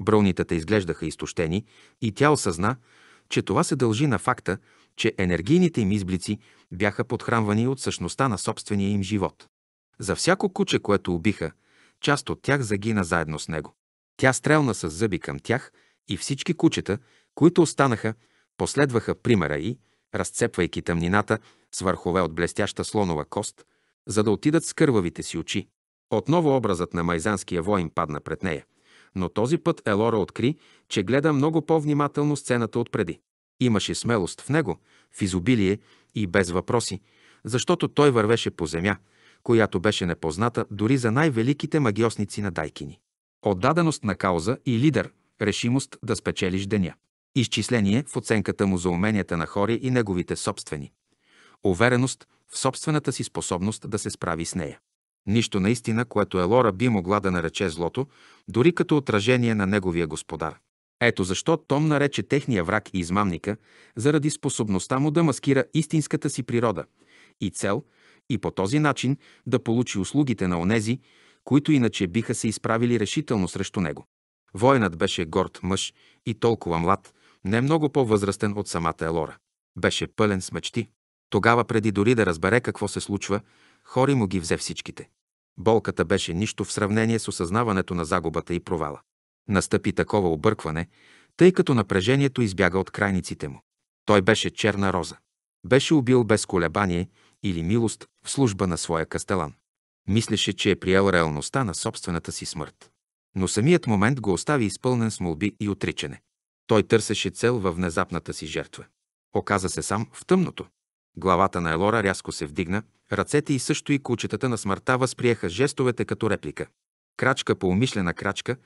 бронитата изглеждаха изтощени и тя осъзна, че това се дължи на факта, че енергийните им изблици бяха подхранвани от същността на собствения им живот. За всяко куче, което убиха, част от тях загина заедно с него. Тя стрелна с зъби към тях и всички кучета, които останаха, последваха примера и, разцепвайки тъмнината с върхове от блестяща слонова кост, за да отидат с кървавите си очи. Отново образът на майзанския воин падна пред нея – но този път Елора откри, че гледа много по-внимателно сцената от преди. Имаше смелост в него, в изобилие и без въпроси, защото той вървеше по земя, която беше непозната дори за най-великите магиосници на Дайкини. Отдаденост на кауза и лидер, решимост да спечелиш деня. Изчисление в оценката му за уменията на Хори и неговите собствени. Увереност в собствената си способност да се справи с нея. Нищо наистина, което Елора би могла да нарече злото, дори като отражение на неговия господар. Ето защо Том нарече техния враг и измамника, заради способността му да маскира истинската си природа и цел, и по този начин да получи услугите на онези, които иначе биха се изправили решително срещу него. Военът беше горд мъж и толкова млад, не много по-възрастен от самата Елора. Беше пълен с мечти. Тогава, преди дори да разбере какво се случва, Хори му ги взе всичките. Болката беше нищо в сравнение с осъзнаването на загубата и провала. Настъпи такова объркване, тъй като напрежението избяга от крайниците му. Той беше черна роза. Беше убил без колебание или милост в служба на своя кастелан. Мислеше, че е приел реалността на собствената си смърт. Но самият момент го остави изпълнен с молби и отричане. Той търсеше цел във внезапната си жертва. Оказа се сам в тъмното. Главата на Елора рязко се вдигна, Ръцете и също и кучетата на смъртта възприеха жестовете като реплика. Крачка по умишлена крачка,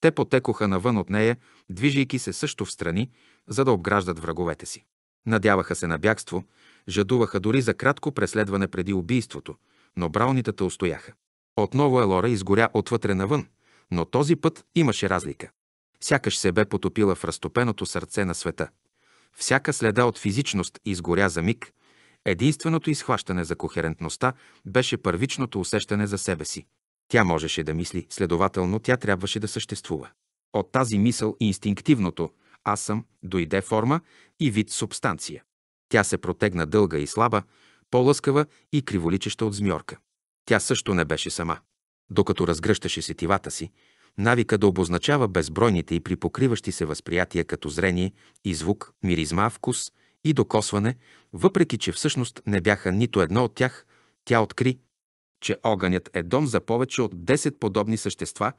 те потекоха навън от нея, движейки се също в страни, за да обграждат враговете си. Надяваха се на бягство, жадуваха дори за кратко преследване преди убийството, но браунитата устояха. Отново Елора изгоря отвътре навън, но този път имаше разлика. Сякаш се бе потопила в разтопеното сърце на света. Всяка следа от физичност изгоря за миг, Единственото изхващане за кохерентността беше първичното усещане за себе си. Тя можеше да мисли, следователно тя трябваше да съществува. От тази мисъл инстинктивното «аз съм» дойде форма и вид субстанция. Тя се протегна дълга и слаба, по-лъскава и криволичеща от змьорка. Тя също не беше сама. Докато разгръщаше сетивата си, навика да обозначава безбройните и припокриващи се възприятия като зрение и звук, миризма, вкус – и докосване, въпреки че всъщност не бяха нито едно от тях, тя откри, че огънят е дом за повече от 10 подобни същества,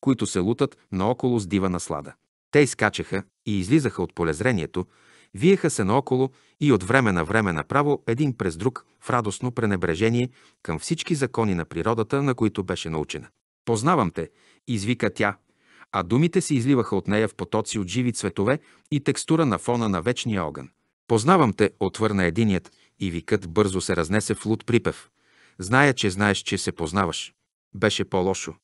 които се лутат наоколо с дива наслада. Те изкачаха и излизаха от полезрението, виеха се наоколо и от време на време направо един през друг в радостно пренебрежение към всички закони на природата, на които беше научена. Познавам те, извика тя, а думите се изливаха от нея в потоци от живи цветове и текстура на фона на вечния огън. Познавам те, отвърна единият и викът бързо се разнесе в луд припев. Зная, че знаеш, че се познаваш. Беше по-лошо,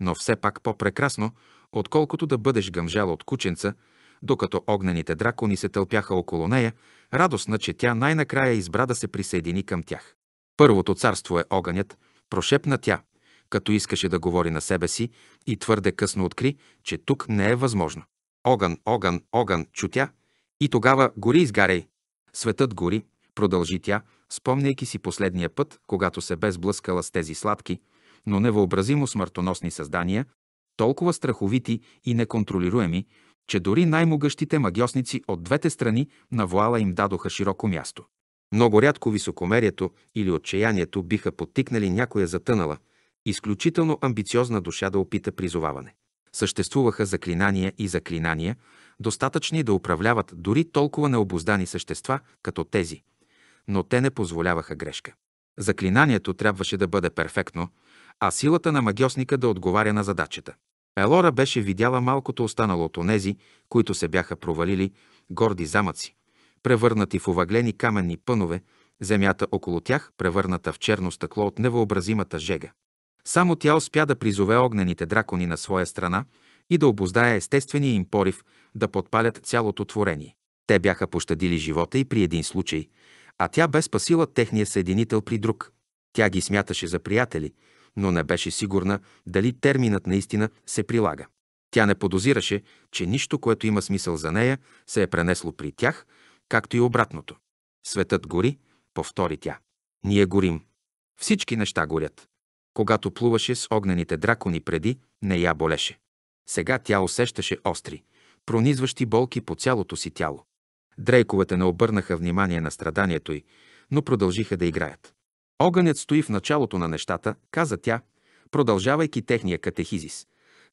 но все пак по-прекрасно, отколкото да бъдеш гъмжала от кученца, докато огнените дракони се тълпяха около нея, радостна, че тя най-накрая избра да се присъедини към тях. Първото царство е огънят, прошепна тя, като искаше да говори на себе си и твърде късно откри, че тук не е възможно. Огън, огън, огън, чутя, и тогава гори изгаряй. Светът гори, продължи тя, спомняйки си последния път, когато се бе сблъскала с тези сладки, но невъобразимо смъртоносни създания, толкова страховити и неконтролируеми, че дори най-могъщите магиосници от двете страни на вуала им дадоха широко място. Много рядко високомерието или отчаянието биха подтикнали някоя затънала, изключително амбициозна душа да опита призоваване. Съществуваха заклинания и заклинания, достатъчни да управляват дори толкова необоздани същества, като тези, но те не позволяваха грешка. Заклинанието трябваше да бъде перфектно, а силата на магиосника да отговаря на задачата. Елора беше видяла малкото останало от онези, които се бяха провалили, горди замъци, превърнати в оваглени каменни пънове, земята около тях превърната в черно стъкло от невъобразимата жега. Само тя успя да призове огнените дракони на своя страна и да обоздае естествения им порив да подпалят цялото творение. Те бяха пощадили живота и при един случай, а тя бе спасила техния съединител при друг. Тя ги смяташе за приятели, но не беше сигурна дали терминът наистина се прилага. Тя не подозираше, че нищо, което има смисъл за нея, се е пренесло при тях, както и обратното. Светът гори, повтори тя. Ние горим. Всички неща горят. Когато плуваше с огнените дракони преди, не я болеше. Сега тя усещаше остри, пронизващи болки по цялото си тяло. Дрейковете не обърнаха внимание на страданието й, но продължиха да играят. Огънят стои в началото на нещата, каза тя, продължавайки техния катехизис,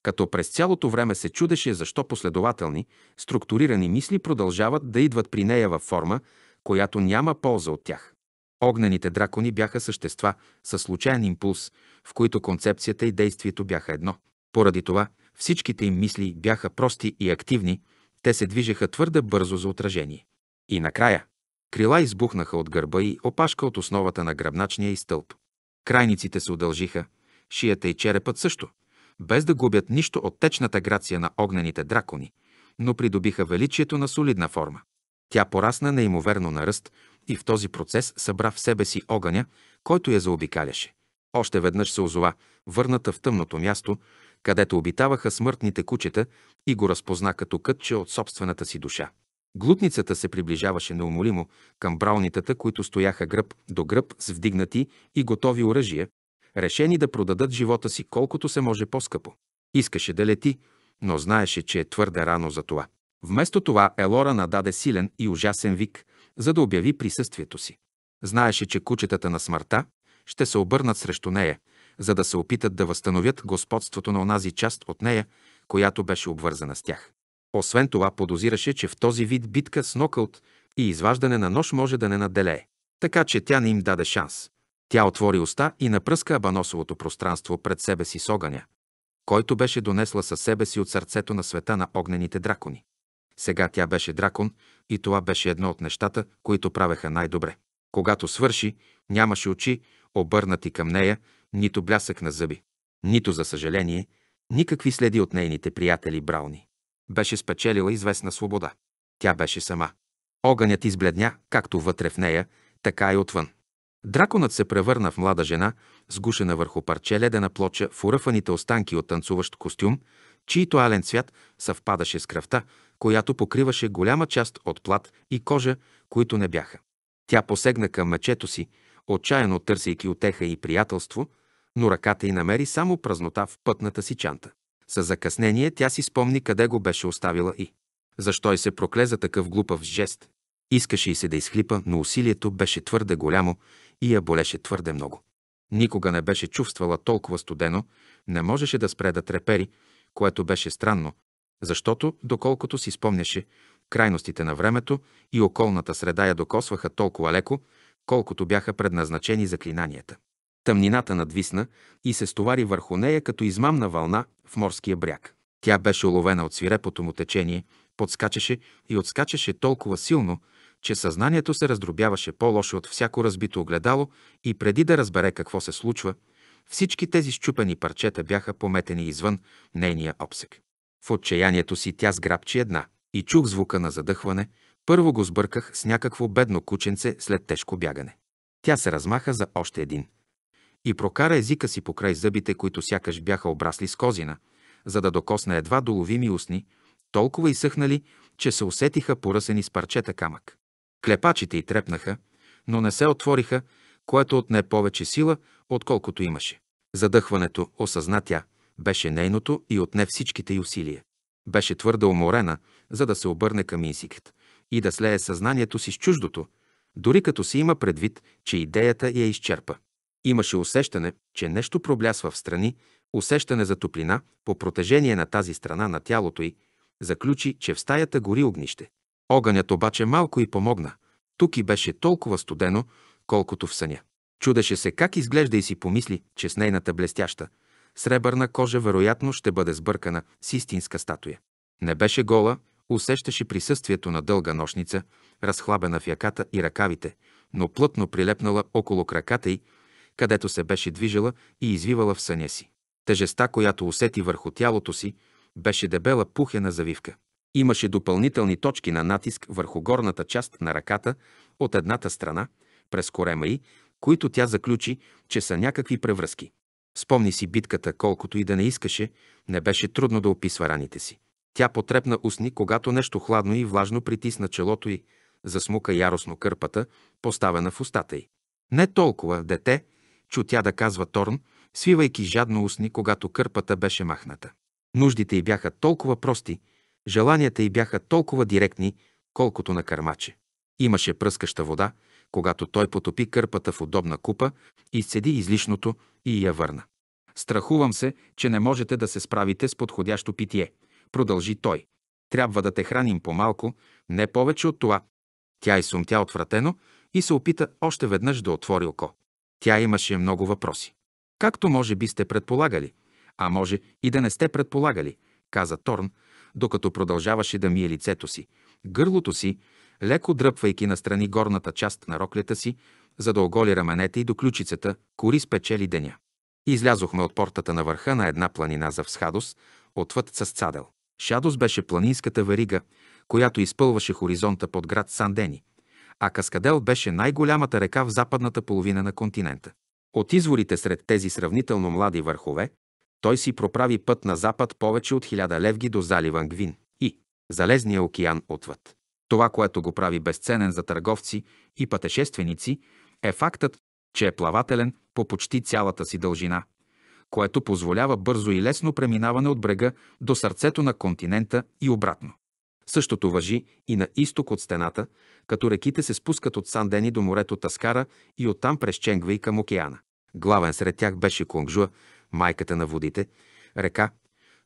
като през цялото време се чудеше защо последователни, структурирани мисли продължават да идват при нея във форма, която няма полза от тях. Огнените дракони бяха същества със случайен импулс, в които концепцията и действието бяха едно. Поради това всичките им мисли бяха прости и активни, те се движеха твърде бързо за отражение. И накрая, крила избухнаха от гърба и опашка от основата на гръбначния и стълб. Крайниците се удължиха, шията и черепът също, без да губят нищо от течната грация на огнените дракони, но придобиха величието на солидна форма. Тя порасна неимоверно на ръст и в този процес събра в себе си огъня, който я заобикаляше. Още веднъж се озова, върната в тъмното място, където обитаваха смъртните кучета и го разпозна като кътче от собствената си душа. Глутницата се приближаваше неумолимо към браунитата, които стояха гръб до гръб с вдигнати и готови оръжия, решени да продадат живота си колкото се може по-скъпо. Искаше да лети, но знаеше, че е твърде рано за това. Вместо това Елора нададе силен и ужасен вик, за да обяви присъствието си. Знаеше, че кучетата на смъртта ще се обърнат срещу нея, за да се опитат да възстановят господството на онази част от нея, която беше обвързана с тях. Освен това подозираше, че в този вид битка с нокаут и изваждане на нож може да не наделее. Така че тя не им даде шанс. Тя отвори уста и напръска Абаносовото пространство пред себе си с огъня, който беше донесла със себе си от сърцето на света на огнените дракони. Сега тя беше дракон и това беше едно от нещата, които правеха най-добре. Когато свърши, нямаше очи, обърнати към нея, нито блясък на зъби, нито, за съжаление, никакви следи от нейните приятели Брауни. Беше спечелила известна свобода. Тя беше сама. Огънят избледня, както вътре в нея, така и отвън. Драконът се превърна в млада жена, сгушена върху парче ледена плоча в уръфаните останки от танцуващ костюм, чийто ален цвят съвпадаше с кръвта, която покриваше голяма част от плат и кожа, които не бяха. Тя посегна към мечето си, отчаяно търсейки отеха и приятелство, но ръката й намери само празнота в пътната си чанта. С закъснение тя си спомни къде го беше оставила и. Защо й се прокле за такъв глупав жест? Искаше и се да изхлипа, но усилието беше твърде голямо и я болеше твърде много. Никога не беше чувствала толкова студено, не можеше да спре да трепери, което беше странно, защото, доколкото си спомняше, крайностите на времето и околната среда я докосваха толкова леко, колкото бяха предназначени заклинанията. Тъмнината надвисна и се стовари върху нея като измамна вълна в морския бряг. Тя беше уловена от свирепото му течение, подскачаше и отскачаше толкова силно, че съзнанието се раздробяваше по-лошо от всяко разбито огледало и преди да разбере какво се случва, всички тези щупени парчета бяха пометени извън нейния обсек. В отчаянието си тя сграбчи една и чух звука на задъхване, първо го сбърках с някакво бедно кученце след тежко бягане. Тя се размаха за още един – и прокара езика си покрай зъбите, които сякаш бяха обрасли с козина, за да докосне едва доловими устни, толкова изсъхнали, че се усетиха поръсени с парчета камък. Клепачите й трепнаха, но не се отвориха, което отне повече сила, отколкото имаше. Задъхването, осъзна тя, беше нейното и отне всичките й усилия. Беше твърде уморена, за да се обърне към инсикът и да слее съзнанието си с чуждото, дори като си има предвид, че идеята я изчерпа. Имаше усещане, че нещо проблясва в страни, усещане за топлина по протежение на тази страна на тялото й, заключи, че в стаята гори огнище. Огънят обаче малко й помогна. Тук и беше толкова студено, колкото в съня. Чудеше се как изглежда и си помисли, че с нейната блестяща, сребърна кожа вероятно ще бъде сбъркана с истинска статуя. Не беше гола, усещаше присъствието на дълга нощница, разхлабена в яката и ръкавите, но плътно прилепнала около краката й, където се беше движила и извивала в съня си. Тежеста, която усети върху тялото си, беше дебела пухена завивка. Имаше допълнителни точки на натиск върху горната част на ръката от едната страна, през корема й, които тя заключи, че са някакви превръзки. Спомни си битката, колкото и да не искаше, не беше трудно да описва раните си. Тя потрепна устни, когато нещо хладно и влажно притисна челото й, засмука яростно кърпата, поставена в устата й. Не толкова, дете, чу тя да казва Торн, свивайки жадно устни, когато кърпата беше махната. Нуждите й бяха толкова прости, желанията й бяха толкова директни, колкото на кърмаче. Имаше пръскаща вода, когато той потопи кърпата в удобна купа, изцеди излишното и я върна. Страхувам се, че не можете да се справите с подходящо питие, продължи той. Трябва да те храним по-малко, не повече от това. Тя изсумтя отвратено и се опита още веднъж да отвори око. Тя имаше много въпроси. Както може би сте предполагали, а може и да не сте предполагали, каза Торн, докато продължаваше да мие лицето си, гърлото си, леко дръпвайки настрани горната част на роклята си, за да оголи раменете и до ключицата, кори спечели деня. Излязохме от портата на върха на една планина за Всхадос, отвъд с Цадел. Шадос беше планинската варига, която изпълваше хоризонта под град Сандени, а Каскадел беше най-голямата река в западната половина на континента. От изворите сред тези сравнително млади върхове, той си проправи път на запад повече от хиляда левги до залив Ангвин и Залезния океан отвъд. Това, което го прави безценен за търговци и пътешественици, е фактът, че е плавателен по почти цялата си дължина, което позволява бързо и лесно преминаване от брега до сърцето на континента и обратно. Същото въжи и на изток от стената, като реките се спускат от Сандени до морето Таскара и оттам през Ченгва и към океана. Главен сред тях беше Кунгжуа, майката на водите, река,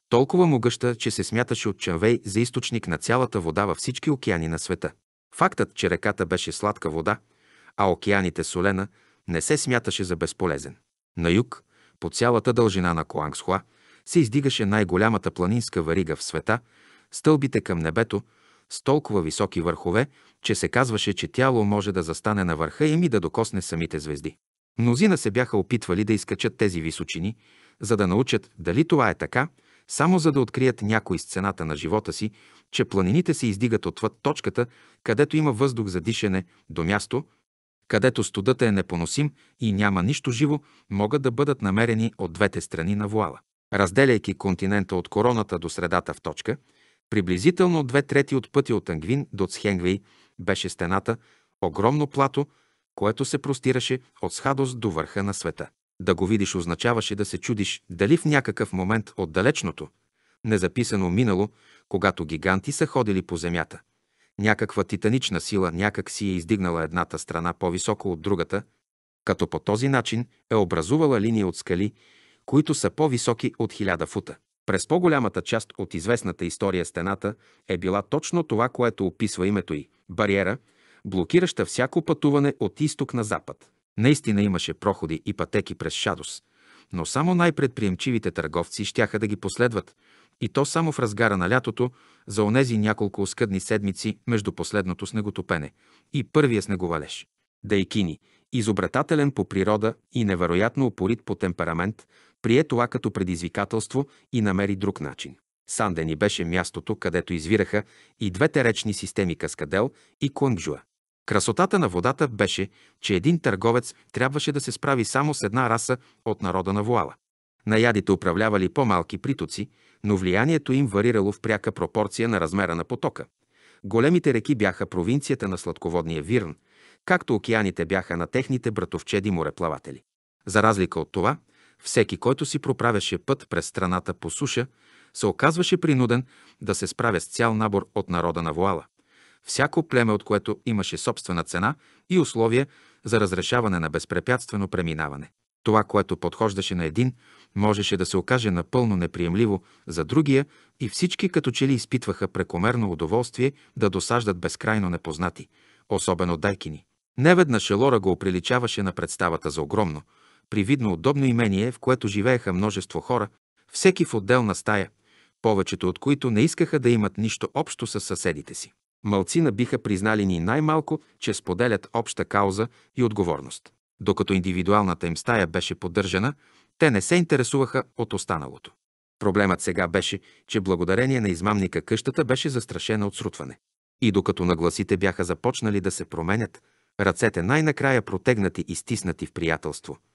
толкова могъща, че се смяташе от Чанвей за източник на цялата вода във всички океани на света. Фактът, че реката беше сладка вода, а океаните солена, не се смяташе за безполезен. На юг, по цялата дължина на Куангсхуа, се издигаше най-голямата планинска варига в света – стълбите към небето, с толкова високи върхове, че се казваше, че тяло може да застане на върха им и да докосне самите звезди. Мнозина се бяха опитвали да изкачат тези височини, за да научат дали това е така, само за да открият някой с цената на живота си, че планините се издигат отвъд точката, където има въздух за дишане, до място, където студата е непоносим и няма нищо живо, могат да бъдат намерени от двете страни на вуала. Разделяйки континента от короната до средата в точка – Приблизително две трети от пътя от Ангвин до Цхенгвей беше стената, огромно плато, което се простираше от Схадос до върха на света. Да го видиш означаваше да се чудиш дали в някакъв момент от далечното, незаписано минало, когато гиганти са ходили по земята. Някаква титанична сила някак си е издигнала едната страна по-високо от другата, като по този начин е образувала линия от скали, които са по-високи от хиляда фута. През по-голямата част от известната история стената е била точно това, което описва името й – бариера, блокираща всяко пътуване от изток на запад. Наистина имаше проходи и пътеки през Шадос, но само най-предприемчивите търговци щяха да ги последват, и то само в разгара на лятото, за онези няколко оскъдни седмици между последното снеготопене и първия снеговалеж. Дайкини, изобретателен по природа и невероятно упорит по темперамент, прие това като предизвикателство и намери друг начин. Сандени беше мястото, където извираха и двете речни системи Каскадел и Кунгжуа. Красотата на водата беше, че един търговец трябваше да се справи само с една раса от народа на Вуала. Наядите управлявали по-малки притоци, но влиянието им варирало в пряка пропорция на размера на потока. Големите реки бяха провинцията на сладководния Вирн, както океаните бяха на техните братовчеди мореплаватели. За разлика от това, всеки, който си проправяше път през страната по суша, се оказваше принуден да се справя с цял набор от народа на Вуала. Всяко племе, от което имаше собствена цена и условия за разрешаване на безпрепятствено преминаване. Това, което подхождаше на един, можеше да се окаже напълно неприемливо за другия и всички като че ли изпитваха прекомерно удоволствие да досаждат безкрайно непознати, особено дайкини. Неведнъж Шелора го оприличаваше на представата за огромно – привидно удобно имение, в което живееха множество хора, всеки в отделна стая, повечето от които не искаха да имат нищо общо с съседите си. Малцина биха признали ни най-малко, че споделят обща кауза и отговорност. Докато индивидуалната им стая беше поддържана, те не се интересуваха от останалото. Проблемът сега беше, че благодарение на измамника къщата беше застрашена от срутване. И докато нагласите бяха започнали да се променят, ръцете най-накрая протегнати и стиснати в приятелство –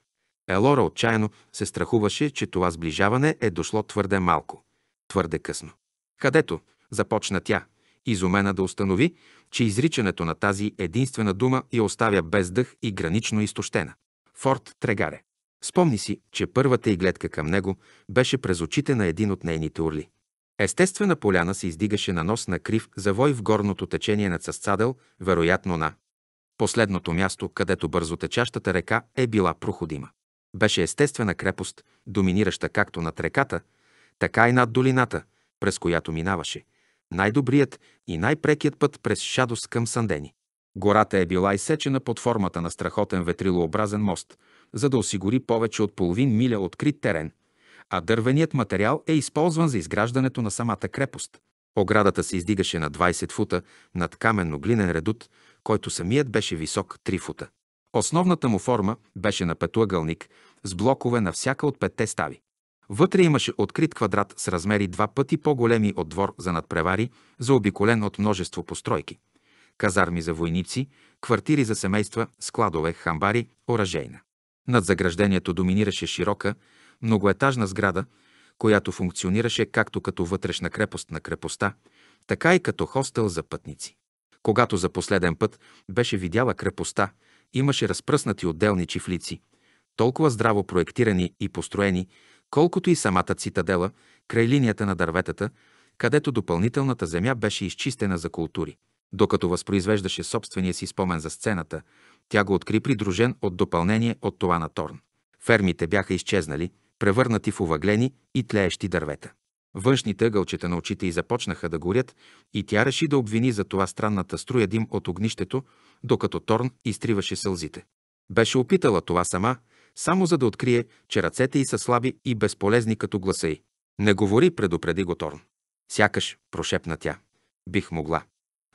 Елора отчаяно се страхуваше, че това сближаване е дошло твърде малко, твърде късно. Където, започна тя, изумена да установи, че изричането на тази единствена дума я оставя без дъх и гранично изтощена. Форт Трегаре. Спомни си, че първата й гледка към него беше през очите на един от нейните орли. Естествена поляна се издигаше на нос на крив завой в горното течение на Цасцадел, вероятно на последното място, където бързо течащата река е била проходима. Беше естествена крепост, доминираща както над реката, така и над долината, през която минаваше. Най-добрият и най-прекият път през Шадос към Сандени. Гората е била изсечена под формата на страхотен ветрилообразен мост, за да осигури повече от половин миля открит терен, а дървеният материал е използван за изграждането на самата крепост. Оградата се издигаше на 20 фута над каменно-глинен редут, който самият беше висок 3 фута. Основната му форма беше на петоъгълник с блокове на всяка от петте стави. Вътре имаше открит квадрат с размери два пъти по-големи от двор за надпревари, заобиколен от множество постройки. Казарми за войници, квартири за семейства, складове, хамбари, оръжейна. Над заграждението доминираше широка, многоетажна сграда, която функционираше както като вътрешна крепост на крепостта, така и като хостел за пътници. Когато за последен път беше видяла крепостта, Имаше разпръснати отделни чифлици, толкова здраво проектирани и построени, колкото и самата цитадела, край линията на дърветата, където допълнителната земя беше изчистена за култури. Докато възпроизвеждаше собствения си спомен за сцената, тя го откри придружен от допълнение от това на Торн. Фермите бяха изчезнали, превърнати в увъглени и тлеещи дървета. Външните ъгълчета на очите й започнаха да горят и тя реши да обвини за това странната струя дим от огнището, докато Торн изтриваше сълзите. Беше опитала това сама, само за да открие, че ръцете й са слаби и безполезни като гласа й. Не говори, предупреди го Торн. Сякаш, прошепна тя. Бих могла.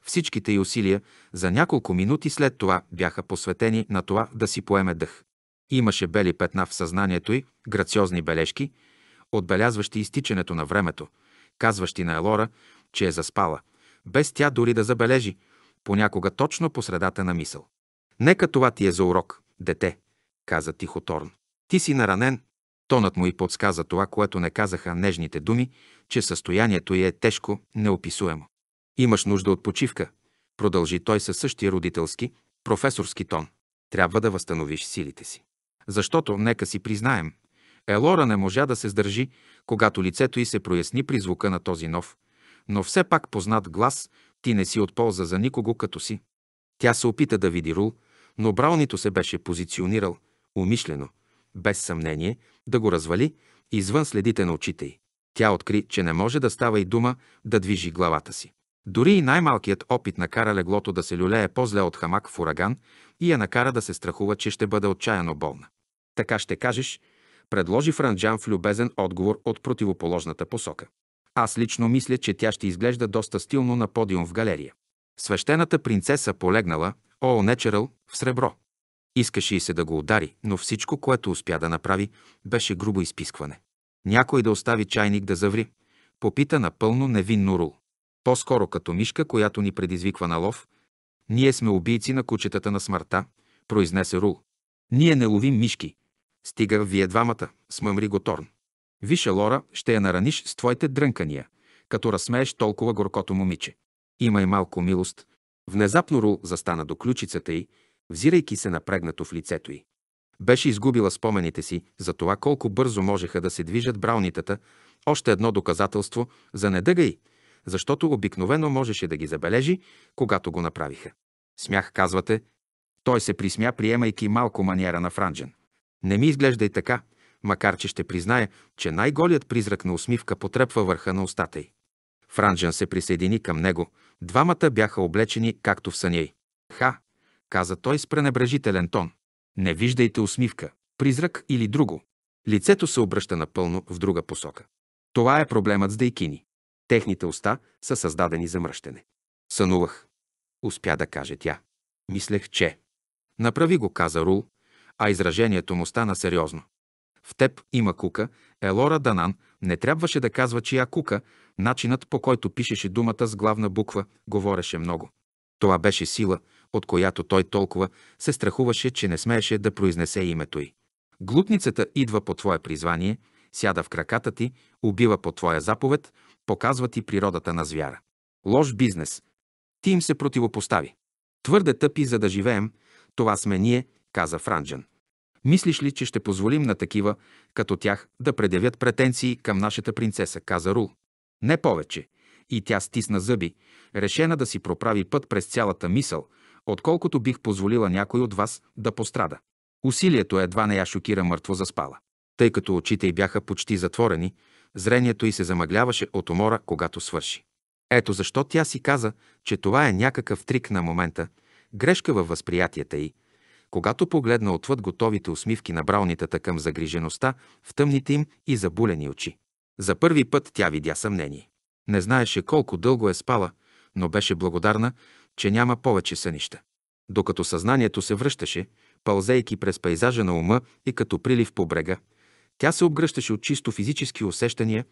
Всичките й усилия за няколко минути след това бяха посветени на това да си поеме дъх. Имаше бели петна в съзнанието й, грациозни бележки, отбелязващи изтичането на времето, казващи на Елора, че е заспала, без тя дори да забележи – понякога точно по средата на мисъл. Нека това ти е за урок, дете, каза тихо Торн. Ти си наранен. Тонът му и подсказа това, което не казаха нежните думи, че състоянието й е тежко, неописуемо. Имаш нужда от почивка, продължи той със същия родителски, професорски тон. Трябва да възстановиш силите си. Защото, нека си признаем, Елора не можа да се сдържи, когато лицето й се проясни при звука на този нов, но все пак познат глас, ти не си от полза за никого като си. Тя се опита да види Рул, но Браунито се беше позиционирал умишлено, без съмнение, да го развали извън следите на очите й. Тя откри, че не може да става и дума да движи главата си. Дори и най-малкият опит накара леглото да се люлее по-зле от хамак в ураган и я накара да се страхува, че ще бъде отчаяно болна. Така ще кажеш, предложи Франджан в любезен отговор от противоположната посока. Аз лично мисля, че тя ще изглежда доста стилно на подиум в галерия. Свещената принцеса полегнала, о, нечерал, в сребро. Искаше и се да го удари, но всичко, което успя да направи, беше грубо изпискване. Някой да остави чайник да заври, попита напълно невинно Рул. По-скоро като мишка, която ни предизвиква на лов. Ние сме убийци на кучетата на смъртта, произнесе Рул. Ние не ловим мишки. Стига вие двамата, смъмри го Торн. Виша Лора, ще я нараниш с твоите дрънкания, като разсмееш толкова горкото момиче. Имай малко милост. Внезапно Рул застана до ключицата й, взирайки се напрегнато в лицето й. Беше изгубила спомените си за това колко бързо можеха да се движат браунитата, още едно доказателство за недъга й, защото обикновено можеше да ги забележи, когато го направиха. Смях, казвате. Той се присмя, приемайки малко маниера на Франджен. Не ми изглеждай така, макар че ще призная, че най-голият призрак на усмивка потрепва върха на устата й. Франджан се присъедини към него. Двамата бяха облечени както в съняй. Ха, каза той с пренебрежителен тон. Не виждайте усмивка, призрак или друго. Лицето се обръща напълно в друга посока. Това е проблемът с дайкини. Техните уста са създадени за мръщене. Сънувах. Успя да каже тя. Мислех, че. Направи го, каза Рул, а изражението му стана сериозно. В теб има кука, Елора Данан не трябваше да казва чия кука, начинът по който пишеше думата с главна буква говореше много. Това беше сила, от която той толкова се страхуваше, че не смееше да произнесе името й. Глутницата идва по твое призвание, сяда в краката ти, убива по твоя заповед, показва ти природата на звяра. Лош бизнес. Ти им се противопостави. Твърде тъпи, за да живеем, това сме ние, каза Франджан. Мислиш ли, че ще позволим на такива, като тях, да предявят претенции към нашата принцеса, каза Рул. Не повече. И тя стисна зъби, решена да си проправи път през цялата мисъл, отколкото бих позволила някой от вас да пострада. Усилието едва не я шокира мъртво заспала. Тъй като очите й бяха почти затворени, зрението й се замъгляваше от умора, когато свърши. Ето защо тя си каза, че това е някакъв трик на момента, грешка във възприятията й, когато погледна отвъд готовите усмивки на Браунитата към загрижеността в тъмните им и забулени очи. За първи път тя видя съмнение. Не знаеше колко дълго е спала, но беше благодарна, че няма повече сънища. Докато съзнанието се връщаше, пълзейки през пейзажа на ума и като прилив по брега, тя се обгръщаше от чисто физически усещания,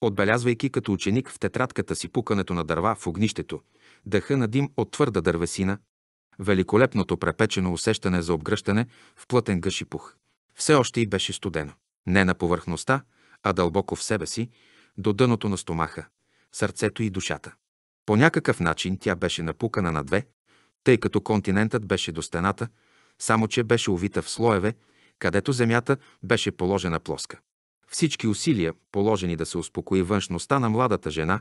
отбелязвайки като ученик в тетрадката си пукането на дърва в огнището, дъха на дим от твърда дървесина, великолепното препечено усещане за обгръщане в плътен гъш и пух. Все още и беше студено. Не на повърхността, а дълбоко в себе си, до дъното на стомаха, сърцето и душата. По някакъв начин тя беше напукана на две, тъй като континентът беше до стената, само че беше увита в слоеве, където земята беше положена плоска. Всички усилия, положени да се успокои външността на младата жена,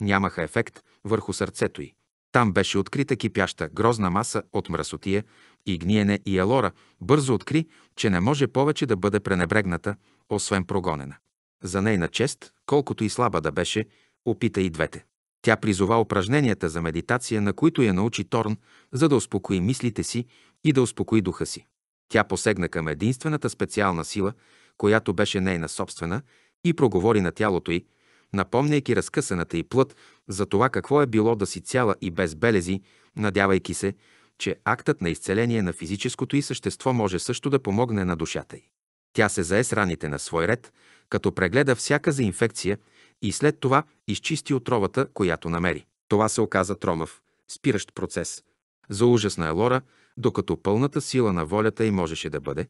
нямаха ефект върху сърцето й. Там беше открита кипяща, грозна маса от мръсотия и гниене и Елора бързо откри, че не може повече да бъде пренебрегната, освен прогонена. За нейна чест, колкото и слаба да беше, опита и двете. Тя призова упражненията за медитация, на които я научи Торн, за да успокои мислите си и да успокои духа си. Тя посегна към единствената специална сила, която беше нейна собствена, и проговори на тялото й, напомняйки разкъсаната и плът за това какво е било да си цяла и без белези, надявайки се, че актът на изцеление на физическото й същество може също да помогне на душата й. Тя се зае с раните на свой ред, като прегледа всяка за инфекция и след това изчисти отровата, която намери. Това се оказа тромав, спиращ процес. За ужас на Елора, докато пълната сила на волята й можеше да бъде,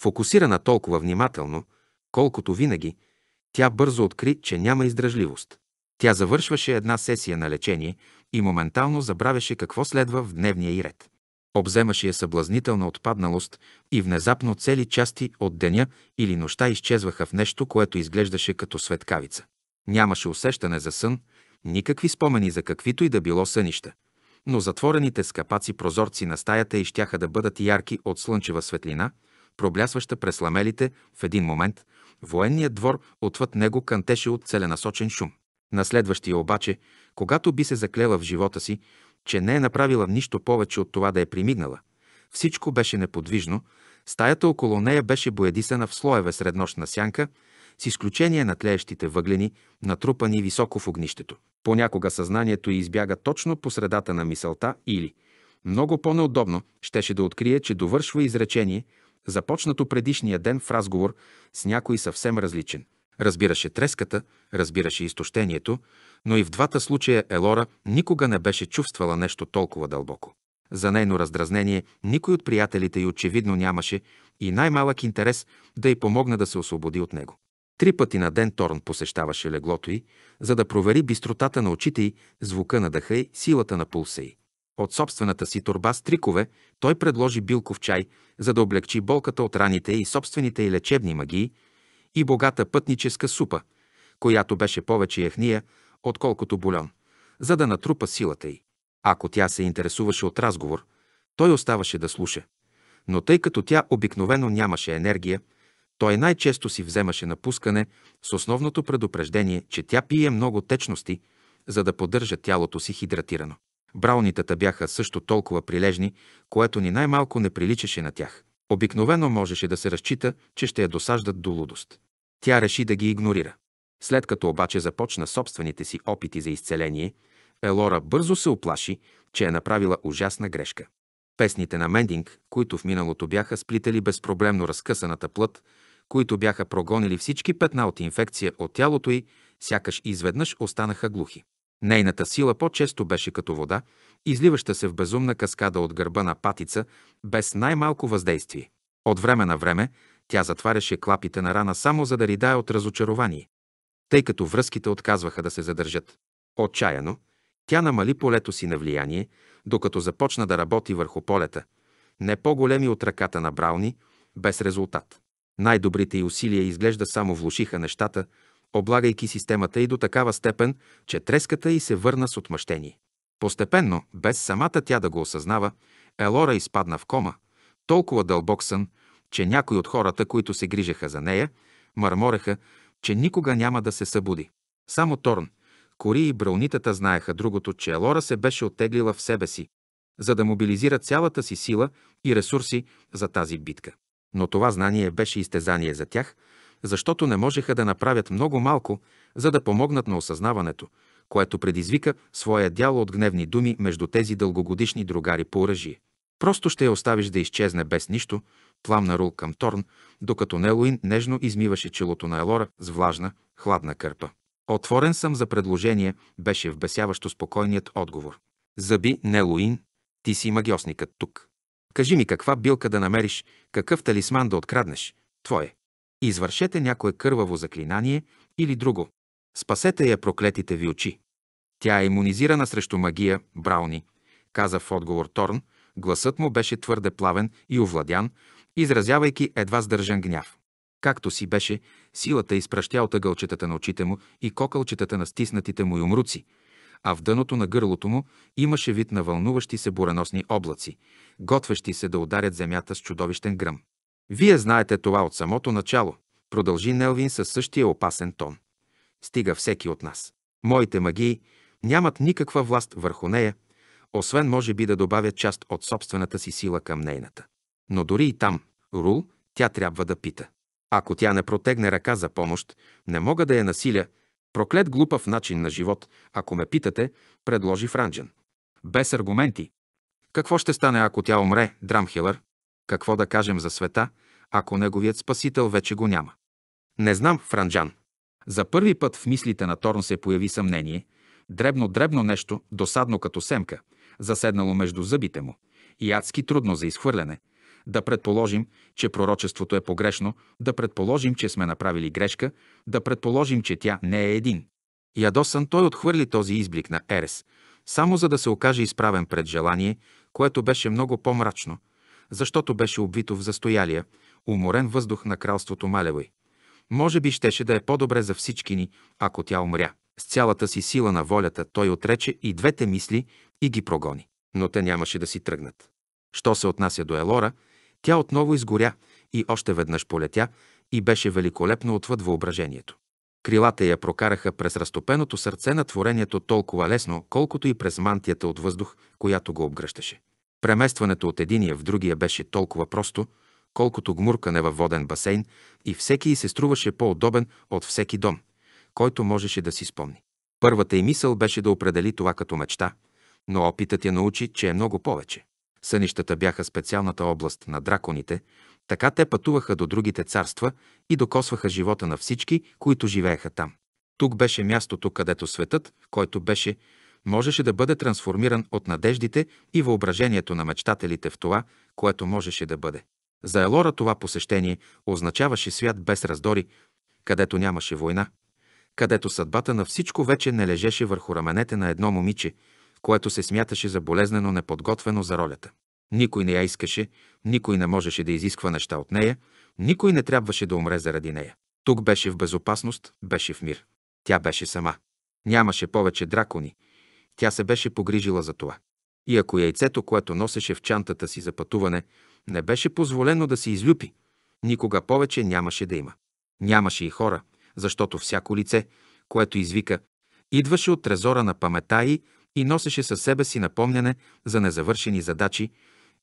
фокусирана толкова внимателно, колкото винаги, тя бързо откри, че няма издръжливост. Тя завършваше една сесия на лечение и моментално забравяше какво следва в дневния и ред. Обземаше я съблазнителна отпадналост и внезапно цели части от деня или нощта изчезваха в нещо, което изглеждаше като светкавица. Нямаше усещане за сън, никакви спомени за каквито и да било сънища, но затворените скапаци прозорци на стаята изтяха да бъдат ярки от слънчева светлина, проблясваща през ламелите в един момент, Военният двор отвъд него кантеше от целенасочен шум. На следващия обаче, когато би се заклела в живота си, че не е направила нищо повече от това да е примигнала, всичко беше неподвижно, стаята около нея беше боядисана в слоеве среднощна сянка, с изключение на тлеещите въглени, натрупани високо в огнището. Понякога съзнанието й избяга точно по средата на мисълта или много по-неудобно щеше да открие, че довършва изречение – започнато предишния ден в разговор с някой съвсем различен. Разбираше треската, разбираше изтощението, но и в двата случая Елора никога не беше чувствала нещо толкова дълбоко. За нейно раздразнение никой от приятелите й очевидно нямаше и най-малък интерес да й помогне да се освободи от него. Три пъти на ден Торн посещаваше леглото й, за да провери бистротата на очите й, звука на дъха й, силата на пулса й. От собствената си турба с трикове той предложи билков чай, за да облегчи болката от раните и собствените и лечебни магии, и богата пътническа супа, която беше повече яхния, отколкото бульон, за да натрупа силата й. Ако тя се интересуваше от разговор, той оставаше да слуша. Но тъй като тя обикновено нямаше енергия, той най-често си вземаше напускане с основното предупреждение, че тя пие много течности, за да поддържа тялото си хидратирано. Браунитата бяха също толкова прилежни, което ни най-малко не приличаше на тях. Обикновено можеше да се разчита, че ще я досаждат до лудост. Тя реши да ги игнорира. След като обаче започна собствените си опити за изцеление, Елора бързо се оплаши, че е направила ужасна грешка. Песните на Мендинг, които в миналото бяха сплитали безпроблемно разкъсаната плът, които бяха прогонили всички петна от инфекция от тялото й, сякаш изведнъж останаха глухи. Нейната сила по-често беше като вода, изливаща се в безумна каскада от гърба на патица, без най-малко въздействие. От време на време тя затваряше клапите на рана само за да ридае от разочарование, тъй като връзките отказваха да се задържат. Отчаяно, тя намали полето си на влияние, докато започна да работи върху полета, не по-големи от ръката на Брауни, без резултат. Най-добрите й усилия изглежда само влушиха нещата, облагайки системата и до такава степен, че треската й се върна с отмъщение. Постепенно, без самата тя да го осъзнава, Елора изпадна в кома, толкова дълбок сън, че някои от хората, които се грижаха за нея, мърмореха, че никога няма да се събуди. Само Торн, Кори и Браунитата знаеха другото, че Елора се беше оттеглила в себе си, за да мобилизира цялата си сила и ресурси за тази битка. Но това знание беше изтезание за тях защото не можеха да направят много малко, за да помогнат на осъзнаването, което предизвика своя дял от гневни думи между тези дългогодишни другари по оръжие. Просто ще я оставиш да изчезне без нищо, пламна рул към Торн, докато Нелуин нежно измиваше челото на Елора с влажна, хладна кърпа. Отворен съм за предложение, беше вбесяващо спокойният отговор. Заби, Нелуин, ти си магиосникът тук. Кажи ми каква билка да намериш, какъв талисман да откраднеш. Твое и извършете някое кърваво заклинание или друго. Спасете я проклетите ви очи. Тя е иммунизирана срещу магия, Брауни, каза в отговор Торн. Гласът му беше твърде плавен и овладян, изразявайки едва сдържан гняв. Както си беше, силата изпращя от ъгълчетата на очите му и кокълчетата на стиснатите му юмруци, а в дъното на гърлото му имаше вид на вълнуващи се буреносни облаци, готвещи се да ударят земята с чудовищен гръм. Вие знаете това от самото начало, продължи Нелвин със същия опасен тон. Стига всеки от нас. Моите магии нямат никаква власт върху нея, освен може би да добавя част от собствената си сила към нейната. Но дори и там, Рул, тя трябва да пита. Ако тя не протегне ръка за помощ, не мога да я насиля. Проклет глупав начин на живот, ако ме питате, предложи Франджен. Без аргументи. Какво ще стане, ако тя умре, Драмхилър? Какво да кажем за света, ако неговият спасител вече го няма? Не знам, Франджан. За първи път в мислите на Торн се появи съмнение, дребно-дребно нещо, досадно като семка, заседнало между зъбите му и адски трудно за изхвърляне. Да предположим, че пророчеството е погрешно, да предположим, че сме направили грешка, да предположим, че тя не е един. Ядосан той отхвърли този изблик на Ерес, само за да се окаже изправен пред желание, което беше много по-мрачно, защото беше обвито в застоялия, уморен въздух на кралството Малевой. Може би щеше да е по-добре за всички ни, ако тя умря. С цялата си сила на волята той отрече и двете мисли и ги прогони. Но те нямаше да си тръгнат. Що се отнася до Елора, тя отново изгоря и още веднъж полетя и беше великолепно отвъд въображението. Крилата я прокараха през разтопеното сърце на творението толкова лесно, колкото и през мантията от въздух, която го обгръщаше. Преместването от единия в другия беше толкова просто, колкото гмуркане във воден басейн и всеки се струваше по-удобен от всеки дом, който можеше да си спомни. Първата й мисъл беше да определи това като мечта, но опитът я научи, че е много повече. Сънищата бяха специалната област на драконите, така те пътуваха до другите царства и докосваха живота на всички, които живееха там. Тук беше мястото, където светът, който беше можеше да бъде трансформиран от надеждите и въображението на мечтателите в това, което можеше да бъде. За Елора това посещение означаваше свят без раздори, където нямаше война, където съдбата на всичко вече не лежеше върху раменете на едно момиче, което се смяташе за болезнено неподготвено за ролята. Никой не я искаше, никой не можеше да изисква неща от нея, никой не трябваше да умре заради нея. Тук беше в безопасност, беше в мир. Тя беше сама. Нямаше повече дракони, тя се беше погрижила за това. И ако яйцето, което носеше в чантата си за пътуване, не беше позволено да се излюпи, никога повече нямаше да има. Нямаше и хора, защото всяко лице, което извика, идваше от трезора на памета и, и носеше със себе си напомняне за незавършени задачи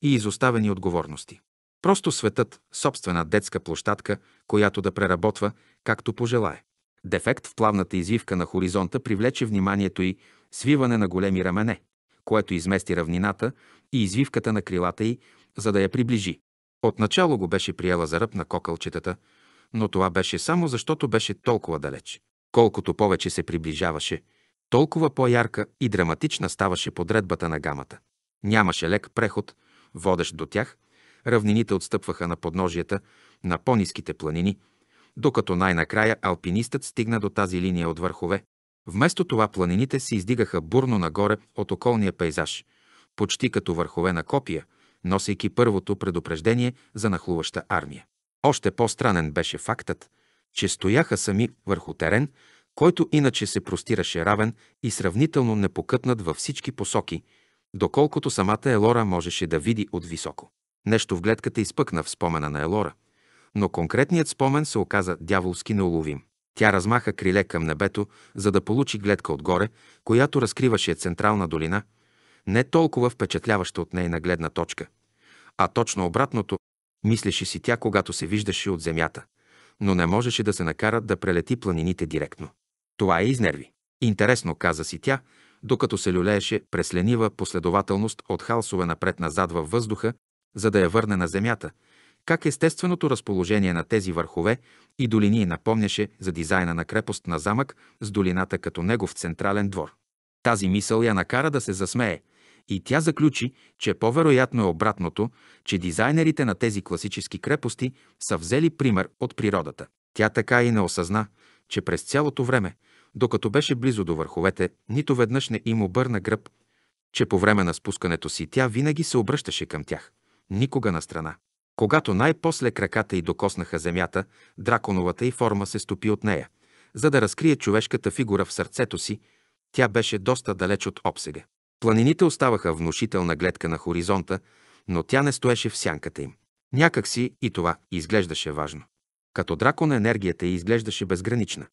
и изоставени отговорности. Просто светът, собствена детска площадка, която да преработва както пожелае. Дефект в плавната извивка на хоризонта привлече вниманието й свиване на големи рамене, което измести равнината и извивката на крилата й, за да я приближи. Отначало го беше приела за ръб на кокълчетата, но това беше само защото беше толкова далеч. Колкото повече се приближаваше, толкова по-ярка и драматична ставаше подредбата на гамата. Нямаше лек преход, водещ до тях, равнините отстъпваха на подножията на по-низките планини, докато най-накрая алпинистът стигна до тази линия от върхове, Вместо това планините се издигаха бурно нагоре от околния пейзаж, почти като върхове на копия, носейки първото предупреждение за нахлуваща армия. Още по-странен беше фактът, че стояха сами върху терен, който иначе се простираше равен и сравнително непокътнат във всички посоки, доколкото самата Елора можеше да види от високо. Нещо в гледката изпъкна в спомена на Елора, но конкретният спомен се оказа дяволски неуловим. Тя размаха криле към небето, за да получи гледка отгоре, която разкриваше централна долина, не толкова впечатляваща от нейна гледна точка, а точно обратното, мислеше си тя, когато се виждаше от земята, но не можеше да се накара да прелети планините директно. Това е изнерви. Интересно, каза си тя, докато се люлееше през ленива последователност от халсове напред-назад във въздуха, за да я върне на земята – как естественото разположение на тези върхове и долини напомняше за дизайна на крепост на замък с долината като негов централен двор. Тази мисъл я накара да се засмее и тя заключи, че по-вероятно е обратното, че дизайнерите на тези класически крепости са взели пример от природата. Тя така и не осъзна, че през цялото време, докато беше близо до върховете, нито веднъж не им обърна гръб, че по време на спускането си тя винаги се обръщаше към тях, никога на страна. Когато най-после краката й докоснаха земята, драконовата й форма се стопи от нея. За да разкрие човешката фигура в сърцето си, тя беше доста далеч от обсега. Планините оставаха внушителна гледка на хоризонта, но тя не стоеше в сянката им. Някак си и това изглеждаше важно. Като дракон енергията й изглеждаше безгранична.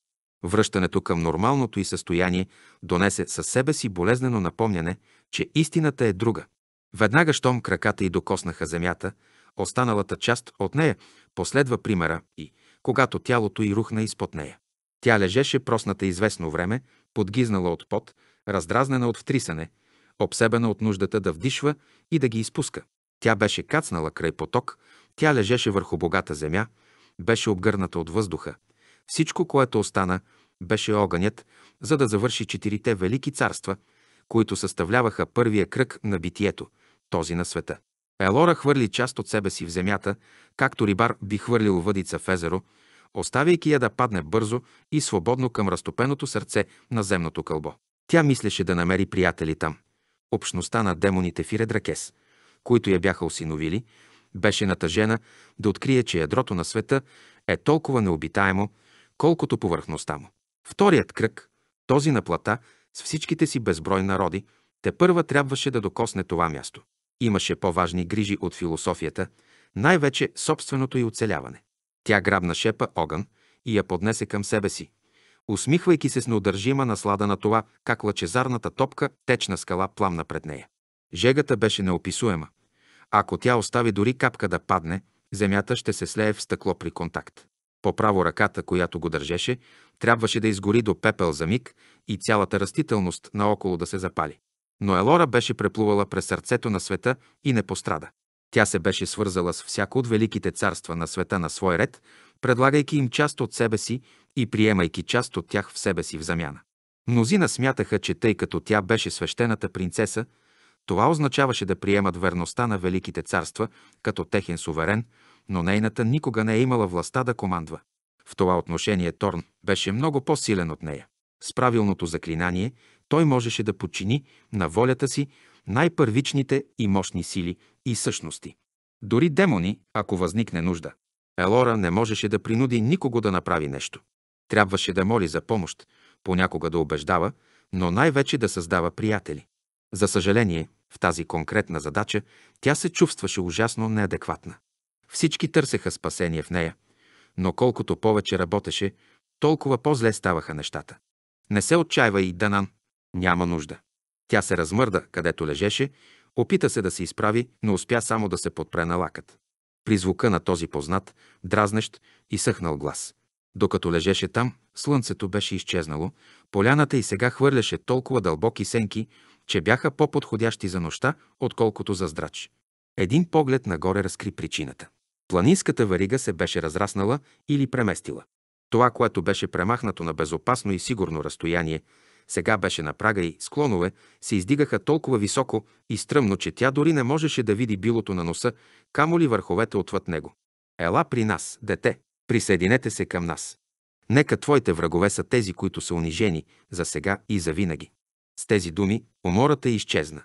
Връщането към нормалното й състояние донесе със себе си болезнено напомняне, че истината е друга. Веднага щом краката й докоснаха земята, Останалата част от нея последва примера и, когато тялото й рухна изпод нея. Тя лежеше просната известно време, подгизнала от пот, раздразнена от втрисане, обсебена от нуждата да вдишва и да ги изпуска. Тя беше кацнала край поток, тя лежеше върху богата земя, беше обгърната от въздуха. Всичко, което остана, беше огънят, за да завърши четирите велики царства, които съставляваха първия кръг на битието, този на света. Елора хвърли част от себе си в земята, както рибар би хвърлил въдица в езеро, оставяйки я да падне бързо и свободно към разтопеното сърце на земното кълбо. Тя мислеше да намери приятели там. Общността на демоните в Иредракес, които я бяха осиновили, беше натъжена да открие, че ядрото на света е толкова необитаемо, колкото повърхността му. Вторият кръг, този на плата, с всичките си безброй народи, те първа трябваше да докосне това място. Имаше по-важни грижи от философията, най-вече собственото й оцеляване. Тя грабна шепа огън и я поднесе към себе си, усмихвайки се с неудържима наслада на това, как лъчезарната топка, течна скала, пламна пред нея. Жегата беше неописуема. Ако тя остави дори капка да падне, земята ще се слее в стъкло при контакт. По право ръката, която го държеше, трябваше да изгори до пепел за миг и цялата растителност наоколо да се запали. Но Елора беше преплувала през сърцето на света и не пострада. Тя се беше свързала с всяко от великите царства на света на свой ред, предлагайки им част от себе си и приемайки част от тях в себе си в замяна. Мнозина смятаха, че тъй като тя беше свещената принцеса, това означаваше да приемат верността на великите царства като техен суверен, но нейната никога не е имала властта да командва. В това отношение Торн беше много по-силен от нея. С правилното заклинание той можеше да подчини на волята си най-първичните и мощни сили и същности. Дори демони, ако възникне нужда. Елора не можеше да принуди никого да направи нещо. Трябваше да моли за помощ, понякога да убеждава, но най-вече да създава приятели. За съжаление, в тази конкретна задача тя се чувстваше ужасно неадекватна. Всички търсеха спасение в нея, но колкото повече работеше, толкова по-зле ставаха нещата. Не се отчаива и Данан. Няма нужда. Тя се размърда, където лежеше, опита се да се изправи, но успя само да се подпре на лакът. При звука на този познат, дразнещ и съхнал глас. Докато лежеше там, слънцето беше изчезнало, поляната и сега хвърляше толкова дълбоки сенки, че бяха по-подходящи за нощта, отколкото за здрач. Един поглед нагоре разкри причината. Планинската варига се беше разраснала или преместила. Това, което беше премахнато на безопасно и сигурно разстояние, сега беше на прага и склонове се издигаха толкова високо и стръмно, че тя дори не можеше да види билото на носа, камо ли върховете отвъд него. Ела при нас, дете, присъединете се към нас. Нека твоите врагове са тези, които са унижени за сега и за винаги. С тези думи умората изчезна.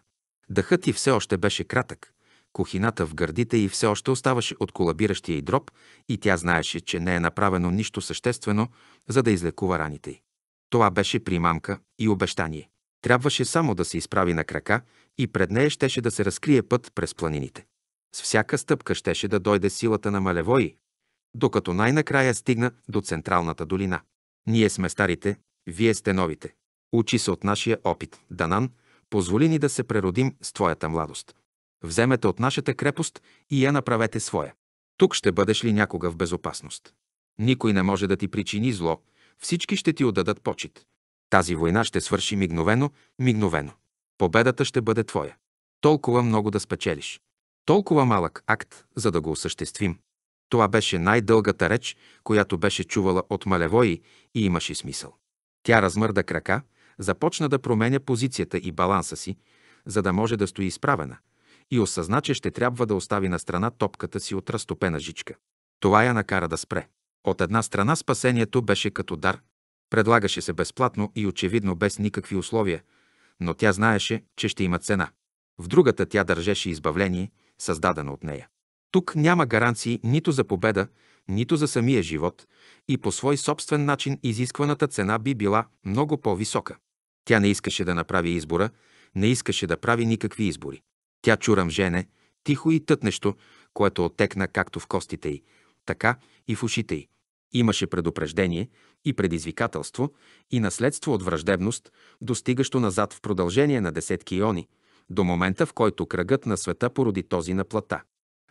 Дъхът ти все още беше кратък. Кухината в гърдите й все още оставаше от колабиращия й дроб и тя знаеше, че не е направено нищо съществено, за да излекува раните й. Това беше примамка и обещание. Трябваше само да се изправи на крака и пред нея щеше да се разкрие път през планините. С всяка стъпка щеше да дойде силата на Малевой, докато най-накрая стигна до Централната долина. Ние сме старите, вие сте новите. Учи се от нашия опит, Данан, позволи ни да се преродим с твоята младост. Вземете от нашата крепост и я направете своя. Тук ще бъдеш ли някога в безопасност? Никой не може да ти причини зло, всички ще ти отдадат почет. Тази война ще свърши мигновено, мигновено. Победата ще бъде твоя. Толкова много да спечелиш. Толкова малък акт, за да го осъществим. Това беше най-дългата реч, която беше чувала от Малевой и имаше смисъл. Тя размърда крака, започна да променя позицията и баланса си, за да може да стои изправена, и осъзна, че ще трябва да остави на страна топката си от разтопена жичка. Това я накара да спре. От една страна спасението беше като дар. Предлагаше се безплатно и очевидно без никакви условия, но тя знаеше, че ще има цена. В другата тя държеше избавление, създадено от нея. Тук няма гаранции нито за победа, нито за самия живот и по свой собствен начин изискваната цена би била много по-висока. Тя не искаше да направи избора, не искаше да прави никакви избори. Тя чурам жене, тихо и тътнещо, което отекна както в костите й, така и в ушите й. Имаше предупреждение и предизвикателство и наследство от враждебност, достигащо назад в продължение на десетки иони, до момента в който кръгът на света породи този на плата.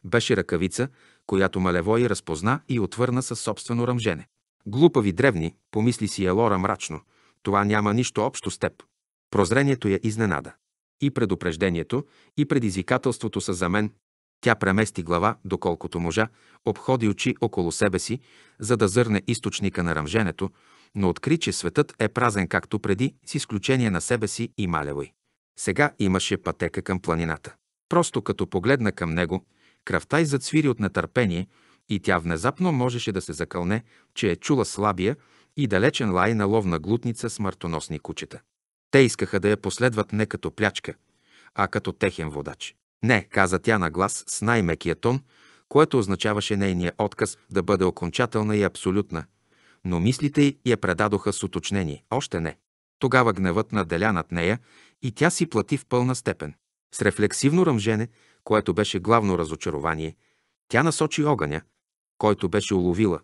Беше ръкавица, която Малевой разпозна и отвърна със собствено ръмжене. Глупави древни, помисли си Елора мрачно, това няма нищо общо с теб. Прозрението я изненада. И предупреждението, и предизвикателството са за мен тя премести глава, доколкото можа, обходи очи около себе си, за да зърне източника на ръмженето, но откри, че светът е празен както преди, с изключение на себе си и Малевой. Сега имаше пътека към планината. Просто като погледна към него, кръвта й зацвири от нетърпение и тя внезапно можеше да се закълне, че е чула слабия и далечен лай на ловна глутница смъртоносни кучета. Те искаха да я последват не като плячка, а като техен водач. Не, каза тя на глас с най-мекия тон, което означаваше нейния отказ да бъде окончателна и абсолютна. Но мислите й я предадоха с уточнение. Още не. Тогава гневът наделя над нея и тя си плати в пълна степен. С рефлексивно ръмжене, което беше главно разочарование, тя насочи огъня, който беше уловила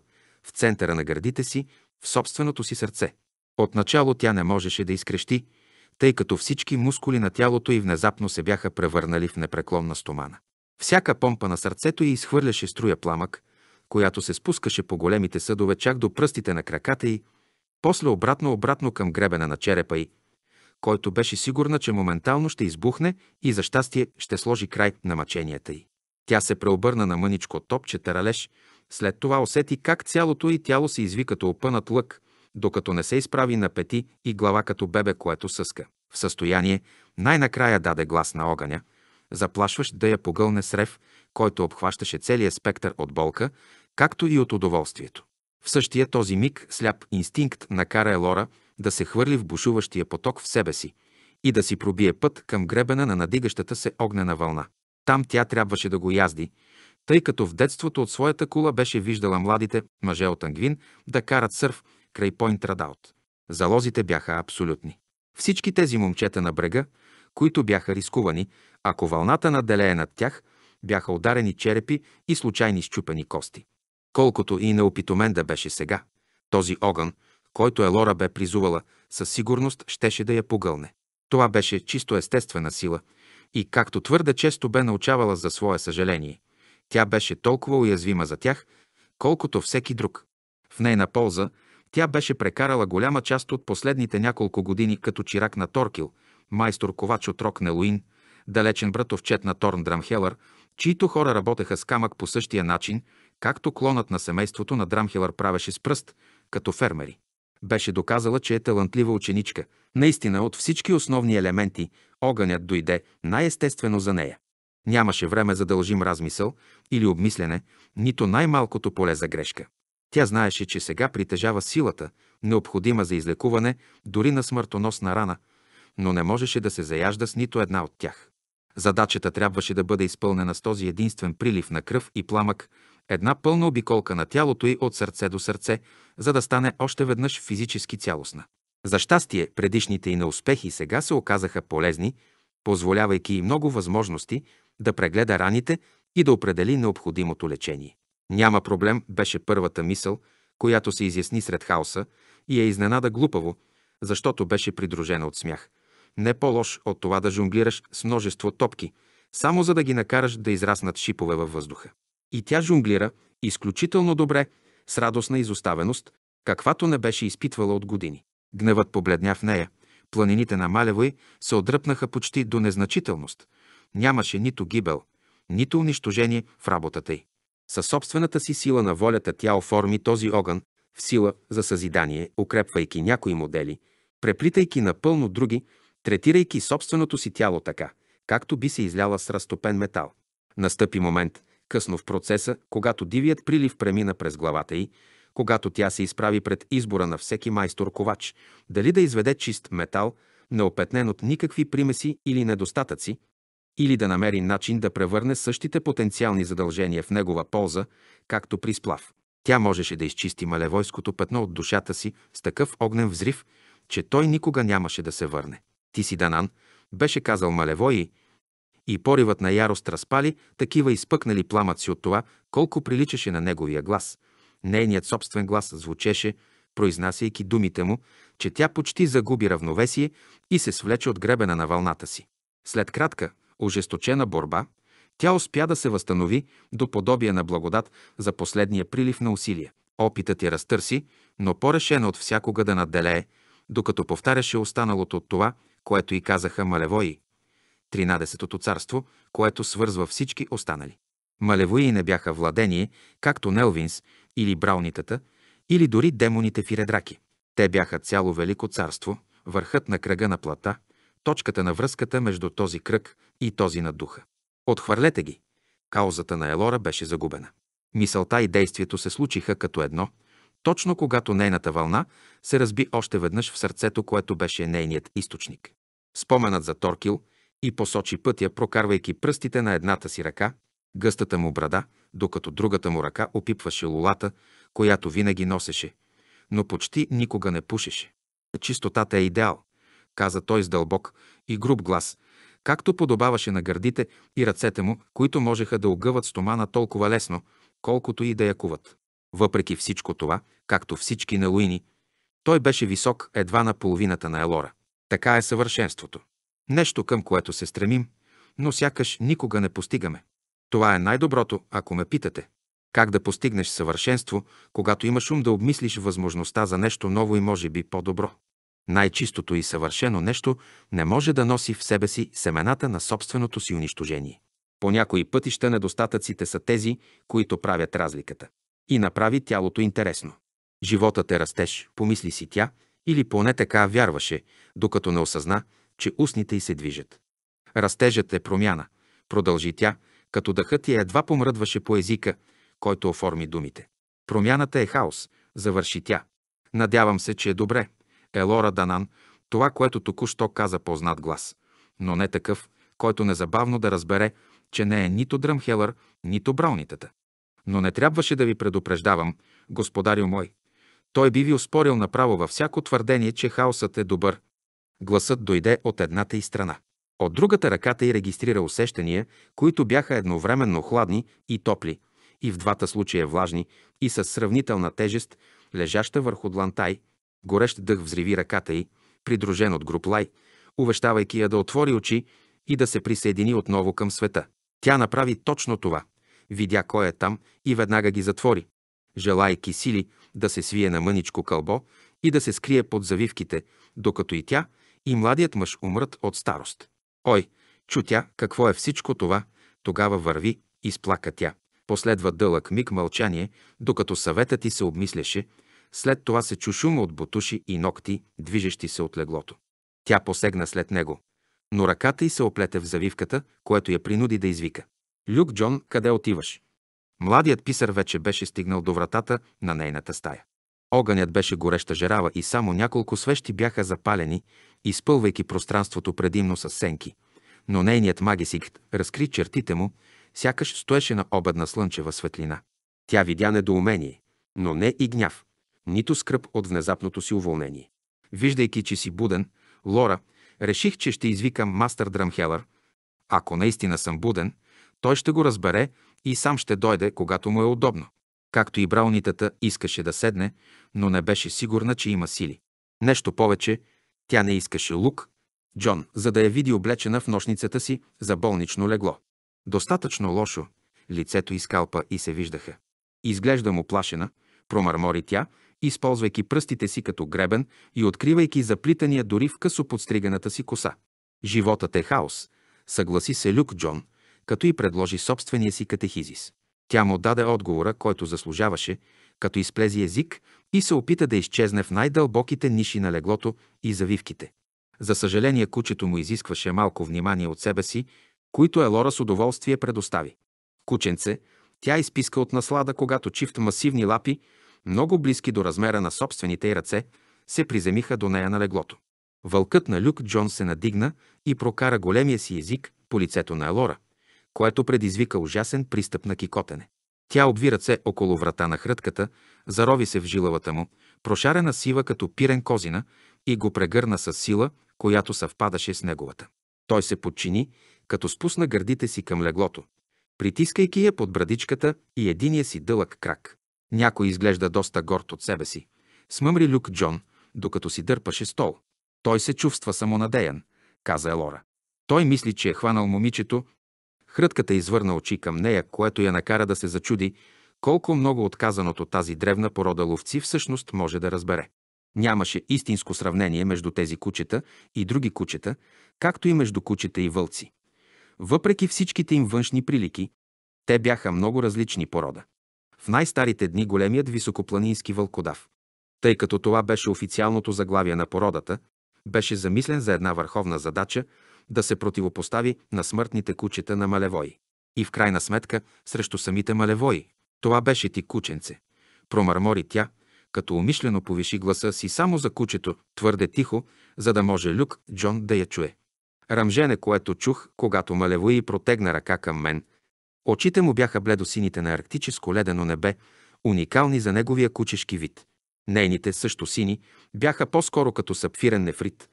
в центъра на гърдите си, в собственото си сърце. Отначало тя не можеше да изкрещи, тъй като всички мускули на тялото й внезапно се бяха превърнали в непреклонна стомана. Всяка помпа на сърцето й изхвърляше струя пламък, която се спускаше по големите съдове чак до пръстите на краката й, после обратно-обратно към гребена на черепа й, който беше сигурна, че моментално ще избухне и за щастие ще сложи край на мъченията й. Тя се преобърна на мъничко топче таралеж, след това усети как цялото й тяло се изви като опънат лък, докато не се изправи на пети и глава като бебе, което съска. В състояние най-накрая даде глас на огъня, заплашващ да я погълне с рев, който обхващаше целия спектър от болка, както и от удоволствието. В същия този миг сляп инстинкт накара Елора да се хвърли в бушуващия поток в себе си и да си пробие път към гребена на надигащата се огнена вълна. Там тя трябваше да го язди, тъй като в детството от своята кула беше виждала младите мъже от Ангвин да карат сърф край Пойнт Радаут. Залозите бяха абсолютни. Всички тези момчета на брега, които бяха рискувани, ако вълната наделее над тях, бяха ударени черепи и случайни щупени кости. Колкото и неопитомен да беше сега, този огън, който Елора бе призувала, със сигурност щеше да я погълне. Това беше чисто естествена сила и както твърде често бе научавала за свое съжаление, тя беше толкова уязвима за тях, колкото всеки друг. В нейна полза тя беше прекарала голяма част от последните няколко години като чирак на Торкил, майстор ковач от Рок Нелуин, далечен братовчет на Торн Драмхелър, чието хора работеха с камък по същия начин, както клонът на семейството на Драмхелър правеше с пръст, като фермери. Беше доказала, че е талантлива ученичка. Наистина от всички основни елементи огънят дойде най-естествено за нея. Нямаше време за дължим размисъл или обмислене, нито най-малкото поле за грешка. Тя знаеше, че сега притежава силата, необходима за излекуване дори на смъртоносна рана, но не можеше да се заяжда с нито една от тях. Задачата трябваше да бъде изпълнена с този единствен прилив на кръв и пламък, една пълна обиколка на тялото й от сърце до сърце, за да стане още веднъж физически цялостна. За щастие, предишните й неуспехи сега се оказаха полезни, позволявайки и много възможности да прегледа раните и да определи необходимото лечение. Няма проблем беше първата мисъл, която се изясни сред хаоса и я изненада глупаво, защото беше придружена от смях. Не по-лош от това да жонглираш с множество топки, само за да ги накараш да израснат шипове във въздуха. И тя жонглира изключително добре, с радостна изоставеност, каквато не беше изпитвала от години. Гневът побледня в нея. Планините на Малевой се отдръпнаха почти до незначителност. Нямаше нито гибел, нито унищожение в работата й. Със собствената си сила на волята тя оформи този огън в сила за съзидание, укрепвайки някои модели, преплитайки напълно други, третирайки собственото си тяло така, както би се изляла с разтопен метал. Настъпи момент, късно в процеса, когато дивият прилив премина през главата й, когато тя се изправи пред избора на всеки майстор-ковач, дали да изведе чист метал, неопетнен от никакви примеси или недостатъци, или да намери начин да превърне същите потенциални задължения в негова полза, както при сплав. Тя можеше да изчисти малевойското пътно от душата си с такъв огнен взрив, че той никога нямаше да се върне. Ти си Данан, беше казал Малевой и поривът на ярост разпали такива изпъкнали пламъци от това, колко приличаше на неговия глас. Нейният собствен глас звучеше, произнасяйки думите му, че тя почти загуби равновесие и се свлече от гребена на вълната си. След кратка, ожесточена борба, тя успя да се възстанови до подобие на благодат за последния прилив на усилия. Опитът я разтърси, но по-решена от всякога да надделее, докато повтаряше останалото от това, което и казаха Малевои. Тринадесетото царство, което свързва всички останали. Малевои не бяха владение, както Нелвинс или Браунитата, или дори демоните в Иредраки. Те бяха цяло велико царство, върхът на кръга на плата, точката на връзката между този кръг и този на духа. Отхвърлете ги. Каузата на Елора беше загубена. Мисълта и действието се случиха като едно, точно когато нейната вълна се разби още веднъж в сърцето, което беше нейният източник. Споменът за Торкил и посочи пътя, прокарвайки пръстите на едната си ръка, гъстата му брада, докато другата му ръка опипваше лулата, която винаги носеше, но почти никога не пушеше. Чистотата е идеал, каза той с дълбок и груб глас, както подобаваше на гърдите и ръцете му, които можеха да огъват стомана толкова лесно, колкото и да я куват. Въпреки всичко това, както всички на Луини, той беше висок едва на половината на Елора. Така е съвършенството. Нещо към което се стремим, но сякаш никога не постигаме. Това е най-доброто, ако ме питате. Как да постигнеш съвършенство, когато имаш ум да обмислиш възможността за нещо ново и може би по-добро? Най-чистото и съвършено нещо не може да носи в себе си семената на собственото си унищожение. По някои пътища недостатъците са тези, които правят разликата. И направи тялото интересно. Животът е растеж, помисли си тя, или поне така вярваше, докато не осъзна, че устните й се движат. Растежът е промяна, продължи тя, като дъхът я едва помръдваше по езика, който оформи думите. Промяната е хаос, завърши тя. Надявам се, че е добре, Елора Данан това, което току-що каза познат глас, но не такъв, който незабавно да разбере, че не е нито Дръмхелър, нито Браунитата. Но не трябваше да ви предупреждавам, господарю мой. Той би ви успорил направо във всяко твърдение, че хаосът е добър. Гласът дойде от едната и страна. От другата ръката й регистрира усещания, които бяха едновременно хладни и топли, и в двата случая влажни, и с сравнителна тежест, лежаща върху длантай – Горещ дъх взриви ръката й, придружен от груплай, увещавайки я да отвори очи и да се присъедини отново към света. Тя направи точно това. Видя кой е там и веднага ги затвори, желайки сили да се свие на мъничко кълбо и да се скрие под завивките, докато и тя, и младият мъж умрат от старост. Ой, чу тя какво е всичко това, тогава върви, изплака тя. Последва дълъг миг мълчание, докато съветът ти се обмисляше след това се чу шум от бутуши и ногти, движещи се от леглото. Тя посегна след него, но ръката й се оплете в завивката, което я принуди да извика. Люк Джон, къде отиваш? Младият писар вече беше стигнал до вратата на нейната стая. Огънят беше гореща жерава и само няколко свещи бяха запалени, изпълвайки пространството предимно с сенки. Но нейният магисик разкри чертите му, сякаш стоеше на обедна слънчева светлина. Тя видя недоумение, но не и гняв нито скръп от внезапното си уволнение. Виждайки, че си буден, Лора, реших, че ще извикам мастър Драмхелър. Ако наистина съм буден, той ще го разбере и сам ще дойде, когато му е удобно. Както и браунитата искаше да седне, но не беше сигурна, че има сили. Нещо повече, тя не искаше лук, Джон, за да я види облечена в нощницата си за болнично легло. Достатъчно лошо, лицето и скалпа и се виждаха. Изглежда му плашена, промърмори тя използвайки пръстите си като гребен и откривайки заплитания дори в късо подстриганата си коса. Животът е хаос, съгласи се Люк Джон, като и предложи собствения си катехизис. Тя му даде отговора, който заслужаваше, като изплези език и се опита да изчезне в най-дълбоките ниши на леглото и завивките. За съжаление, кучето му изискваше малко внимание от себе си, които Елора с удоволствие предостави. Кученце, тя изписка от наслада, когато чифт масивни лапи много близки до размера на собствените й ръце, се приземиха до нея на леглото. Вълкът на Люк Джон се надигна и прокара големия си език по лицето на Елора, което предизвика ужасен пристъп на кикотене. Тя обви ръце около врата на хрътката, зарови се в жилавата му, прошарена сива като пирен козина и го прегърна с сила, която съвпадаше с неговата. Той се подчини, като спусна гърдите си към леглото, притискайки я под брадичката и единия си дълъг крак. Някой изглежда доста горд от себе си. Смъмри Люк Джон, докато си дърпаше стол. Той се чувства самонадеян, каза Елора. Той мисли, че е хванал момичето. Хрътката извърна очи към нея, което я накара да се зачуди, колко много отказаното тази древна порода ловци всъщност може да разбере. Нямаше истинско сравнение между тези кучета и други кучета, както и между кучета и вълци. Въпреки всичките им външни прилики, те бяха много различни порода в най-старите дни големият високопланински вълкодав. Тъй като това беше официалното заглавие на породата, беше замислен за една върховна задача да се противопостави на смъртните кучета на малевои. И в крайна сметка срещу самите малевои. Това беше ти кученце. Промърмори тя, като умишлено повиши гласа си само за кучето, твърде тихо, за да може Люк Джон да я чуе. Рамжене, което чух, когато малевои протегна ръка към мен, Очите му бяха бледосините на арктическо ледено небе, уникални за неговия кучешки вид. Нейните, също сини, бяха по-скоро като сапфирен нефрит.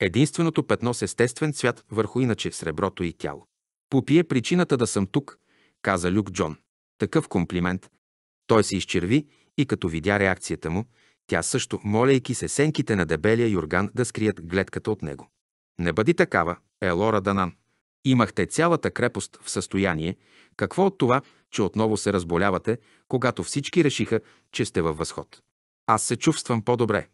Единственото петно с естествен цвят върху иначе среброто и тяло. Попие е причината да съм тук, каза Люк Джон. Такъв комплимент. Той се изчерви и като видя реакцията му, тя също, молейки се сенките на дебелия юрган да скрият гледката от него. Не бъди такава, Елора Данан. Имахте цялата крепост в състояние, какво от това, че отново се разболявате, когато всички решиха, че сте във възход. Аз се чувствам по-добре.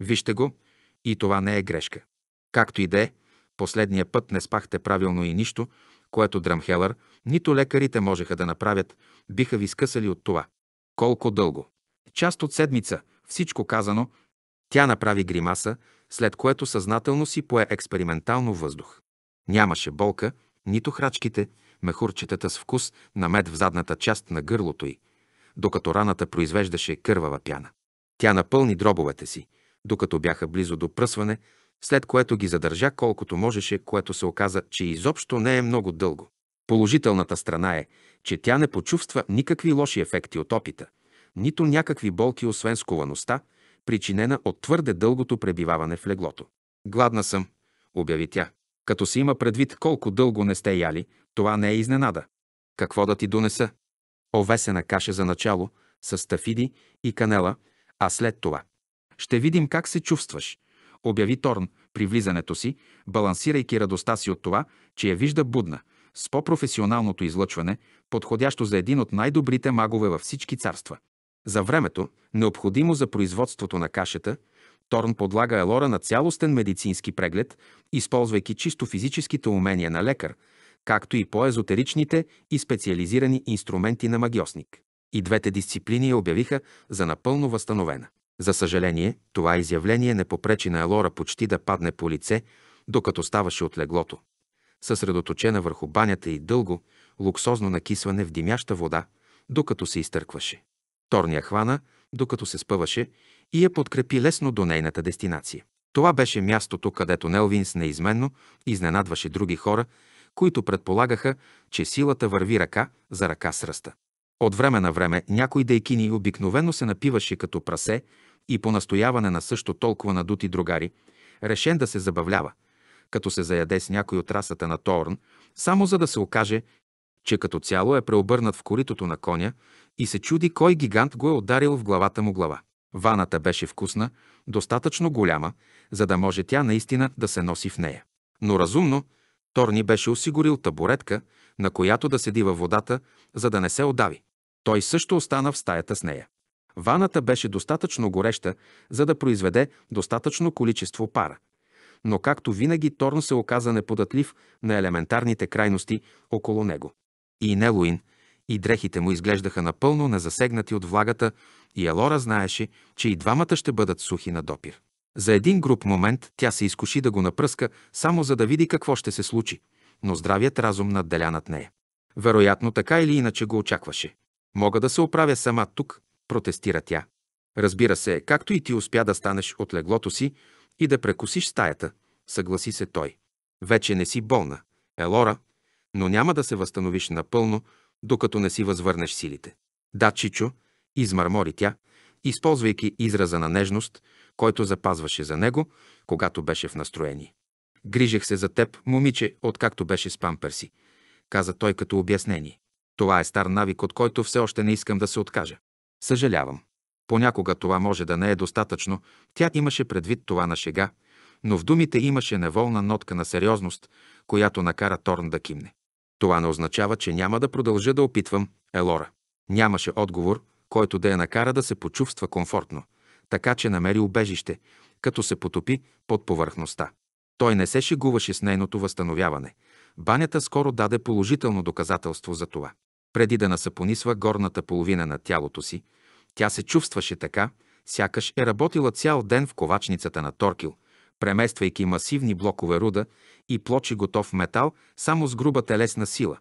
Вижте го, и това не е грешка. Както и да е, последния път не спахте правилно и нищо, което Драмхелър, нито лекарите можеха да направят, биха ви скъсали от това. Колко дълго? Част от седмица, всичко казано, тя направи гримаса, след което съзнателно си пое експериментално въздух. Нямаше болка, нито храчките, мехурчетата с вкус на мед в задната част на гърлото й, докато раната произвеждаше кървава пяна. Тя напълни дробовете си, докато бяха близо до пръсване, след което ги задържа колкото можеше, което се оказа, че изобщо не е много дълго. Положителната страна е, че тя не почувства никакви лоши ефекти от опита, нито някакви болки, освен сковаността, причинена от твърде дългото пребиваване в леглото. Гладна съм, обяви тя. Като си има предвид колко дълго не сте яли, това не е изненада. Какво да ти донеса? Овесена каша за начало, с тафиди и канела, а след това. Ще видим как се чувстваш, обяви Торн при влизането си, балансирайки радостта си от това, че я вижда будна, с по-професионалното излъчване, подходящо за един от най-добрите магове във всички царства. За времето, необходимо за производството на кашата – Торн подлага Елора на цялостен медицински преглед, използвайки чисто физическите умения на лекар, както и по-езотеричните и специализирани инструменти на магиосник. И двете дисциплини я обявиха за напълно възстановена. За съжаление, това изявление не попречи на Елора почти да падне по лице, докато ставаше от леглото. Съсредоточена върху банята и дълго, луксозно накисване в димяща вода, докато се изтъркваше. Торния хвана, докато се спъваше и я подкрепи лесно до нейната дестинация. Това беше мястото, където Нелвинс неизменно изненадваше други хора, които предполагаха, че силата върви ръка за ръка с ръста. От време на време някой дайкини обикновено се напиваше като прасе и по настояване на също толкова надути другари, решен да се забавлява, като се заяде с някой от расата на Торн, само за да се окаже, че като цяло е преобърнат в коритото на коня и се чуди кой гигант го е ударил в главата му глава. Ваната беше вкусна, достатъчно голяма, за да може тя наистина да се носи в нея. Но разумно, Торни беше осигурил табуретка, на която да седи във водата, за да не се отдави. Той също остана в стаята с нея. Ваната беше достатъчно гореща, за да произведе достатъчно количество пара. Но както винаги Торн се оказа неподатлив на елементарните крайности около него. И не и дрехите му изглеждаха напълно незасегнати от влагата и Елора знаеше, че и двамата ще бъдат сухи на допир. За един груп момент тя се изкуши да го напръска, само за да види какво ще се случи, но здравият разум надделя над нея. Вероятно така или иначе го очакваше. Мога да се оправя сама тук, протестира тя. Разбира се, както и ти успя да станеш от леглото си и да прекусиш стаята, съгласи се той. Вече не си болна, Елора, но няма да се възстановиш напълно, докато не си възвърнеш силите. Да, Чичо, измърмори тя, използвайки израза на нежност, който запазваше за него, когато беше в настроение. Грижех се за теб, момиче, откакто беше с памперси, каза той като обяснение. Това е стар навик, от който все още не искам да се откажа. Съжалявам. Понякога това може да не е достатъчно. Тя имаше предвид това на шега, но в думите имаше неволна нотка на сериозност, която накара Торн да кимне. Това не означава, че няма да продължа да опитвам Елора. Нямаше отговор, който да я накара да се почувства комфортно, така че намери убежище, като се потопи под повърхността. Той не се шегуваше с нейното възстановяване. Банята скоро даде положително доказателство за това. Преди да насапонисва горната половина на тялото си, тя се чувстваше така, сякаш е работила цял ден в ковачницата на Торкил – премествайки масивни блокове руда и плочи готов метал само с груба телесна сила,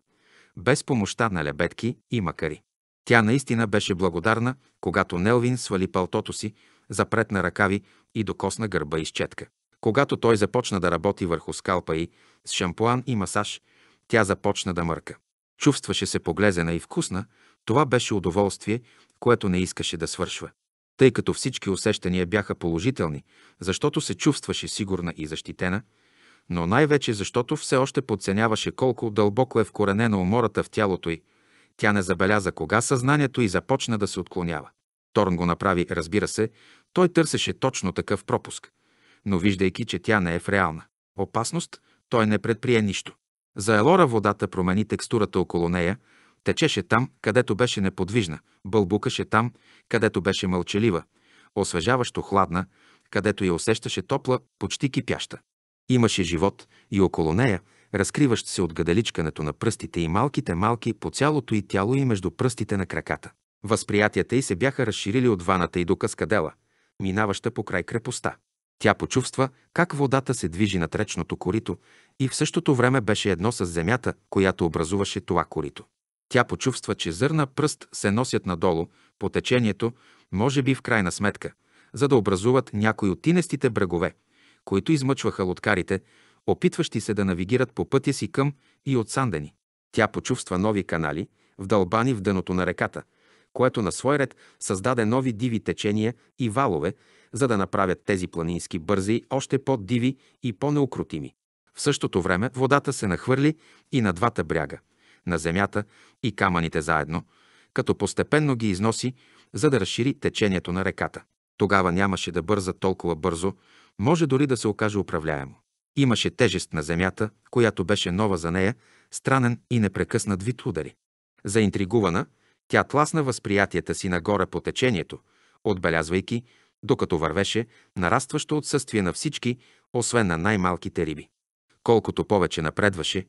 без помощта на лебедки и макари. Тя наистина беше благодарна, когато Нелвин свали палтото си, запретна ръкави и докосна гърба и щетка. Когато той започна да работи върху скалпа й с шампуан и масаж, тя започна да мърка. Чувстваше се поглезена и вкусна, това беше удоволствие, което не искаше да свършва тъй като всички усещания бяха положителни, защото се чувстваше сигурна и защитена, но най-вече защото все още подценяваше колко дълбоко е вкоренена умората в тялото й. Тя не забеляза кога съзнанието й започна да се отклонява. Торн го направи, разбира се, той търсеше точно такъв пропуск, но виждайки, че тя не е в реална опасност, той не предприе нищо. За Елора водата промени текстурата около нея, Течеше там, където беше неподвижна, бълбукаше там, където беше мълчалива, освежаващо хладна, където я усещаше топла, почти кипяща. Имаше живот и около нея, разкриващ се от гаделичкането на пръстите и малките малки по цялото и тяло и между пръстите на краката. Възприятията й се бяха разширили от ваната и до каскадела, минаваща по край крепостта. Тя почувства как водата се движи над речното корито и в същото време беше едно с земята, която образуваше това корито. Тя почувства, че зърна пръст се носят надолу по течението, може би в крайна сметка, за да образуват някои от тинестите брегове, които измъчваха лодкарите, опитващи се да навигират по пътя си към и от Сандени. Тя почувства нови канали, вдълбани в дъното на реката, което на свой ред създаде нови диви течения и валове, за да направят тези планински бързи още по-диви и по-неукротими. В същото време водата се нахвърли и на двата бряга – на земята и камъните заедно, като постепенно ги износи, за да разшири течението на реката. Тогава нямаше да бърза толкова бързо, може дори да се окаже управляемо. Имаше тежест на земята, която беше нова за нея, странен и непрекъснат вид удари. Заинтригувана, тя тласна възприятията си нагоре по течението, отбелязвайки, докато вървеше, нарастващо отсъствие на всички, освен на най-малките риби. Колкото повече напредваше,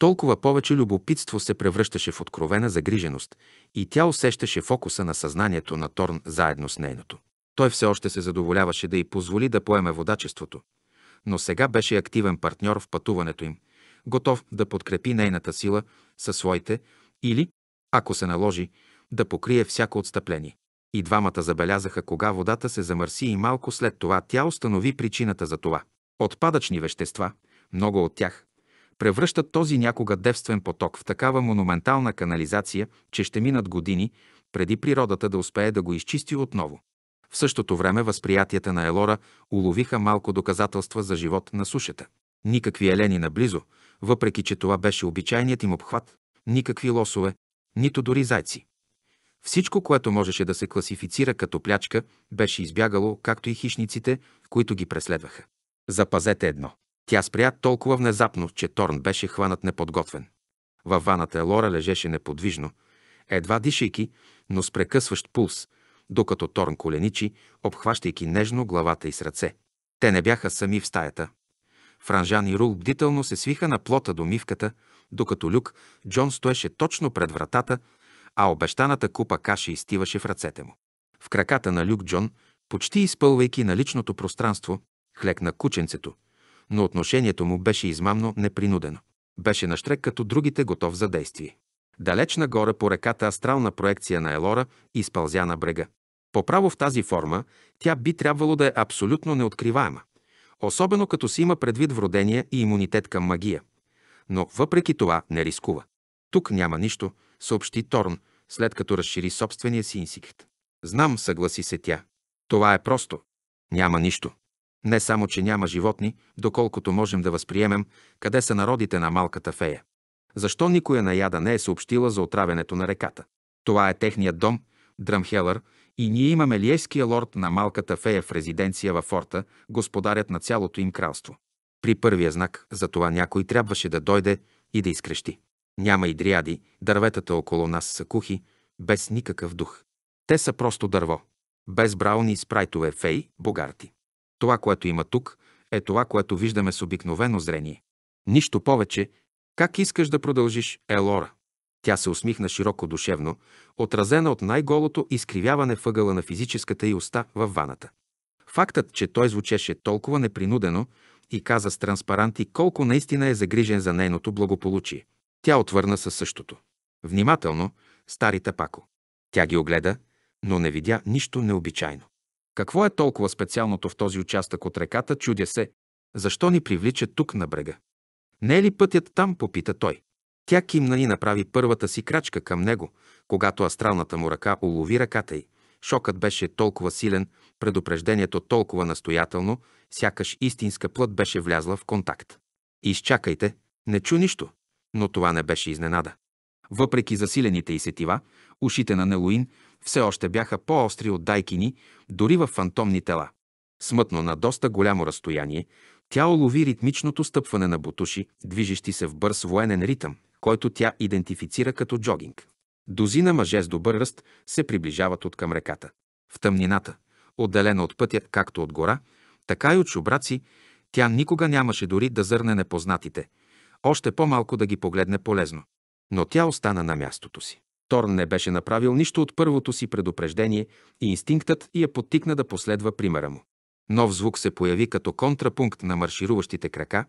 толкова повече любопитство се превръщаше в откровена загриженост и тя усещаше фокуса на съзнанието на Торн заедно с нейното. Той все още се задоволяваше да й позволи да поеме водачеството, но сега беше активен партньор в пътуването им, готов да подкрепи нейната сила със своите или, ако се наложи, да покрие всяко отстъпление. И двамата забелязаха кога водата се замърси и малко след това тя установи причината за това. Отпадъчни вещества, много от тях, превръщат този някога девствен поток в такава монументална канализация, че ще минат години, преди природата да успее да го изчисти отново. В същото време възприятията на Елора уловиха малко доказателства за живот на сушата. Никакви елени наблизо, въпреки че това беше обичайният им обхват, никакви лосове, нито дори зайци. Всичко, което можеше да се класифицира като плячка, беше избягало, както и хищниците, които ги преследваха. Запазете едно. Тя спря толкова внезапно, че Торн беше хванат неподготвен. Във ваната Лора лежеше неподвижно, едва дишайки, но с прекъсващ пулс, докато Торн коленичи, обхващайки нежно главата и с ръце. Те не бяха сами в стаята. Франжан и Рул бдително се свиха на плота до мивката, докато Люк Джон стоеше точно пред вратата, а обещаната купа каша изтиваше в ръцете му. В краката на Люк Джон, почти изпълвайки наличното пространство, хлекна кученцето – но отношението му беше измамно непринудено. Беше нащрек като другите готов за действие. Далеч нагоре по реката астрална проекция на Елора изпълзя на брега. По право в тази форма тя би трябвало да е абсолютно неоткриваема, особено като си има предвид вродения и имунитет към магия. Но въпреки това не рискува. Тук няма нищо, съобщи Торн, след като разшири собствения си инсикт. Знам, съгласи се тя. Това е просто. Няма нищо. Не само, че няма животни, доколкото можем да възприемем къде са народите на малката фея. Защо никоя наяда не е съобщила за отравянето на реката? Това е техният дом, Дръмхелър, и ние имаме Лиевския лорд на малката фея в резиденция във форта, господарят на цялото им кралство. При първия знак за това някой трябваше да дойде и да изкрещи. Няма и дриади, дърветата около нас са кухи, без никакъв дух. Те са просто дърво. Без брауни, спрайтове, фей, богарти. Това, което има тук, е това, което виждаме с обикновено зрение. Нищо повече. Как искаш да продължиш, Елора? Тя се усмихна широко душевно, отразена от най-голото изкривяване въгъла на физическата и уста във ваната. Фактът, че той звучеше толкова непринудено и каза с транспаранти колко наистина е загрижен за нейното благополучие. Тя отвърна със същото. Внимателно, старите пако. Тя ги огледа, но не видя нищо необичайно. Какво е толкова специалното в този участък от реката, чудя се, защо ни привлича тук на брега? Не е ли пътят там, попита той. Тя кимна и направи първата си крачка към него, когато астралната му ръка улови ръката й. Шокът беше толкова силен, предупреждението толкова настоятелно, сякаш истинска плът беше влязла в контакт. Изчакайте, не чу нищо, но това не беше изненада. Въпреки засилените и сетива, ушите на Нелуин все още бяха по-остри от дайкини, дори в фантомни тела. Смътно на доста голямо разстояние, тя улови ритмичното стъпване на бутуши, движещи се в бърз военен ритъм, който тя идентифицира като джогинг. Дозина мъже с добър ръст се приближават от към реката. В тъмнината, отделена от пътя както от гора, така и от шубраци, тя никога нямаше дори да зърне непознатите, още по-малко да ги погледне полезно. Но тя остана на мястото си. Торн не беше направил нищо от първото си предупреждение и инстинктът я подтикна да последва примера му. Нов звук се появи като контрапункт на маршируващите крака,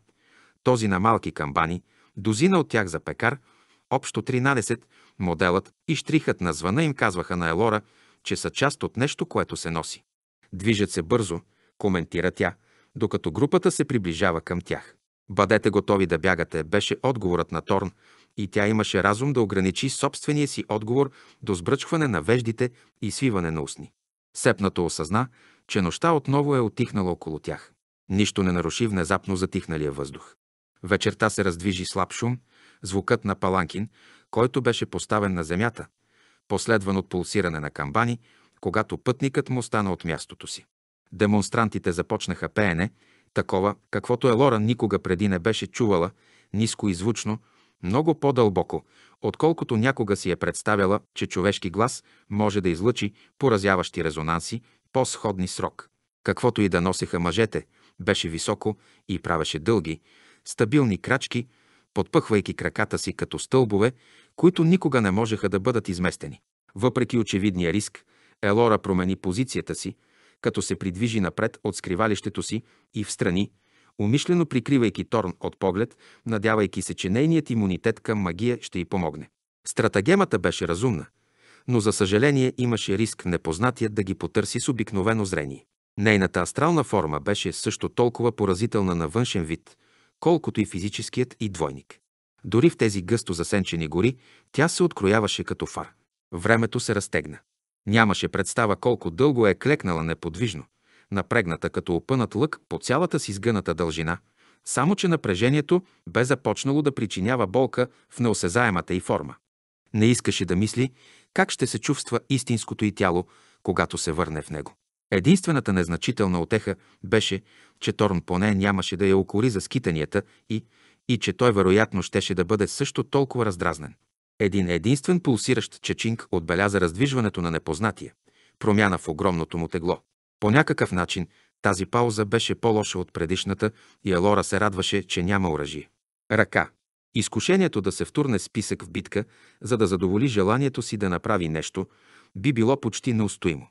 този на малки камбани, дозина от тях за пекар, общо 13, моделът и штрихът на звъна им казваха на Елора, че са част от нещо, което се носи. Движат се бързо, коментира тя, докато групата се приближава към тях. Бъдете готови да бягате, беше отговорът на Торн, и тя имаше разум да ограничи собствения си отговор до сбръчкване на веждите и свиване на устни. Сепнато осъзна, че нощта отново е отихнала около тях. Нищо не наруши внезапно затихналия въздух. Вечерта се раздвижи слаб шум, звукът на паланкин, който беше поставен на земята, последван от пулсиране на камбани, когато пътникът му стана от мястото си. Демонстрантите започнаха пеене, такова, каквото Елора никога преди не беше чувала, ниско и звучно, много по-дълбоко, отколкото някога си е представяла, че човешки глас може да излъчи поразяващи резонанси, по-сходни срок. Каквото и да носеха мъжете, беше високо и правеше дълги, стабилни крачки, подпъхвайки краката си като стълбове, които никога не можеха да бъдат изместени. Въпреки очевидния риск, Елора промени позицията си, като се придвижи напред от скривалището си и встрани, умишлено прикривайки Торн от поглед, надявайки се, че нейният имунитет към магия ще й помогне. Стратагемата беше разумна, но за съжаление имаше риск непознатият да ги потърси с обикновено зрение. Нейната астрална форма беше също толкова поразителна на външен вид, колкото и физическият и двойник. Дори в тези гъсто засенчени гори тя се открояваше като фар. Времето се разтегна. Нямаше представа колко дълго е клекнала неподвижно напрегната като опънат лък по цялата си сгъната дължина, само че напрежението бе започнало да причинява болка в неосезаемата й форма. Не искаше да мисли как ще се чувства истинското й тяло, когато се върне в него. Единствената незначителна отеха беше, че Торн поне нямаше да я окори за скитанията и, и че той вероятно щеше да бъде също толкова раздразнен. Един единствен пулсиращ чечинг отбеляза раздвижването на непознатия, промяна в огромното му тегло. По някакъв начин тази пауза беше по-лоша от предишната и Елора се радваше, че няма оръжие. Ръка. Изкушението да се втурне списък в битка, за да задоволи желанието си да направи нещо, би било почти неустоимо.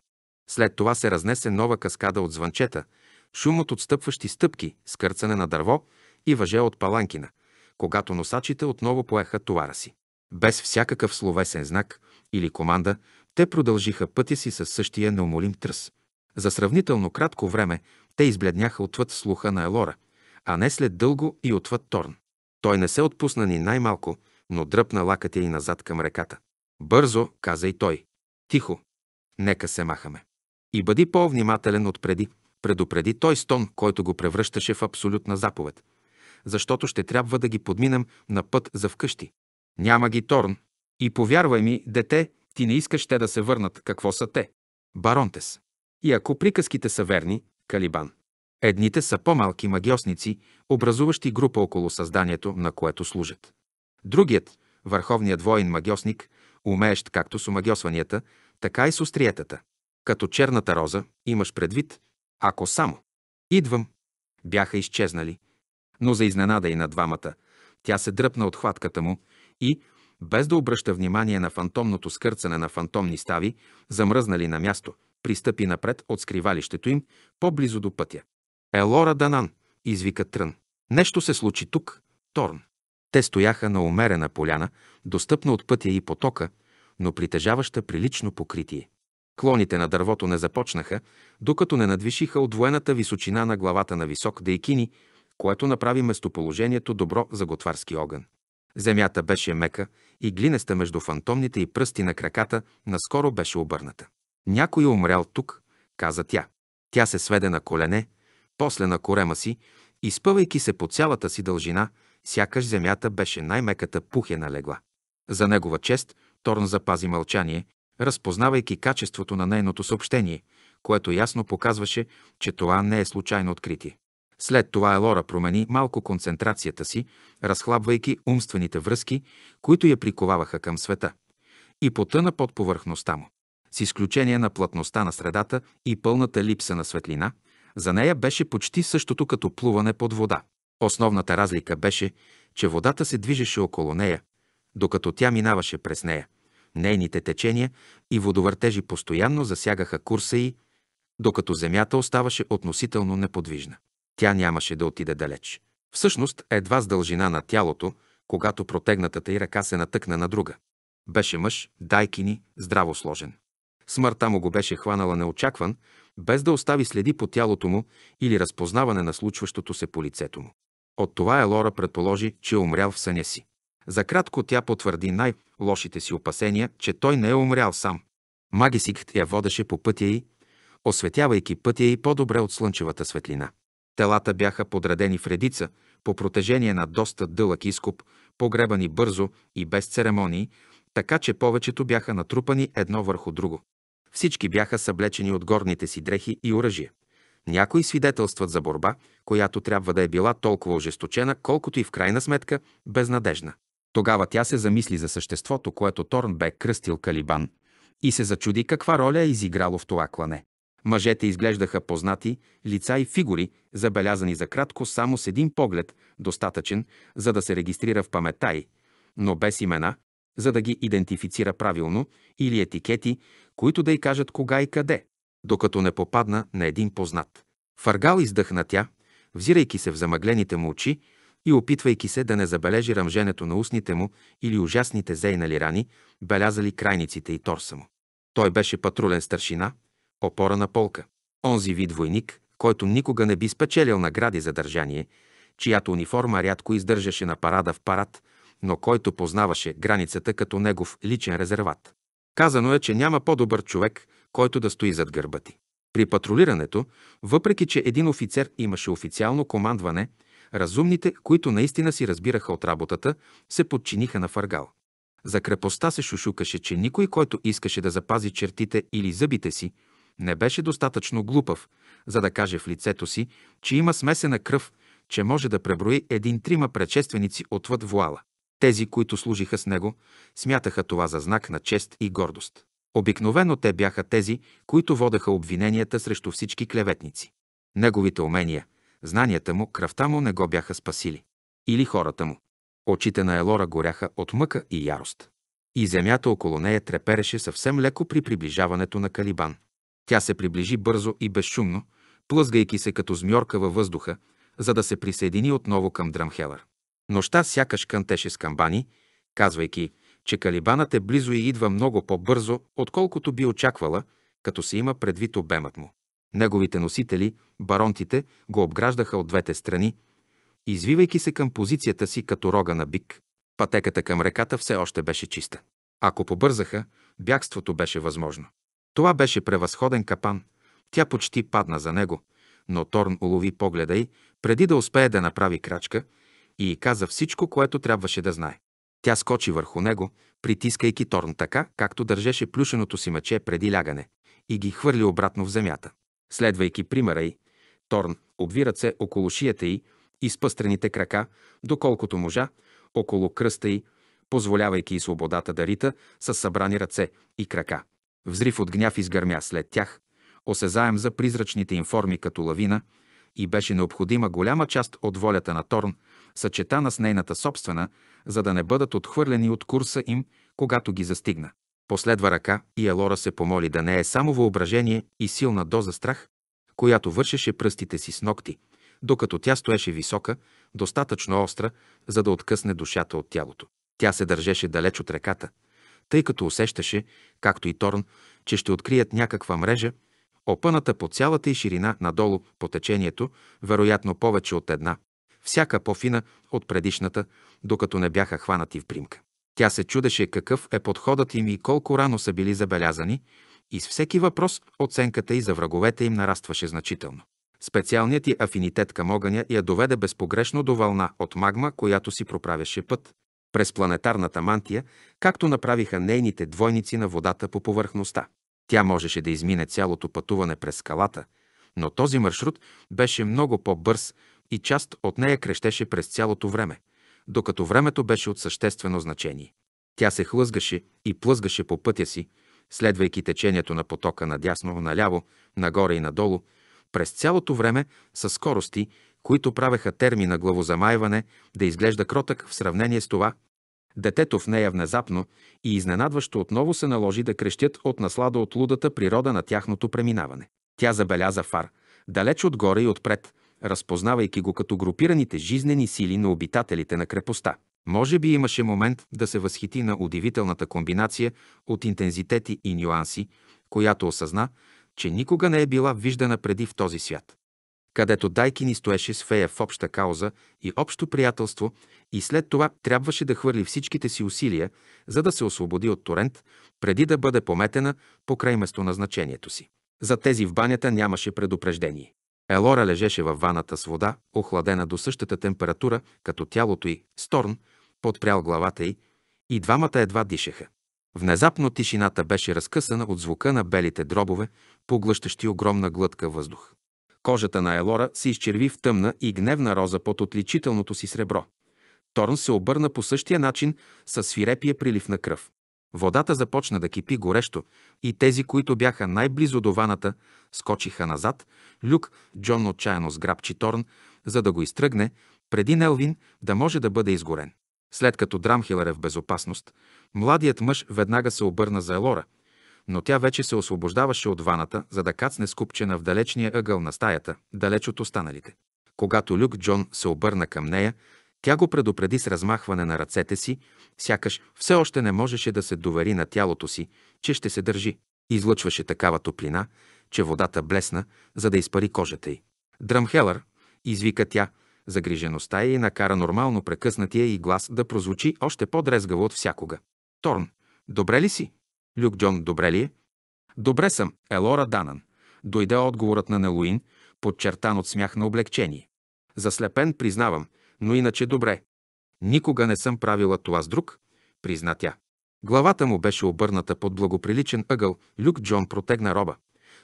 След това се разнесе нова каскада от звънчета, шум от отстъпващи стъпки, скърцане на дърво и въже от паланкина, когато носачите отново поеха товара си. Без всякакъв словесен знак или команда, те продължиха пътя си със същия неумолим тръс. За сравнително кратко време те избледняха отвъд слуха на Елора, а не след дълго и отвъд Торн. Той не се отпусна ни най-малко, но дръпна лакътя и назад към реката. Бързо, каза и той. Тихо. Нека се махаме. И бъди по-внимателен отпреди, предупреди той стон, който го превръщаше в абсолютна заповед. Защото ще трябва да ги подминем на път за вкъщи. Няма ги Торн. И повярвай ми, дете, ти не искаш те да се върнат. Какво са те? Баронтес. И ако приказките са верни, Калибан. Едните са по-малки магиосници, образуващи група около създанието, на което служат. Другият, върховният воин магиосник, умеещ както с омагиосванията, така и с остриетата. Като черната роза, имаш предвид, ако само. Идвам. Бяха изчезнали. Но за изненада и на двамата, тя се дръпна от хватката му и, без да обръща внимание на фантомното скърцане на фантомни стави, замръзнали на място – пристъпи напред от скривалището им, по-близо до пътя. Елора Данан, извика Трън. Нещо се случи тук, Торн. Те стояха на умерена поляна, достъпна от пътя и потока, но притежаваща прилично покритие. Клоните на дървото не започнаха, докато не надвишиха от военната височина на главата на висок дейкини, което направи местоположението добро за готварски огън. Земята беше мека и глинеста между фантомните и пръсти на краката наскоро беше обърната. Някой е умрял тук, каза тя. Тя се сведе на колене, после на корема си, изпъвайки се по цялата си дължина, сякаш земята беше най-меката пухена легла. За негова чест Торн запази мълчание, разпознавайки качеството на нейното съобщение, което ясно показваше, че това не е случайно откритие. След това Елора промени малко концентрацията си, разхлабвайки умствените връзки, които я приковаваха към света, и потъна под повърхността му с изключение на плътността на средата и пълната липса на светлина, за нея беше почти същото като плуване под вода. Основната разлика беше, че водата се движеше около нея, докато тя минаваше през нея. Нейните течения и водовъртежи постоянно засягаха курса й, докато земята оставаше относително неподвижна. Тя нямаше да отиде далеч. Всъщност, едва с дължина на тялото, когато протегнатата й ръка се натъкна на друга. Беше мъж, дайкини, здраво сложен. Смъртта му го беше хванала неочакван, без да остави следи по тялото му или разпознаване на случващото се по лицето му. От това Елора предположи, че е умрял в съня си. За кратко тя потвърди най-лошите си опасения, че той не е умрял сам. Магисикът я водеше по пътя й, осветявайки пътя й по-добре от слънчевата светлина. Телата бяха подредени в редица, по протежение на доста дълъг изкоп, погребани бързо и без церемонии, така че повечето бяха натрупани едно върху друго. Всички бяха съблечени от горните си дрехи и оръжие. Някои свидетелстват за борба, която трябва да е била толкова ожесточена, колкото и в крайна сметка безнадежна. Тогава тя се замисли за съществото, което Торн бе кръстил Калибан и се зачуди каква роля е изиграло в това клане. Мъжете изглеждаха познати, лица и фигури, забелязани за кратко само с един поглед, достатъчен, за да се регистрира в паметта й, но без имена, за да ги идентифицира правилно, или етикети, които да й кажат кога и къде, докато не попадна на един познат. Фаргал издъхна тя, взирайки се в замъглените му очи и опитвайки се да не забележи ръмженето на устните му или ужасните зейнали рани, белязали крайниците и торса му. Той беше патрулен старшина, опора на полка. Онзи вид войник, който никога не би спечелил награди за държание, чиято униформа рядко издържаше на парада в парад, но който познаваше границата като негов личен резерват. Казано е, че няма по-добър човек, който да стои зад гърба ти. При патрулирането, въпреки че един офицер имаше официално командване, разумните, които наистина си разбираха от работата, се подчиниха на Фаргал. За крепостта се шушукаше, че никой, който искаше да запази чертите или зъбите си, не беше достатъчно глупав, за да каже в лицето си, че има смесена кръв, че може да преброи един-трима предшественици отвъд вуала. Тези, които служиха с него, смятаха това за знак на чест и гордост. Обикновено те бяха тези, които водеха обвиненията срещу всички клеветници. Неговите умения, знанията му, кръвта му не го бяха спасили. Или хората му. Очите на Елора горяха от мъка и ярост. И земята около нея трепереше съвсем леко при приближаването на Калибан. Тя се приближи бързо и безшумно, плъзгайки се като змьорка във въздуха, за да се присъедини отново към Драмхелър. Нощта сякаш кънтеше с камбани, казвайки, че калибанът е близо и идва много по-бързо, отколкото би очаквала, като се има предвид обемът му. Неговите носители, баронтите, го обграждаха от двете страни, извивайки се към позицията си като рога на бик. Пътеката към реката все още беше чиста. Ако побързаха, бягството беше възможно. Това беше превъзходен капан. Тя почти падна за него, но Торн улови погледа й, преди да успее да направи крачка – и й каза всичко, което трябваше да знае. Тя скочи върху него, притискайки Торн така, както държеше плюшеното си мъче преди лягане, и ги хвърли обратно в земята. Следвайки примера й, Торн обви ръце около шията й и с пъстрените крака, доколкото можа, около кръста й, позволявайки и свободата да рита с събрани ръце и крака. Взрив от гняв изгърмя след тях, осезаем за призрачните им форми като лавина, и беше необходима голяма част от волята на Торн, съчетана с нейната собствена, за да не бъдат отхвърлени от курса им, когато ги застигна. Последва ръка и Елора се помоли да не е само въображение и силна доза страх, която вършеше пръстите си с ногти, докато тя стоеше висока, достатъчно остра, за да откъсне душата от тялото. Тя се държеше далеч от реката, тъй като усещаше, както и Торн, че ще открият някаква мрежа, опъната по цялата и ширина надолу по течението, вероятно повече от една, всяка по-фина от предишната, докато не бяха хванати в примка. Тя се чудеше какъв е подходът им и колко рано са били забелязани, и с всеки въпрос оценката и за враговете им нарастваше значително. Специалният и афинитет към огъня я доведе безпогрешно до вълна от магма, която си проправяше път. През планетарната мантия, както направиха нейните двойници на водата по повърхността. Тя можеше да измине цялото пътуване през скалата, но този маршрут беше много по-бърз и част от нея крещеше през цялото време, докато времето беше от съществено значение. Тя се хлъзгаше и плъзгаше по пътя си, следвайки течението на потока надясно, наляво, нагоре и надолу, през цялото време с скорости, които правеха термина главозамайване да изглежда кротък в сравнение с това, Детето в нея внезапно и изненадващо отново се наложи да крещят от наслада от лудата природа на тяхното преминаване. Тя забеляза фар, далеч отгоре и отпред, разпознавайки го като групираните жизнени сили на обитателите на крепостта. Може би имаше момент да се възхити на удивителната комбинация от интензитети и нюанси, която осъзна, че никога не е била виждана преди в този свят. Където Дайки ни стоеше с фея в обща кауза и общо приятелство и след това трябваше да хвърли всичките си усилия, за да се освободи от Торент, преди да бъде пометена по край местоназначението си. За тези в банята нямаше предупреждение. Елора лежеше във ваната с вода, охладена до същата температура, като тялото й, Сторн, подпрял главата й, и двамата едва дишеха. Внезапно тишината беше разкъсана от звука на белите дробове, поглъщащи огромна глътка въздух. Кожата на Елора се изчерви в тъмна и гневна роза под отличителното си сребро. Торн се обърна по същия начин с свирепия прилив на кръв. Водата започна да кипи горещо и тези, които бяха най-близо до ваната, скочиха назад. Люк Джон отчаяно сграбчи Торн, за да го изтръгне, преди Нелвин да може да бъде изгорен. След като Драмхилър е в безопасност, младият мъж веднага се обърна за Елора, но тя вече се освобождаваше от ваната, за да кацне скупчена в далечния ъгъл на стаята, далеч от останалите. Когато Люк Джон се обърна към нея, тя го предупреди с размахване на ръцете си, сякаш все още не можеше да се довери на тялото си, че ще се държи. Излъчваше такава топлина, че водата блесна, за да изпари кожата й. Дръмхелър, извика тя, загрижеността й накара нормално прекъснатия и глас да прозвучи още по-дрезгаво от всякога. Торн, добре ли си? Люк Джон, добре ли е? Добре съм, Елора Данан. Дойде отговорът на Нелуин, подчертан от смях на облегчение. Заслепен, признавам – но иначе добре. Никога не съм правила това с друг, призна тя. Главата му беше обърната под благоприличен ъгъл. Люк Джон протегна роба,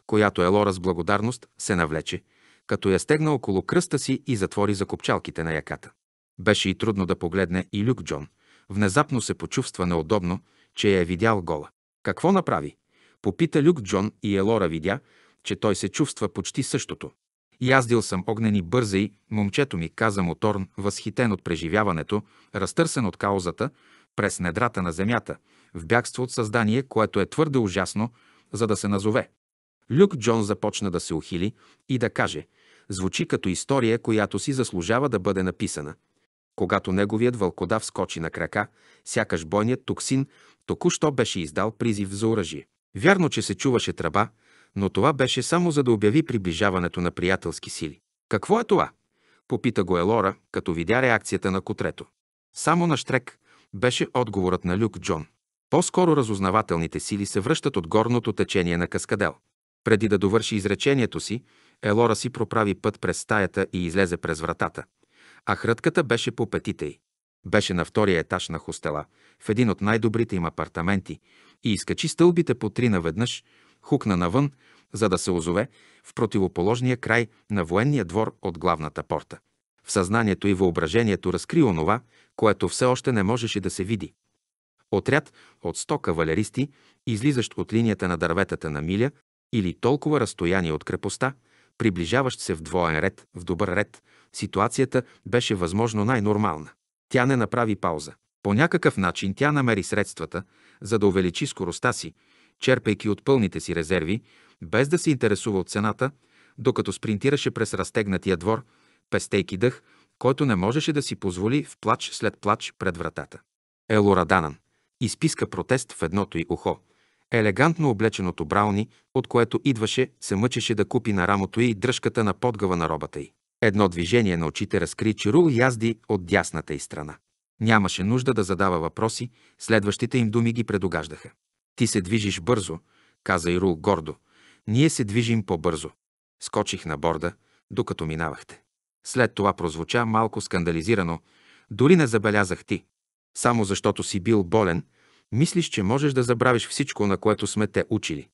която Елора с благодарност се навлече, като я стегна около кръста си и затвори за копчалките на яката. Беше и трудно да погледне и Люк Джон. Внезапно се почувства неудобно, че я е видял гола. Какво направи? Попита Люк Джон и Елора видя, че той се чувства почти същото. Яздил съм огнени и бързай, момчето ми, каза моторн, възхитен от преживяването, разтърсен от каузата, през недрата на земята, в бягство от създание, което е твърде ужасно, за да се назове. Люк Джон започна да се ухили и да каже, звучи като история, която си заслужава да бъде написана. Когато неговият вълкодав скочи на крака, сякаш бойният токсин току-що беше издал призив за оръжие. Вярно, че се чуваше тръба, но това беше само за да обяви приближаването на приятелски сили. Какво е това? Попита го Елора, като видя реакцията на котрето. Само на штрек беше отговорът на Люк Джон. По-скоро разузнавателните сили се връщат от горното течение на Каскадел. Преди да довърши изречението си, Елора си проправи път през стаята и излезе през вратата, а хрътката беше по петите й. Беше на втория етаж на хостела, в един от най-добрите им апартаменти, и изкачи стълбите по три наведнъж, хукна навън, за да се озове в противоположния край на военния двор от главната порта. В съзнанието и въображението разкри онова, което все още не можеше да се види. Отряд от 100 кавалеристи, излизащ от линията на дърветата на миля или толкова разстояние от крепостта, приближаващ се в двоен ред, в добър ред, ситуацията беше възможно най-нормална. Тя не направи пауза. По някакъв начин тя намери средствата, за да увеличи скоростта си, черпейки от пълните си резерви, без да се интересува от цената, докато спринтираше през разтегнатия двор, пестейки дъх, който не можеше да си позволи в плач след плач пред вратата. Данан изписка протест в едното й ухо. Елегантно облеченото брауни, от което идваше, се мъчеше да купи на рамото й дръжката на подгава на робата й. Едно движение на очите разкри че рул язди от дясната й страна. Нямаше нужда да задава въпроси, следващите им думи ги предогаждаха. Ти се движиш бързо, каза Ирул гордо. Ние се движим по-бързо. Скочих на борда, докато минавахте. След това прозвуча малко скандализирано. Дори не забелязах ти. Само защото си бил болен, мислиш, че можеш да забравиш всичко, на което сме те учили.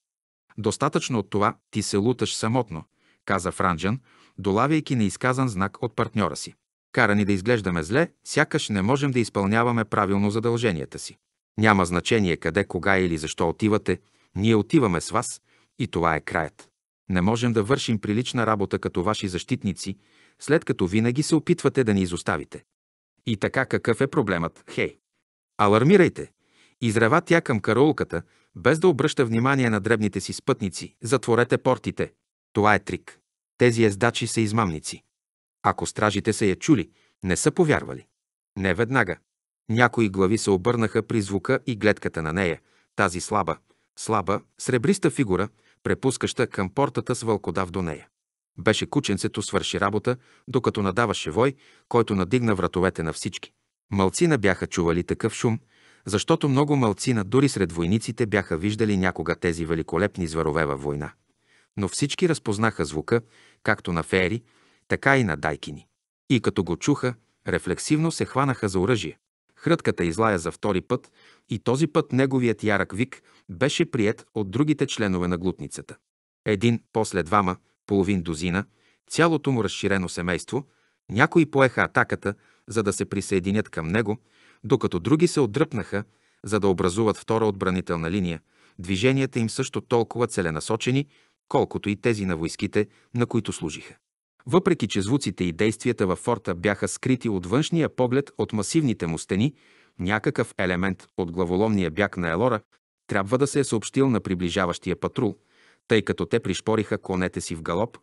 Достатъчно от това ти се луташ самотно, каза Франджан, долавяйки неизказан знак от партньора си. Кара ни да изглеждаме зле, сякаш не можем да изпълняваме правилно задълженията си. Няма значение къде, кога или защо отивате, ние отиваме с вас и това е краят. Не можем да вършим прилична работа като ваши защитници, след като винаги се опитвате да ни изоставите. И така какъв е проблемът, хей? Алармирайте! Изрева тя към караулката, без да обръща внимание на дребните си спътници. Затворете портите. Това е трик. Тези ездачи са измамници. Ако стражите са я чули, не са повярвали. Не веднага. Някои глави се обърнаха при звука и гледката на нея, тази слаба, слаба, сребриста фигура, препускаща към портата с вълкодав до нея. Беше кученцето свърши работа, докато надаваше вой, който надигна вратовете на всички. Малцина бяха чували такъв шум, защото много малцина дори сред войниците бяха виждали някога тези великолепни зверове във война. Но всички разпознаха звука, както на феери, така и на дайкини. И като го чуха, рефлексивно се хванаха за оръжие. Хрътката излая за втори път и този път неговият ярък вик беше прият от другите членове на глутницата. Един, после двама, половин дозина, цялото му разширено семейство, някои поеха атаката, за да се присъединят към него, докато други се отдръпнаха, за да образуват втора отбранителна линия, движенията им също толкова целенасочени, колкото и тези на войските, на които служиха. Въпреки, че звуците и действията във форта бяха скрити от външния поглед от масивните му стени, някакъв елемент от главоломния бяг на Елора трябва да се е съобщил на приближаващия патрул, тъй като те пришпориха конете си в галоп,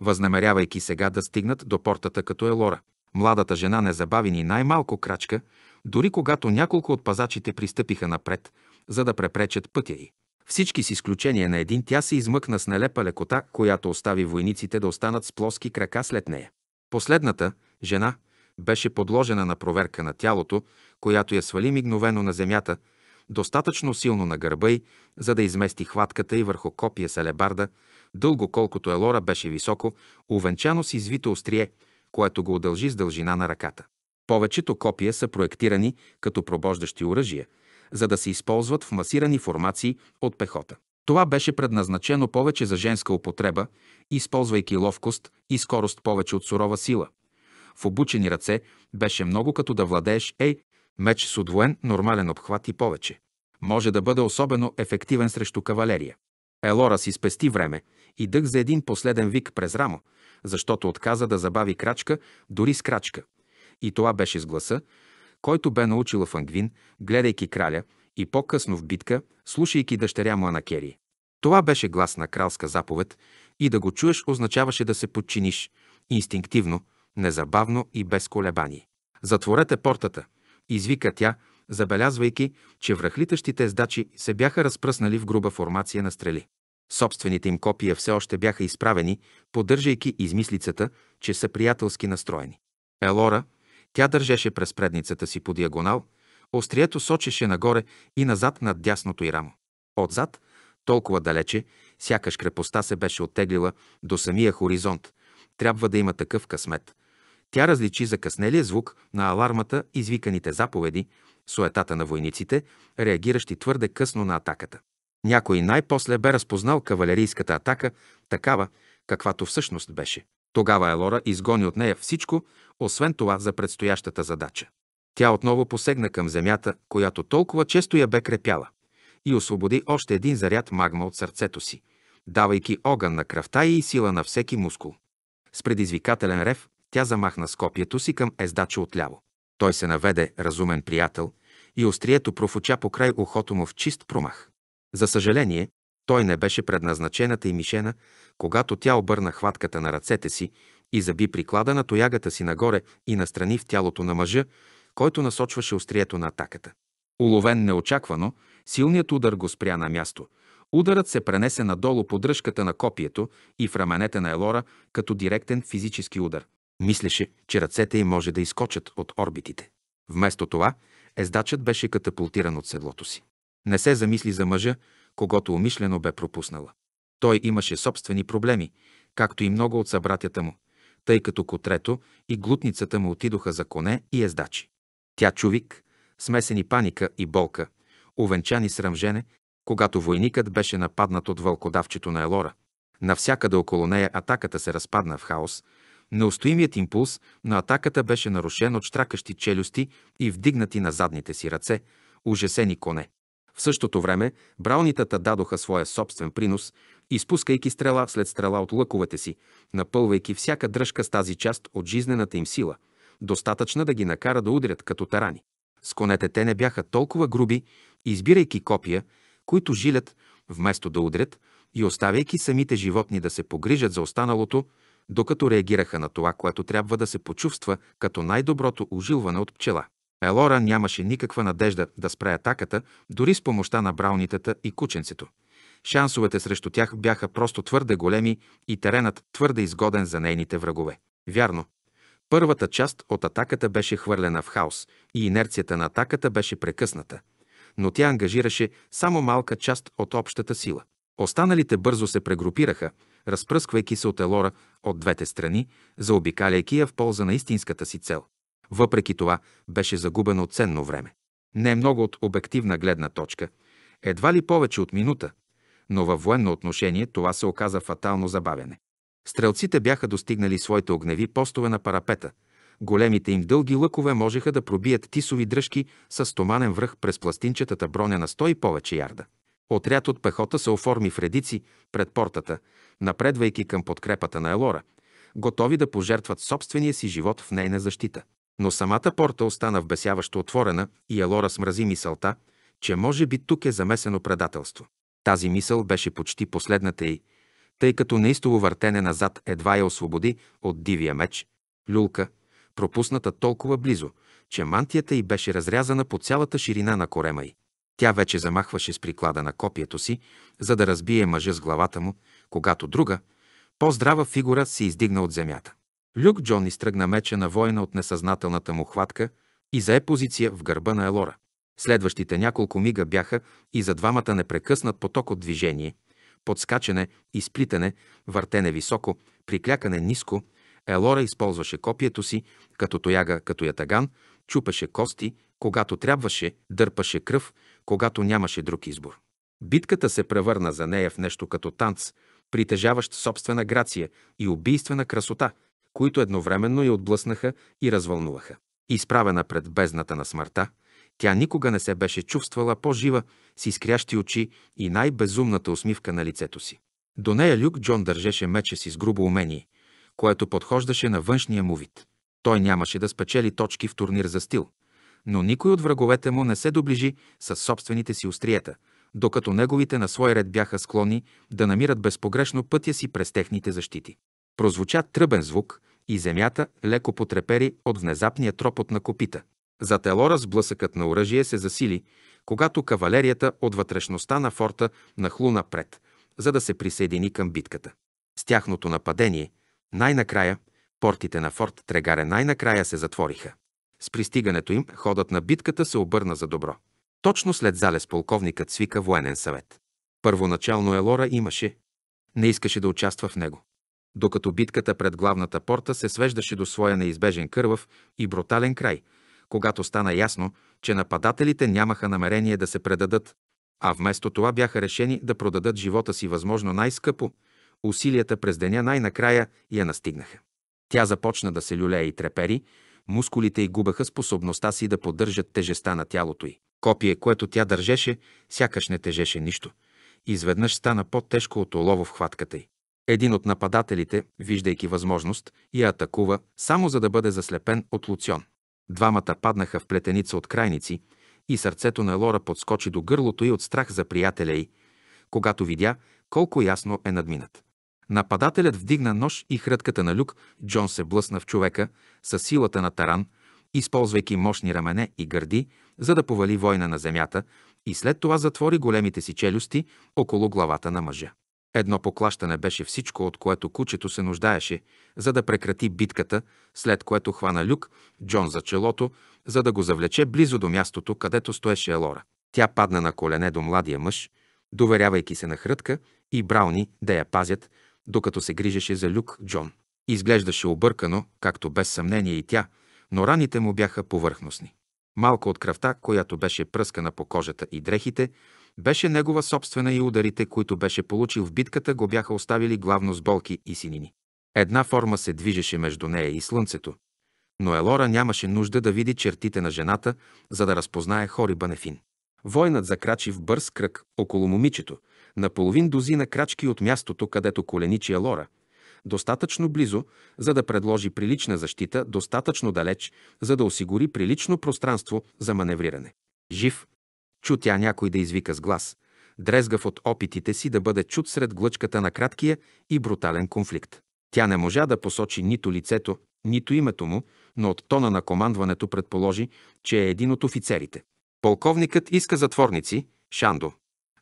възнамерявайки сега да стигнат до портата като Елора. Младата жена не забави ни най-малко крачка, дори когато няколко от пазачите пристъпиха напред, за да препречат пътя й. Всички с изключение на един тя се измъкна с нелепа лекота, която остави войниците да останат с плоски крака след нея. Последната, жена, беше подложена на проверка на тялото, която я свали мигновено на земята, достатъчно силно на гърба й, за да измести хватката й върху копия с алебарда, дълго колкото елора беше високо, увенчано с извито острие, което го удължи с дължина на ръката. Повечето копия са проектирани като пробождащи оръжия – за да се използват в масирани формации от пехота. Това беше предназначено повече за женска употреба, използвайки ловкост и скорост повече от сурова сила. В обучени ръце беше много като да владееш ей, меч с удвоен нормален обхват и повече. Може да бъде особено ефективен срещу кавалерия. Елора си спести време и дъх за един последен вик през рамо, защото отказа да забави крачка, дори с крачка. И това беше с гласа, който бе научила в Ангвин, гледайки краля и по-късно в битка, слушайки дъщеря му Анакери. Това беше глас на кралска заповед и да го чуеш означаваше да се подчиниш инстинктивно, незабавно и без колебани. Затворете портата, извика тя, забелязвайки, че връхлитащите здачи се бяха разпръснали в груба формация на стрели. Собствените им копия все още бяха изправени, поддържайки измислицата, че са приятелски настроени. Елора, тя държеше през предницата си по диагонал, острието сочеше нагоре и назад над дясното й рамо. Отзад, толкова далече, сякаш крепостта се беше оттеглила до самия хоризонт. Трябва да има такъв късмет. Тя различи закъснелия звук на алармата, извиканите заповеди, суетата на войниците, реагиращи твърде късно на атаката. Някой най-после бе разпознал кавалерийската атака такава, каквато всъщност беше. Тогава Елора изгони от нея всичко, освен това за предстоящата задача. Тя отново посегна към земята, която толкова често я бе крепяла, и освободи още един заряд магма от сърцето си, давайки огън на кръвта и сила на всеки мускул. С предизвикателен рев тя замахна с копието си към ездача отляво. Той се наведе, разумен приятел, и острието профуча по край ухото му в чист промах. За съжаление, той не беше предназначената и мишена, когато тя обърна хватката на ръцете си и заби приклада на тоягата си нагоре и настрани в тялото на мъжа, който насочваше острието на атаката. Уловен неочаквано, силният удар го спря на място. Ударът се пренесе надолу по дръжката на копието и в раменете на Елора като директен физически удар. Мислеше, че ръцете й може да изкочат от орбитите. Вместо това, ездачът беше катапултиран от седлото си. Не се замисли за мъжа, когато умишлено бе пропуснала. Той имаше собствени проблеми, както и много от събратята му, тъй като котрето и глутницата му отидоха за коне и ездачи. Тя човек, смесени паника и болка, увенчани с ръмжене, когато войникът беше нападнат от вълкодавчето на Елора. Навсякъде около нея атаката се разпадна в хаос, неустоимият импулс на атаката беше нарушен от штракащи челюсти и вдигнати на задните си ръце, ужасени коне. В същото време браунитата дадоха своя собствен принос, изпускайки стрела след стрела от лъковете си, напълвайки всяка дръжка с тази част от жизнената им сила, достатъчна да ги накара да удрят като тарани. С конете те не бяха толкова груби, избирайки копия, които жилят, вместо да удрят, и оставяйки самите животни да се погрижат за останалото, докато реагираха на това, което трябва да се почувства като най-доброто ожилване от пчела. Елора нямаше никаква надежда да спре атаката, дори с помощта на браунитата и кученцето. Шансовете срещу тях бяха просто твърде големи и теренът твърде изгоден за нейните врагове. Вярно, първата част от атаката беше хвърлена в хаос и инерцията на атаката беше прекъсната, но тя ангажираше само малка част от общата сила. Останалите бързо се прегрупираха, разпръсквайки се от Елора от двете страни, заобикаляйки я в полза на истинската си цел. Въпреки това беше загубено ценно време. Не много от обективна гледна точка, едва ли повече от минута, но във военно отношение това се оказа фатално забавяне. Стрелците бяха достигнали своите огневи постове на парапета. Големите им дълги лъкове можеха да пробият тисови дръжки с томанен връх през пластинчетата броня на 100 и повече ярда. Отряд от пехота се оформи в редици пред портата, напредвайки към подкрепата на Елора, готови да пожертват собствения си живот в нейна защита. Но самата порта остана вбесяващо отворена и Елора смрази мисълта, че може би тук е замесено предателство. Тази мисъл беше почти последната й, тъй като неистово въртене назад едва я освободи от дивия меч. Люлка, пропусната толкова близо, че мантията й беше разрязана по цялата ширина на корема й. Тя вече замахваше с приклада на копието си, за да разбие мъжа с главата му, когато друга, по-здрава фигура се издигна от земята. Люк Джон изтръгна меча на воина от несъзнателната му хватка и зае позиция в гърба на Елора. Следващите няколко мига бяха и за двамата непрекъснат поток от движение, подскачане, изплитане, въртене високо, приклякане ниско. Елора използваше копието си като тояга, като ятаган, чупеше кости, когато трябваше, дърпаше кръв, когато нямаше друг избор. Битката се превърна за нея в нещо като танц, притежаващ собствена грация и убийствена красота – които едновременно я отблъснаха и развълнуваха. Изправена пред бездната на смъртта, тя никога не се беше чувствала по-жива, с изкрящи очи и най-безумната усмивка на лицето си. До нея Люк Джон държеше меча си с грубо умение, което подхождаше на външния му вид. Той нямаше да спечели точки в турнир за стил, но никой от враговете му не се доближи с собствените си остриета, докато неговите на свой ред бяха склонни да намират безпогрешно пътя си през техните защити. Прозвуча тръбен звук и земята леко потрепери от внезапния тропот на копита. Зад Елора сблъсъкът на оръжие се засили, когато кавалерията от вътрешността на форта нахлуна пред, за да се присъедини към битката. С тяхното нападение, най-накрая, портите на форт Трегаре най-накрая се затвориха. С пристигането им ходът на битката се обърна за добро. Точно след залез полковникът свика военен съвет. Първоначално Елора имаше. Не искаше да участва в него докато битката пред главната порта се свеждаше до своя неизбежен кървав и брутален край, когато стана ясно, че нападателите нямаха намерение да се предадат, а вместо това бяха решени да продадат живота си възможно най-скъпо, усилията през деня най-накрая я настигнаха. Тя започна да се люлее и трепери, мускулите й губеха способността си да поддържат тежеста на тялото й. Копие, което тя държеше, сякаш не тежеше нищо. Изведнъж стана по-тежко от олово в хватката й. Един от нападателите, виждайки възможност, я атакува, само за да бъде заслепен от Луцион. Двамата паднаха в плетеница от крайници и сърцето на Лора подскочи до гърлото й от страх за приятеля й, когато видя колко ясно е надминат. Нападателят вдигна нож и хрътката на люк, Джон се блъсна в човека със силата на таран, използвайки мощни рамене и гърди, за да повали война на земята и след това затвори големите си челюсти около главата на мъжа. Едно поклащане беше всичко, от което кучето се нуждаеше, за да прекрати битката, след което хвана Люк, Джон за челото, за да го завлече близо до мястото, където стоеше Елора. Тя падна на колене до младия мъж, доверявайки се на хрътка и брауни да я пазят, докато се грижеше за Люк Джон. Изглеждаше объркано, както без съмнение и тя, но раните му бяха повърхностни. Малко от кръвта, която беше пръскана по кожата и дрехите, беше негова собствена и ударите, които беше получил в битката, го бяха оставили главно с болки и синини. Една форма се движеше между нея и слънцето, но Елора нямаше нужда да види чертите на жената, за да разпознае Хори Банефин. Войнат закрачи в бърз кръг около момичето, на половин дозина крачки от мястото, където коленичи Елора, достатъчно близо, за да предложи прилична защита, достатъчно далеч, за да осигури прилично пространство за маневриране. Жив, Чу тя някой да извика с глас, дрезгав от опитите си да бъде чут сред глъчката на краткия и брутален конфликт. Тя не можа да посочи нито лицето, нито името му, но от тона на командването предположи, че е един от офицерите. Полковникът иска затворници, Шандо.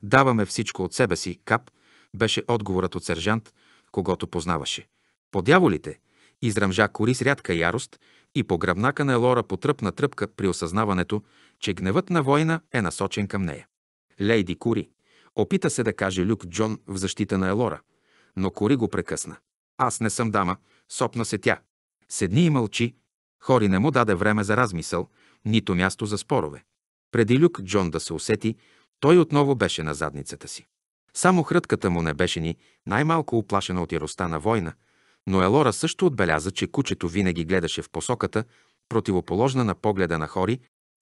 Даваме всичко от себе си, кап, беше отговорът от сержант, когато познаваше. Подяволите, изръмжа Кори с рядка ярост и по гръбнака на Елора потръпна тръпка при осъзнаването, че гневът на война е насочен към нея. Лейди Кури опита се да каже Люк Джон в защита на Елора, но Кори го прекъсна. Аз не съм дама, сопна се тя. Седни и мълчи. Хори не му даде време за размисъл, нито място за спорове. Преди Люк Джон да се усети, той отново беше на задницата си. Само хрътката му не беше ни най-малко оплашена от яростта на война, но Елора също отбеляза, че кучето винаги гледаше в посоката, противоположна на погледа на Хори,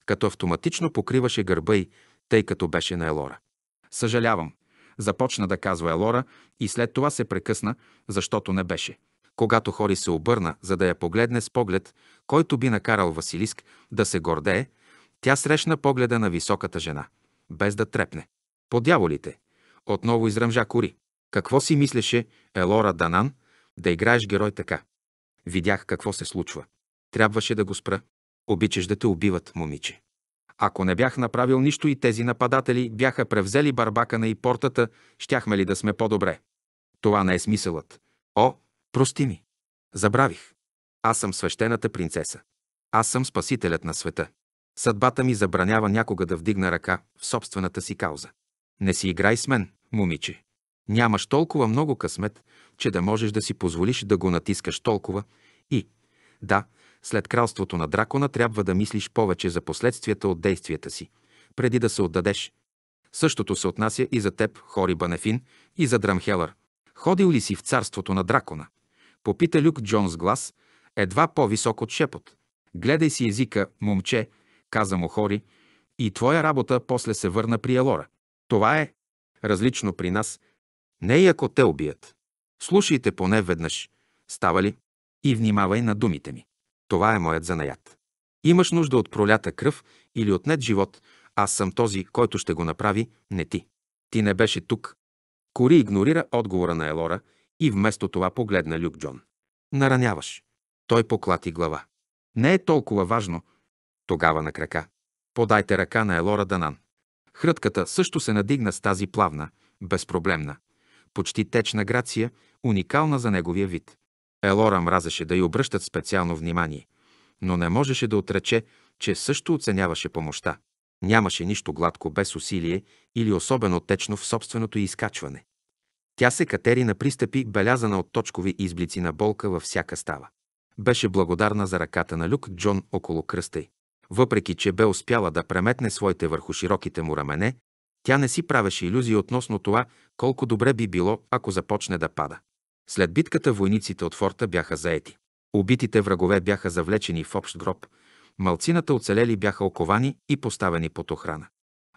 като автоматично покриваше гърба й, тъй като беше на Елора. Съжалявам, започна да казва Елора и след това се прекъсна, защото не беше. Когато Хори се обърна, за да я погледне с поглед, който би накарал Василиск да се гордее, тя срещна погледа на високата жена, без да трепне. По дяволите! Отново изръмжа Кори. Какво си мислеше Елора Данан да играеш герой така? Видях какво се случва. Трябваше да го спра. Обичаш да те убиват, момиче. Ако не бях направил нищо и тези нападатели бяха превзели барбакана и портата, щяхме ли да сме по-добре? Това не е смисълът. О, прости ми. Забравих. Аз съм свещената принцеса. Аз съм спасителят на света. Съдбата ми забранява някога да вдигна ръка в собствената си кауза. Не си играй с мен, момиче. Нямаш толкова много късмет, че да можеш да си позволиш да го натискаш толкова и, да, след кралството на дракона трябва да мислиш повече за последствията от действията си, преди да се отдадеш. Същото се отнася и за теб, Хори Банефин, и за Драмхелър. Ходил ли си в царството на дракона? Попита Люк Джонс глас, едва по-висок от шепот. Гледай си езика, момче, каза му Хори, и твоя работа после се върна при Елора. Това е различно при нас. Не и ако те убият. Слушайте поне веднъж. Става ли? И внимавай на думите ми. Това е моят занаят. Имаш нужда от пролята кръв или отнет живот. Аз съм този, който ще го направи, не ти. Ти не беше тук. Кори игнорира отговора на Елора и вместо това погледна Люк Джон. Нараняваш. Той поклати глава. Не е толкова важно. Тогава на крака. Подайте ръка на Елора Данан. Хрътката също се надигна с тази плавна, безпроблемна, почти течна грация, уникална за неговия вид. Елора мразеше да й обръщат специално внимание, но не можеше да отрече, че също оценяваше помощта. Нямаше нищо гладко без усилие или особено течно в собственото изкачване. Тя се катери на пристъпи, белязана от точкови изблици на болка във всяка става. Беше благодарна за ръката на Люк Джон около кръста й. Въпреки, че бе успяла да преметне своите върху широките му рамене, тя не си правеше иллюзии относно това колко добре би било, ако започне да пада. След битката войниците от форта бяха заети. Убитите врагове бяха завлечени в общ гроб, малцината оцелели бяха оковани и поставени под охрана.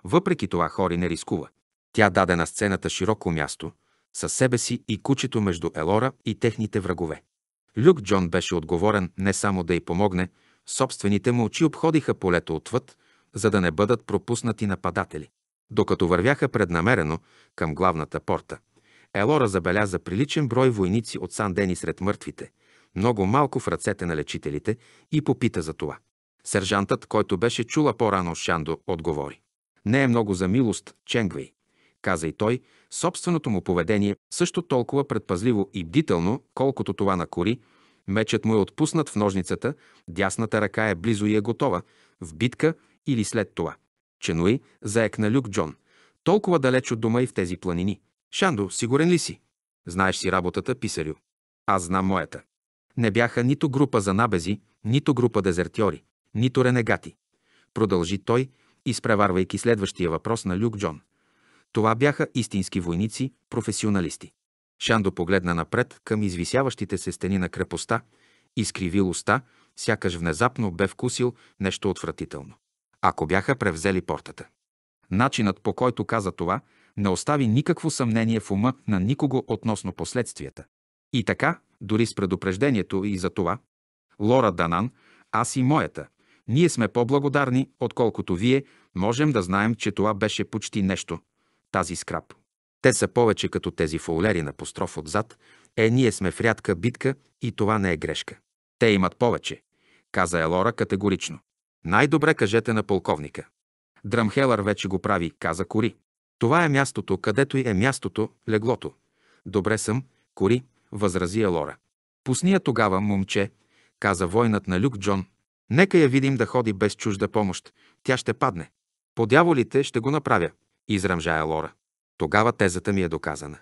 Въпреки това Хори не рискува. Тя даде на сцената широко място, със себе си и кучето между Елора и техните врагове. Люк Джон беше отговорен не само да й помогне, собствените му очи обходиха полето отвъд, за да не бъдат пропуснати нападатели. Докато вървяха преднамерено към главната порта – Елора забеляза приличен брой войници от Сан Дени сред мъртвите, много малко в ръцете на лечителите и попита за това. Сержантът, който беше чула по-рано Шандо, отговори. Не е много за милост, Ченгвей, каза и той, собственото му поведение също толкова предпазливо и бдително, колкото това на Кори, мечът му е отпуснат в ножницата, дясната ръка е близо и е готова, в битка или след това. Ченуи заекна Люк Джон, толкова далеч от дома и в тези планини – Шандо, сигурен ли си? Знаеш си работата, писарю. Аз знам моята. Не бяха нито група за набези, нито група дезертьори, нито ренегати. Продължи той, изпреварвайки следващия въпрос на Люк Джон. Това бяха истински войници, професионалисти. Шандо погледна напред към извисяващите се стени на крепостта, изкривил уста, сякаш внезапно бе вкусил нещо отвратително. Ако бяха превзели портата. Начинът по който каза това не остави никакво съмнение в ума на никого относно последствията. И така, дори с предупреждението и за това, Лора Данан, аз и моята, ние сме по-благодарни, отколкото вие, можем да знаем, че това беше почти нещо, тази скрап. Те са повече като тези фаулери на постров отзад, е, ние сме в рядка битка и това не е грешка. Те имат повече, каза Елора категорично. Най-добре кажете на полковника. Драмхелър вече го прави, каза Кори. Това е мястото, където и е мястото, леглото. Добре съм, кори, възрази Елора. Пусния тогава, момче, каза войнат на Люк Джон. Нека я видим да ходи без чужда помощ. Тя ще падне. По дяволите ще го направя, израмжа Елора. Тогава тезата ми е доказана.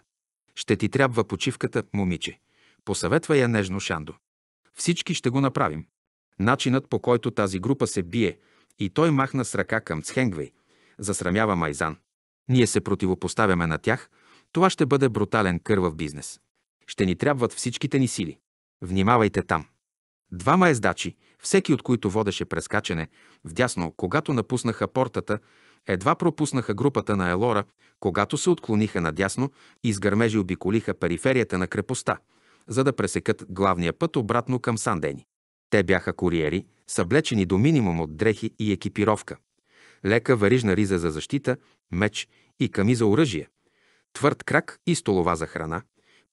Ще ти трябва почивката, момиче. Посъветва я нежно Шандо. Всички ще го направим. Начинът по който тази група се бие, и той махна с ръка към Цхенгвей, засрамява Майзан ние се противопоставяме на тях, това ще бъде брутален кървав бизнес. Ще ни трябват всичките ни сили. Внимавайте там. Двама ездачи, всеки от които водеше прескачане, вдясно, когато напуснаха портата, едва пропуснаха групата на Елора, когато се отклониха надясно и с гърмежи обиколиха периферията на крепостта, за да пресекат главния път обратно към Сандени. Те бяха куриери, съблечени до минимум от дрехи и екипировка лека варижна риза за защита, меч и ками за оръжие, твърд крак и столова за храна,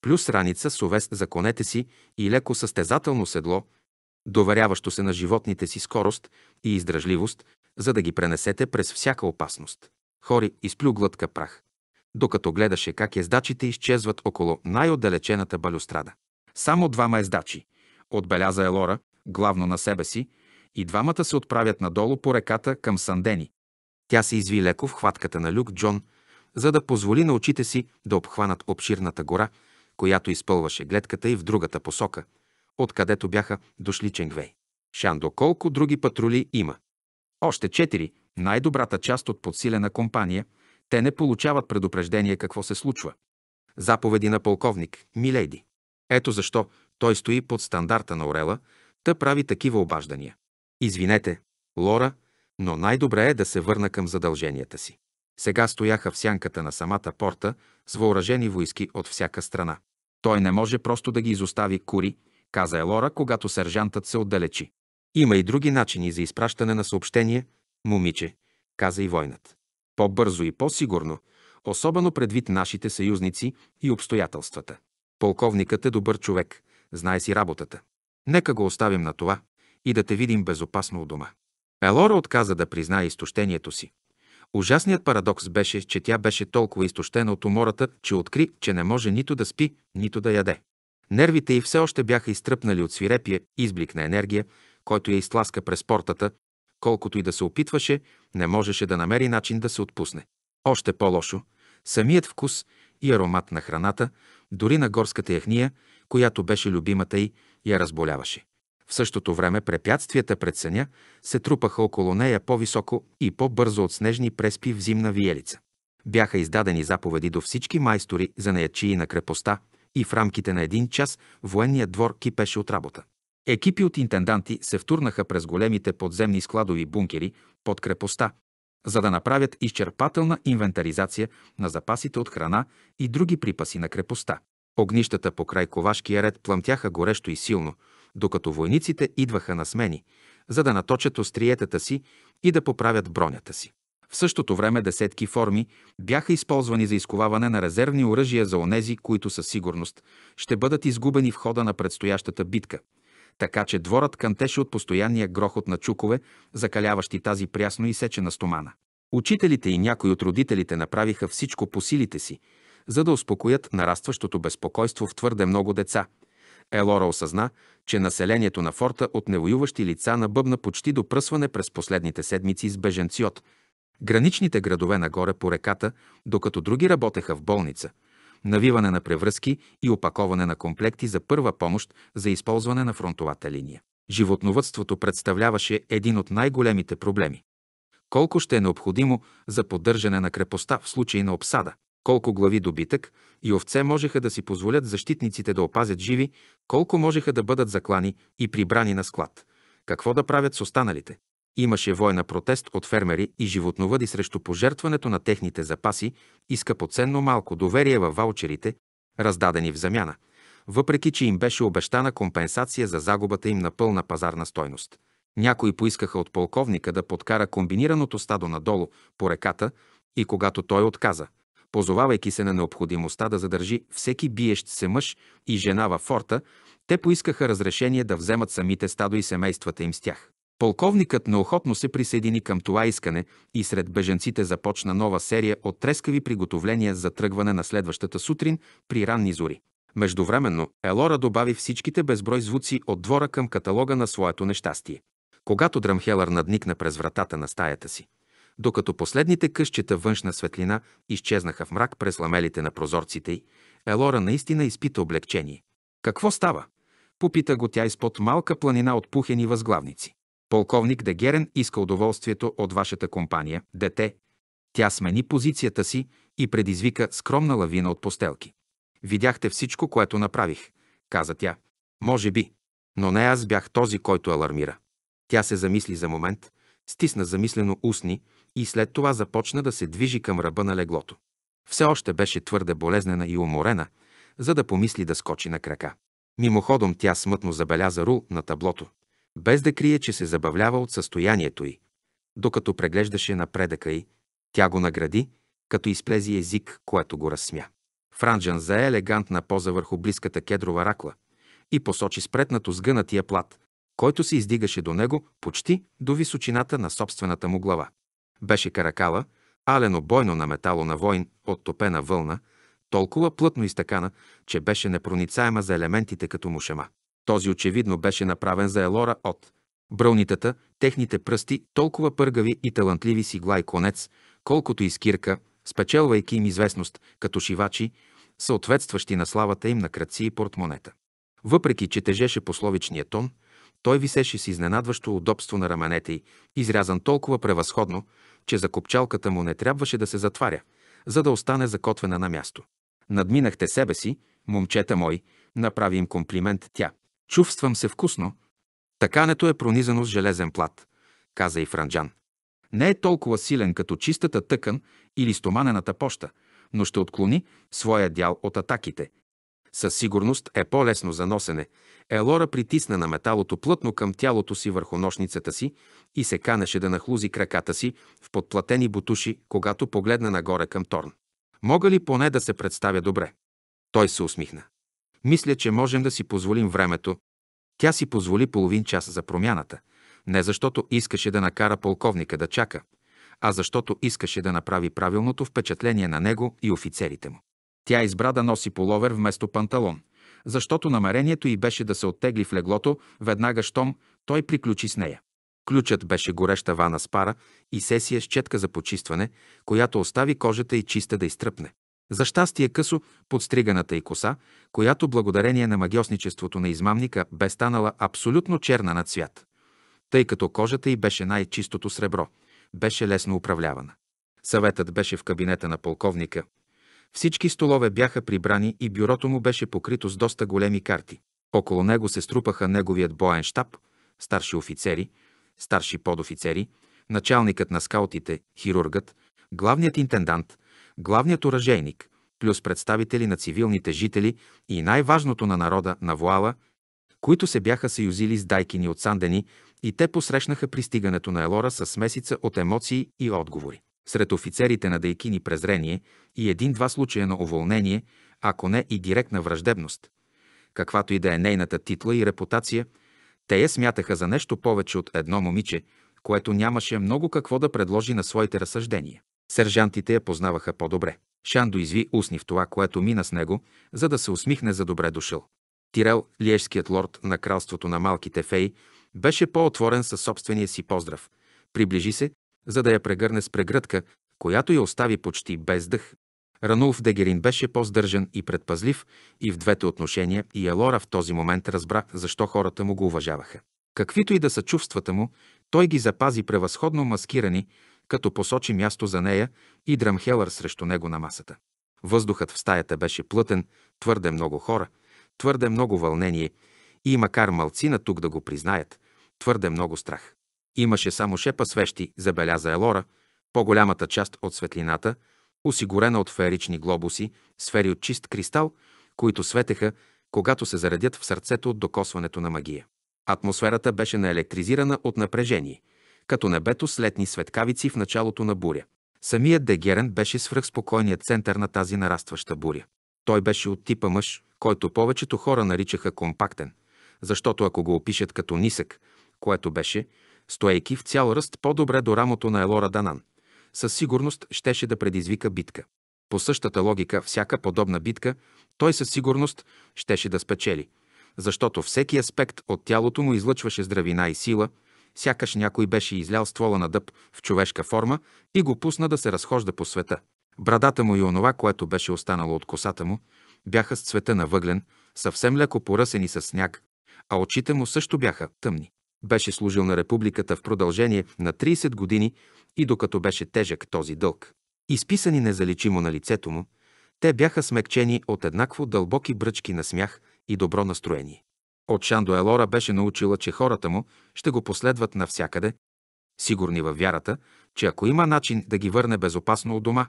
плюс раница с овес за конете си и леко състезателно седло, доверяващо се на животните си скорост и издръжливост, за да ги пренесете през всяка опасност. Хори изплю глътка прах, докато гледаше как ездачите изчезват около най-отдалечената балюстрада. Само двама ездачи, отбеляза Елора, главно на себе си, и двамата се отправят надолу по реката към Сандени, тя се изви леко в хватката на Люк Джон, за да позволи на очите си да обхванат обширната гора, която изпълваше гледката и в другата посока, откъдето бяха дошли Ченгвей. Шандо, колко други патрули има? Още четири, най-добрата част от подсилена компания, те не получават предупреждение какво се случва. Заповеди на полковник, милейди. Ето защо той стои под стандарта на Орела, та прави такива обаждания. Извинете, Лора – но най-добре е да се върна към задълженията си. Сега стояха в сянката на самата порта с въоръжени войски от всяка страна. Той не може просто да ги изостави кури, каза Елора, когато сержантът се отдалечи. Има и други начини за изпращане на съобщение, момиче, каза и войнат. По-бързо и по-сигурно, особено предвид нашите съюзници и обстоятелствата. Полковникът е добър човек, знае си работата. Нека го оставим на това и да те видим безопасно у дома. Елора отказа да признае изтощението си. Ужасният парадокс беше, че тя беше толкова изтощена от умората, че откри, че не може нито да спи, нито да яде. Нервите й все още бяха изтръпнали от свирепия изблик на енергия, който я изтласка през портата, колкото и да се опитваше, не можеше да намери начин да се отпусне. Още по-лошо, самият вкус и аромат на храната, дори на горската яхния, която беше любимата й, я разболяваше. В същото време препятствията пред съня се трупаха около нея по-високо и по-бързо от снежни преспи в зимна виелица. Бяха издадени заповеди до всички майстори за неячии на крепостта и в рамките на един час военният двор кипеше от работа. Екипи от интенданти се втурнаха през големите подземни складови бункери под крепостта, за да направят изчерпателна инвентаризация на запасите от храна и други припаси на крепостта. Огнищата по край Ковашкия ред плъмтяха горещо и силно, докато войниците идваха на смени, за да наточат остриетата си и да поправят бронята си. В същото време десетки форми бяха използвани за изковаване на резервни оръжия за онези, които със сигурност ще бъдат изгубени в хода на предстоящата битка, така че дворът кънтеше от постоянния грохот на чукове, закаляващи тази прясно изсечена стомана. Учителите и някои от родителите направиха всичко по силите си, за да успокоят нарастващото безпокойство в твърде много деца – Елора осъзна, че населението на форта от невоюващи лица набъбна почти до пръсване през последните седмици с беженци от граничните градове нагоре по реката, докато други работеха в болница, навиване на превръзки и опаковане на комплекти за първа помощ за използване на фронтовата линия. Животновътството представляваше един от най-големите проблеми. Колко ще е необходимо за поддържане на крепостта в случай на обсада? колко глави добитък и овце можеха да си позволят защитниците да опазят живи, колко можеха да бъдат заклани и прибрани на склад. Какво да правят с останалите? Имаше война протест от фермери и животновъди срещу пожертването на техните запаси и скъпоценно малко доверие във ваучерите, раздадени в замяна, въпреки че им беше обещана компенсация за загубата им на пълна пазарна стойност. Някои поискаха от полковника да подкара комбинираното стадо надолу по реката и когато той отказа, Позовавайки се на необходимостта да задържи всеки биещ се мъж и жена във форта, те поискаха разрешение да вземат самите стадо и семействата им с тях. Полковникът неохотно се присъедини към това искане и сред беженците започна нова серия от трескави приготовления за тръгване на следващата сутрин при ранни зори. Междувременно Елора добави всичките безброй звуци от двора към каталога на своето нещастие. Когато Драмхелър надникна през вратата на стаята си, докато последните къщета външна светлина изчезнаха в мрак през ламелите на прозорците й, Елора наистина изпита облегчение. Какво става? Попита го тя изпод малка планина от пухени възглавници. Полковник Дегерен иска удоволствието от вашата компания, дете. Тя смени позицията си и предизвика скромна лавина от постелки. Видяхте всичко, което направих, каза тя. Може би, но не аз бях този, който алармира. Тя се замисли за момент, стисна замислено устни, и след това започна да се движи към ръба на леглото. Все още беше твърде болезнена и уморена, за да помисли да скочи на крака. Мимоходом тя смътно забеляза Ру на таблото, без да крие, че се забавлява от състоянието й. Докато преглеждаше напредъка й, тя го награди, като изплези език, което го разсмя. Франджан зае елегантна поза върху близката кедрова ракла и посочи спретнато сгънатия плат, който се издигаше до него почти до височината на собствената му глава. Беше каракала, алено бойно на метало на войн от топена вълна, толкова плътно изтъкана, че беше непроницаема за елементите като мушема. Този очевидно беше направен за Елора от брълнитата, техните пръсти, толкова пъргави и талантливи си глай конец, колкото и скирка, спечелвайки им известност като шивачи, съответстващи на славата им на краци и портмонета. Въпреки, че тежеше пословичния тон – той висеше с изненадващо удобство на раменете й, изрязан толкова превъзходно, че закопчалката му не трябваше да се затваря, за да остане закотвена на място. Надминахте себе си, момчета мой, направи им комплимент тя. Чувствам се вкусно. Такането е пронизано с железен плат, каза и Франджан. Не е толкова силен като чистата тъкан или стоманената поща, но ще отклони своя дял от атаките, със сигурност е по-лесно за носене. Елора притисна на металото плътно към тялото си върху нощницата си и се канеше да нахлузи краката си в подплатени бутуши, когато погледна нагоре към Торн. Мога ли поне да се представя добре? Той се усмихна. Мисля, че можем да си позволим времето. Тя си позволи половин час за промяната, не защото искаше да накара полковника да чака, а защото искаше да направи правилното впечатление на него и офицерите му. Тя избра да носи половер вместо панталон, защото намерението й беше да се оттегли в леглото, веднага щом той приключи с нея. Ключът беше гореща вана с пара и сесия с четка за почистване, която остави кожата й чиста да изтръпне. За щастие късо, подстриганата й коса, която благодарение на магиосничеството на измамника бе станала абсолютно черна на цвят, тъй като кожата й беше най-чистото сребро, беше лесно управлявана. Съветът беше в кабинета на полковника всички столове бяха прибрани и бюрото му беше покрито с доста големи карти. Около него се струпаха неговият боен штаб, старши офицери, старши подофицери, началникът на скаутите, хирургът, главният интендант, главният оръжейник, плюс представители на цивилните жители и най-важното на народа на Вуала, които се бяха съюзили с дайкини от Сандени и те посрещнаха пристигането на Елора с месица от емоции и отговори сред офицерите на дайкини презрение и един-два случая на уволнение, ако не и директна враждебност. Каквато и да е нейната титла и репутация, те я смятаха за нещо повече от едно момиче, което нямаше много какво да предложи на своите разсъждения. Сержантите я познаваха по-добре. Шандо изви устни в това, което мина с него, за да се усмихне за добре дошъл. Тирел, лиежският лорд на кралството на малките феи, беше по-отворен със собствения си поздрав. Приближи се, за да я прегърне с прегръдка, която я остави почти без дъх. Ранулф Дегерин беше по-здържан и предпазлив и в двете отношения и Елора в този момент разбра защо хората му го уважаваха. Каквито и да са чувствата му, той ги запази превъзходно маскирани, като посочи място за нея и Драмхелър срещу него на масата. Въздухът в стаята беше плътен, твърде много хора, твърде много вълнение и макар малцина тук да го признаят, твърде много страх. Имаше само шепа свещи, забеляза Елора, по-голямата част от светлината, осигурена от феерични глобуси, сфери от чист кристал, които светеха, когато се заредят в сърцето от докосването на магия. Атмосферата беше наелектризирана от напрежение, като небето с летни светкавици в началото на буря. Самият Дегерен беше свръхспокойният център на тази нарастваща буря. Той беше от типа мъж, който повечето хора наричаха компактен, защото ако го опишат като нисък, което беше, стоейки в цял ръст по-добре до рамото на Елора Данан. Със сигурност щеше да предизвика битка. По същата логика, всяка подобна битка, той със сигурност щеше да спечели, защото всеки аспект от тялото му излъчваше здравина и сила, сякаш някой беше излял ствола на дъб в човешка форма и го пусна да се разхожда по света. Брадата му и онова, което беше останало от косата му, бяха с цвета на въглен, съвсем леко поръсени с сняг, а очите му също бяха тъмни. Беше служил на републиката в продължение на 30 години и докато беше тежък този дълг. Изписани незаличимо на лицето му, те бяха смекчени от еднакво дълбоки бръчки на смях и добро настроение. От Шандо Елора беше научила, че хората му ще го последват навсякъде, сигурни във вярата, че ако има начин да ги върне безопасно от дома,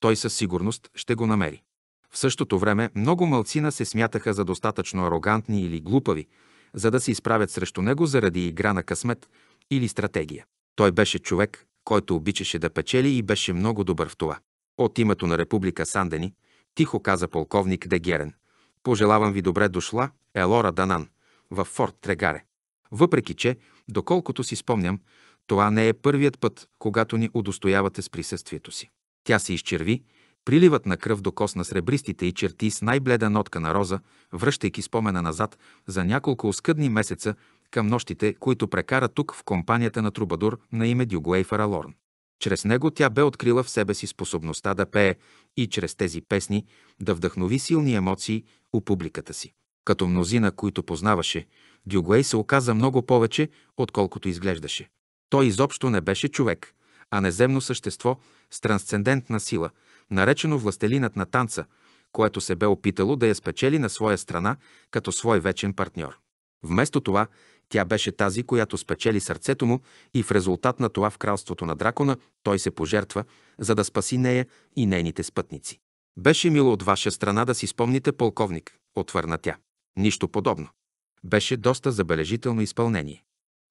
той със сигурност ще го намери. В същото време много мълцина се смятаха за достатъчно арогантни или глупави, за да се изправят срещу него заради игра на късмет или стратегия. Той беше човек, който обичаше да печели и беше много добър в това. От името на Република Сандени, тихо каза полковник Дегерен. Пожелавам ви добре дошла, Елора Данан, в Форт Трегаре. Въпреки, че, доколкото си спомням, това не е първият път, когато ни удостоявате с присъствието си. Тя се изчерви Приливът на кръв докосна сребристите и черти с най-бледа нотка на роза, връщайки спомена назад за няколко оскъдни месеца към нощите, които прекара тук в компанията на трубадур на име Дюгуей Фаралорн. Чрез него тя бе открила в себе си способността да пее и чрез тези песни да вдъхнови силни емоции у публиката си. Като мнозина, които познаваше, Дюгуей се оказа много повече, отколкото изглеждаше. Той изобщо не беше човек, а неземно същество с трансцендентна сила – наречено властелинът на танца, което се бе опитало да я спечели на своя страна като свой вечен партньор. Вместо това, тя беше тази, която спечели сърцето му и в резултат на това в кралството на дракона той се пожертва, за да спаси нея и нейните спътници. Беше мило от ваша страна да си спомните полковник, отвърна тя. Нищо подобно. Беше доста забележително изпълнение.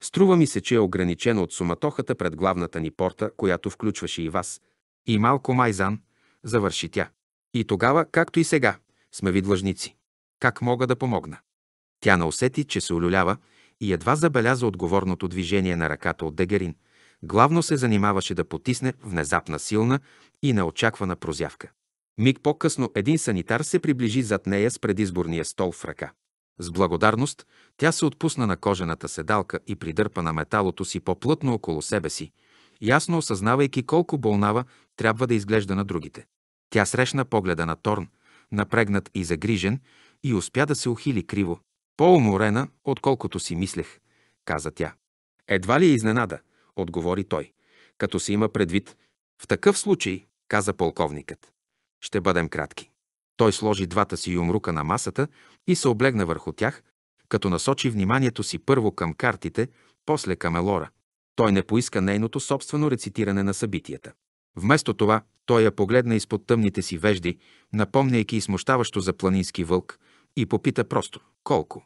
Струва ми се, че е ограничено от суматохата пред главната ни порта, която включваше и вас, и малко майзан – завърши тя. И тогава, както и сега, сме ви длъжници. Как мога да помогна? Тя не усети, че се олюлява и едва забеляза отговорното движение на ръката от Дегерин. Главно се занимаваше да потисне внезапна силна и неочаквана прозявка. Миг по-късно един санитар се приближи зад нея с предизборния стол в ръка. С благодарност тя се отпусна на кожената седалка и придърпа на металото си по-плътно около себе си, ясно осъзнавайки колко болнава трябва да изглежда на другите. Тя срещна погледа на Торн, напрегнат и загрижен, и успя да се ухили криво. По-уморена, отколкото си мислех, каза тя. Едва ли е изненада, отговори той, като се има предвид. В такъв случай, каза полковникът. Ще бъдем кратки. Той сложи двата си юмрука на масата и се облегна върху тях, като насочи вниманието си първо към картите, после към Елора. Той не поиска нейното собствено рецитиране на събитията. Вместо това, той я погледна изпод тъмните си вежди, напомняйки смущаващо за планински вълк, и попита просто «Колко?».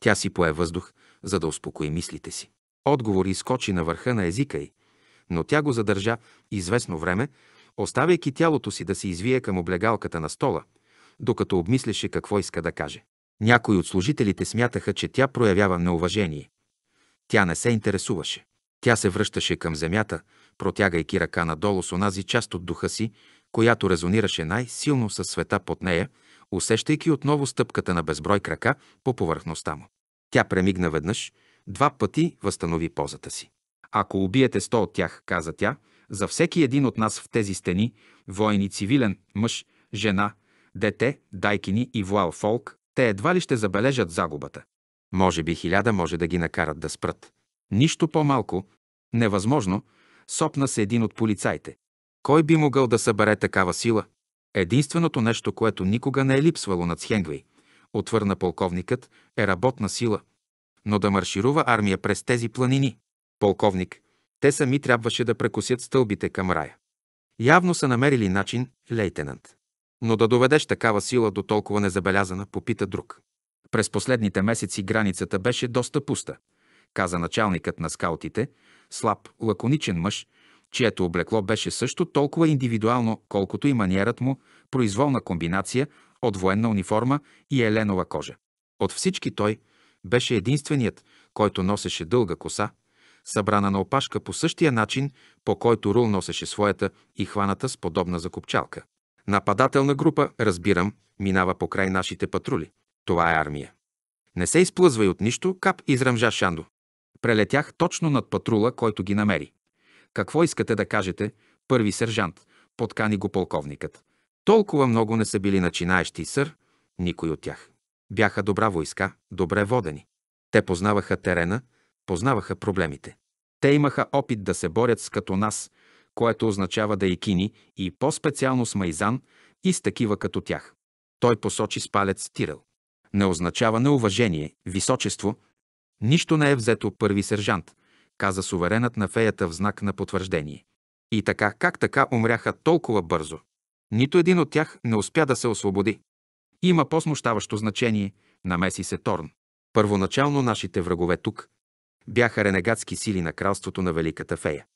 Тя си пое въздух, за да успокои мислите си. Отговор изкочи на върха на езика й, но тя го задържа известно време, оставяйки тялото си да се извие към облегалката на стола, докато обмисляше какво иска да каже. Някои от служителите смятаха, че тя проявява неуважение. Тя не се интересуваше. Тя се връщаше към земята, протягайки ръка надолу с онази част от духа си, която резонираше най-силно със света под нея, усещайки отново стъпката на безброй крака по повърхността му. Тя премигна веднъж, два пъти възстанови позата си. Ако убиете сто от тях, каза тя, за всеки един от нас в тези стени, войни, цивилен, мъж, жена, дете, дайкини и вуал фолк, те едва ли ще забележат загубата. Може би хиляда може да ги накарат да спрат. Нищо по-малко, невъзможно, сопна се един от полицаите. Кой би могъл да събере такава сила? Единственото нещо, което никога не е липсвало над Схенгвей, отвърна полковникът, е работна сила. Но да марширува армия през тези планини. Полковник, те сами трябваше да прекусят стълбите към рая. Явно са намерили начин, лейтенант. Но да доведеш такава сила до толкова незабелязана, попита друг. През последните месеци границата беше доста пуста – каза началникът на скаутите, слаб, лаконичен мъж, чието облекло беше също толкова индивидуално, колкото и маниерът му, произволна комбинация от военна униформа и еленова кожа. От всички той беше единственият, който носеше дълга коса, събрана на опашка по същия начин, по който Рул носеше своята и хваната с подобна закопчалка. Нападателна група, разбирам, минава покрай нашите патрули. Това е армия. Не се изплъзвай от нищо, кап изръмжа Шандо. Прелетях точно над патрула, който ги намери. Какво искате да кажете, първи сержант? Подкани го полковникът. Толкова много не са били начинаещи, сър, никой от тях. Бяха добра войска, добре водени. Те познаваха терена, познаваха проблемите. Те имаха опит да се борят с като нас, което означава да кини, и по-специално с Майзан и с такива като тях. Той посочи с палец Тирел. Не означава неуважение, височество, Нищо не е взето, първи сержант, каза суверенът на феята в знак на потвърждение. И така, как така умряха толкова бързо? Нито един от тях не успя да се освободи. Има по-смущаващо значение, намеси се Торн. Първоначално нашите врагове тук бяха ренегатски сили на кралството на Великата фея.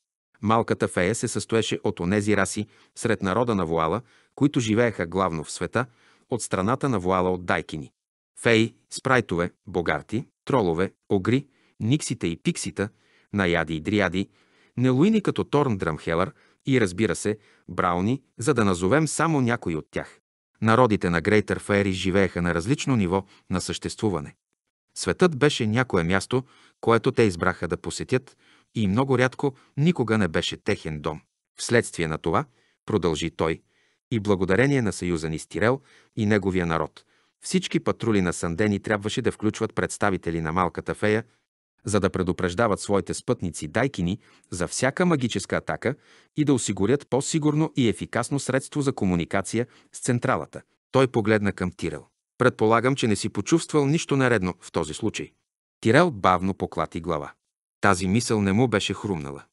Малката фея се състоеше от онези раси сред народа на Вуала, които живееха главно в света, от страната на Вуала от Дайкини феи, спрайтове, богарти, тролове, огри, никсите и пиксита, наяди и дриади, нелуини като Торн Драмхелър и, разбира се, брауни, за да назовем само някои от тях. Народите на Грейтър Фейри живееха на различно ниво на съществуване. Светът беше някое място, което те избраха да посетят и много рядко никога не беше техен дом. Вследствие на това, продължи той, и благодарение на съюза ни Стирел и неговия народ – всички патрули на Сандени трябваше да включват представители на малката фея, за да предупреждават своите спътници дайкини за всяка магическа атака и да осигурят по-сигурно и ефикасно средство за комуникация с централата. Той погледна към Тирел. Предполагам, че не си почувствал нищо наредно в този случай. Тирел бавно поклати глава. Тази мисъл не му беше хрумнала.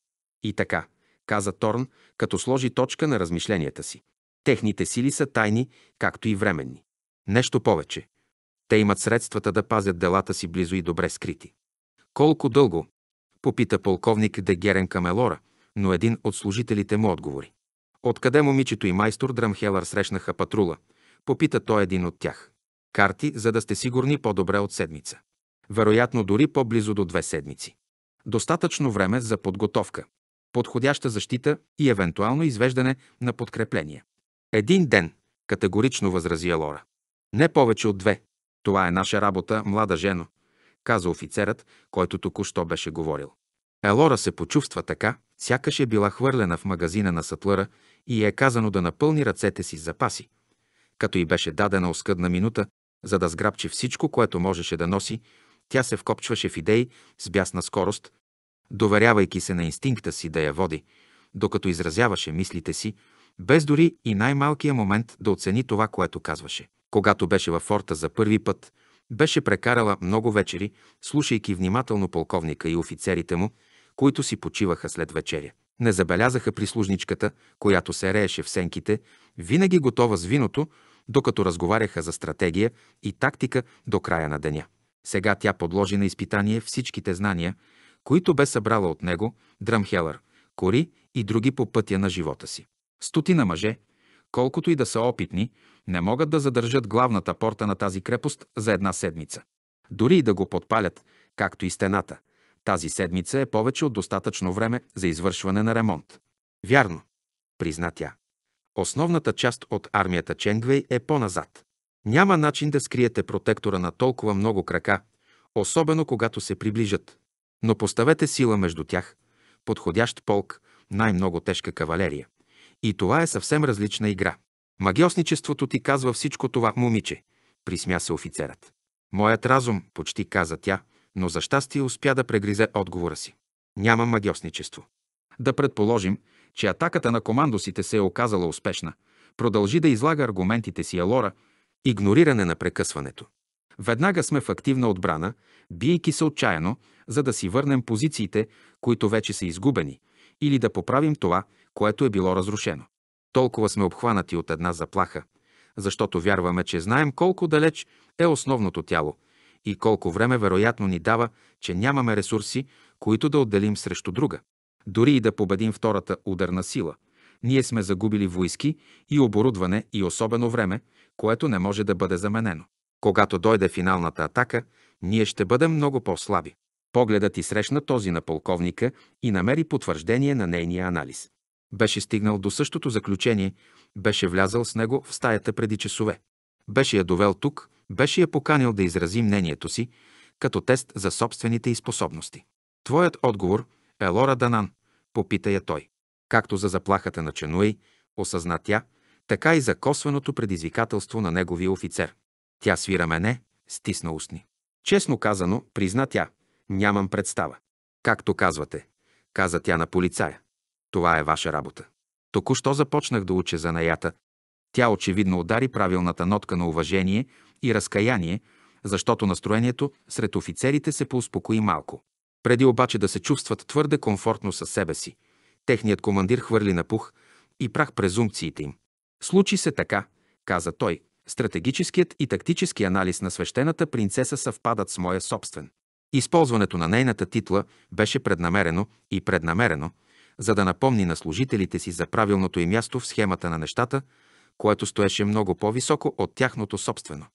И така, каза Торн, като сложи точка на размишленията си. Техните сили са тайни, както и временни. Нещо повече. Те имат средствата да пазят делата си близо и добре скрити. Колко дълго? Попита полковник Дегерен Камелора, но един от служителите му отговори. Откъде момичето и майстор Драмхелър срещнаха патрула? Попита той един от тях. Карти, за да сте сигурни по-добре от седмица. Вероятно дори по-близо до две седмици. Достатъчно време за подготовка, подходяща защита и евентуално извеждане на подкрепление. Един ден, категорично възрази Лора. Не повече от две. Това е наша работа, млада жено, каза офицерът, който току-що беше говорил. Елора се почувства така, сякаш е била хвърлена в магазина на Сатлъра и е казано да напълни ръцете си с запаси, като й беше дадена оскъдна минута, за да сграбчи всичко, което можеше да носи, тя се вкопчваше в идеи с бясна скорост, доверявайки се на инстинкта си да я води, докато изразяваше мислите си, без дори и най-малкия момент да оцени това, което казваше. Когато беше във форта за първи път, беше прекарала много вечери, слушайки внимателно полковника и офицерите му, които си почиваха след вечеря. Не забелязаха прислужничката, която се рееше в сенките, винаги готова с виното, докато разговаряха за стратегия и тактика до края на деня. Сега тя подложи на изпитание всичките знания, които бе събрала от него Дръмхелър, Кори и други по пътя на живота си. Стотина мъже, колкото и да са опитни, не могат да задържат главната порта на тази крепост за една седмица. Дори и да го подпалят, както и стената, тази седмица е повече от достатъчно време за извършване на ремонт. Вярно, призна тя. Основната част от армията Ченгвей е по-назад. Няма начин да скриете протектора на толкова много крака, особено когато се приближат. Но поставете сила между тях, подходящ полк, най-много тежка кавалерия, и това е съвсем различна игра. Магиосничеството ти казва всичко това, момиче, присмя се офицерът. Моят разум, почти каза тя, но за щастие успя да прегризе отговора си. Няма магиосничество. Да предположим, че атаката на командосите се е оказала успешна, продължи да излага аргументите си Елора, игнориране на прекъсването. Веднага сме в активна отбрана, бийки се отчаяно, за да си върнем позициите, които вече са изгубени, или да поправим това, което е било разрушено. Толкова сме обхванати от една заплаха, защото вярваме, че знаем колко далеч е основното тяло и колко време вероятно ни дава, че нямаме ресурси, които да отделим срещу друга. Дори и да победим втората ударна сила, ние сме загубили войски и оборудване и особено време, което не може да бъде заменено. Когато дойде финалната атака, ние ще бъдем много по-слаби. Погледът и срещна този на полковника и намери потвърждение на нейния анализ. Беше стигнал до същото заключение, беше влязал с него в стаята преди часове. Беше я довел тук, беше я поканил да изрази мнението си, като тест за собствените й способности. Твоят отговор е Лора Данан, попита я той. Както за заплахата на Ченуей, осъзна тя, така и за косвеното предизвикателство на неговия офицер. Тя свира мене, стисна устни. Честно казано, призна тя, Нямам представа. Както казвате, каза тя на полицая. Това е ваша работа. Току-що започнах да уча за наята. Тя очевидно удари правилната нотка на уважение и разкаяние, защото настроението сред офицерите се поуспокои малко. Преди обаче да се чувстват твърде комфортно със себе си, техният командир хвърли на пух и прах презумпциите им. Случи се така, каза той. Стратегическият и тактически анализ на свещената принцеса съвпадат с моя собствен. Използването на нейната титла беше преднамерено и преднамерено, за да напомни на служителите си за правилното им място в схемата на нещата, което стоеше много по-високо от тяхното собствено.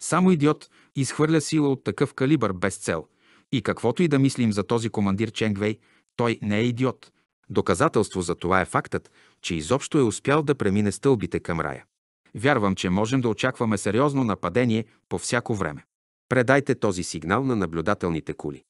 Само идиот изхвърля сила от такъв калибър без цел. И каквото и да мислим за този командир Ченгвей, той не е идиот. Доказателство за това е фактът, че изобщо е успял да премине стълбите към рая. Вярвам, че можем да очакваме сериозно нападение по всяко време. Предайте този сигнал на наблюдателните кули.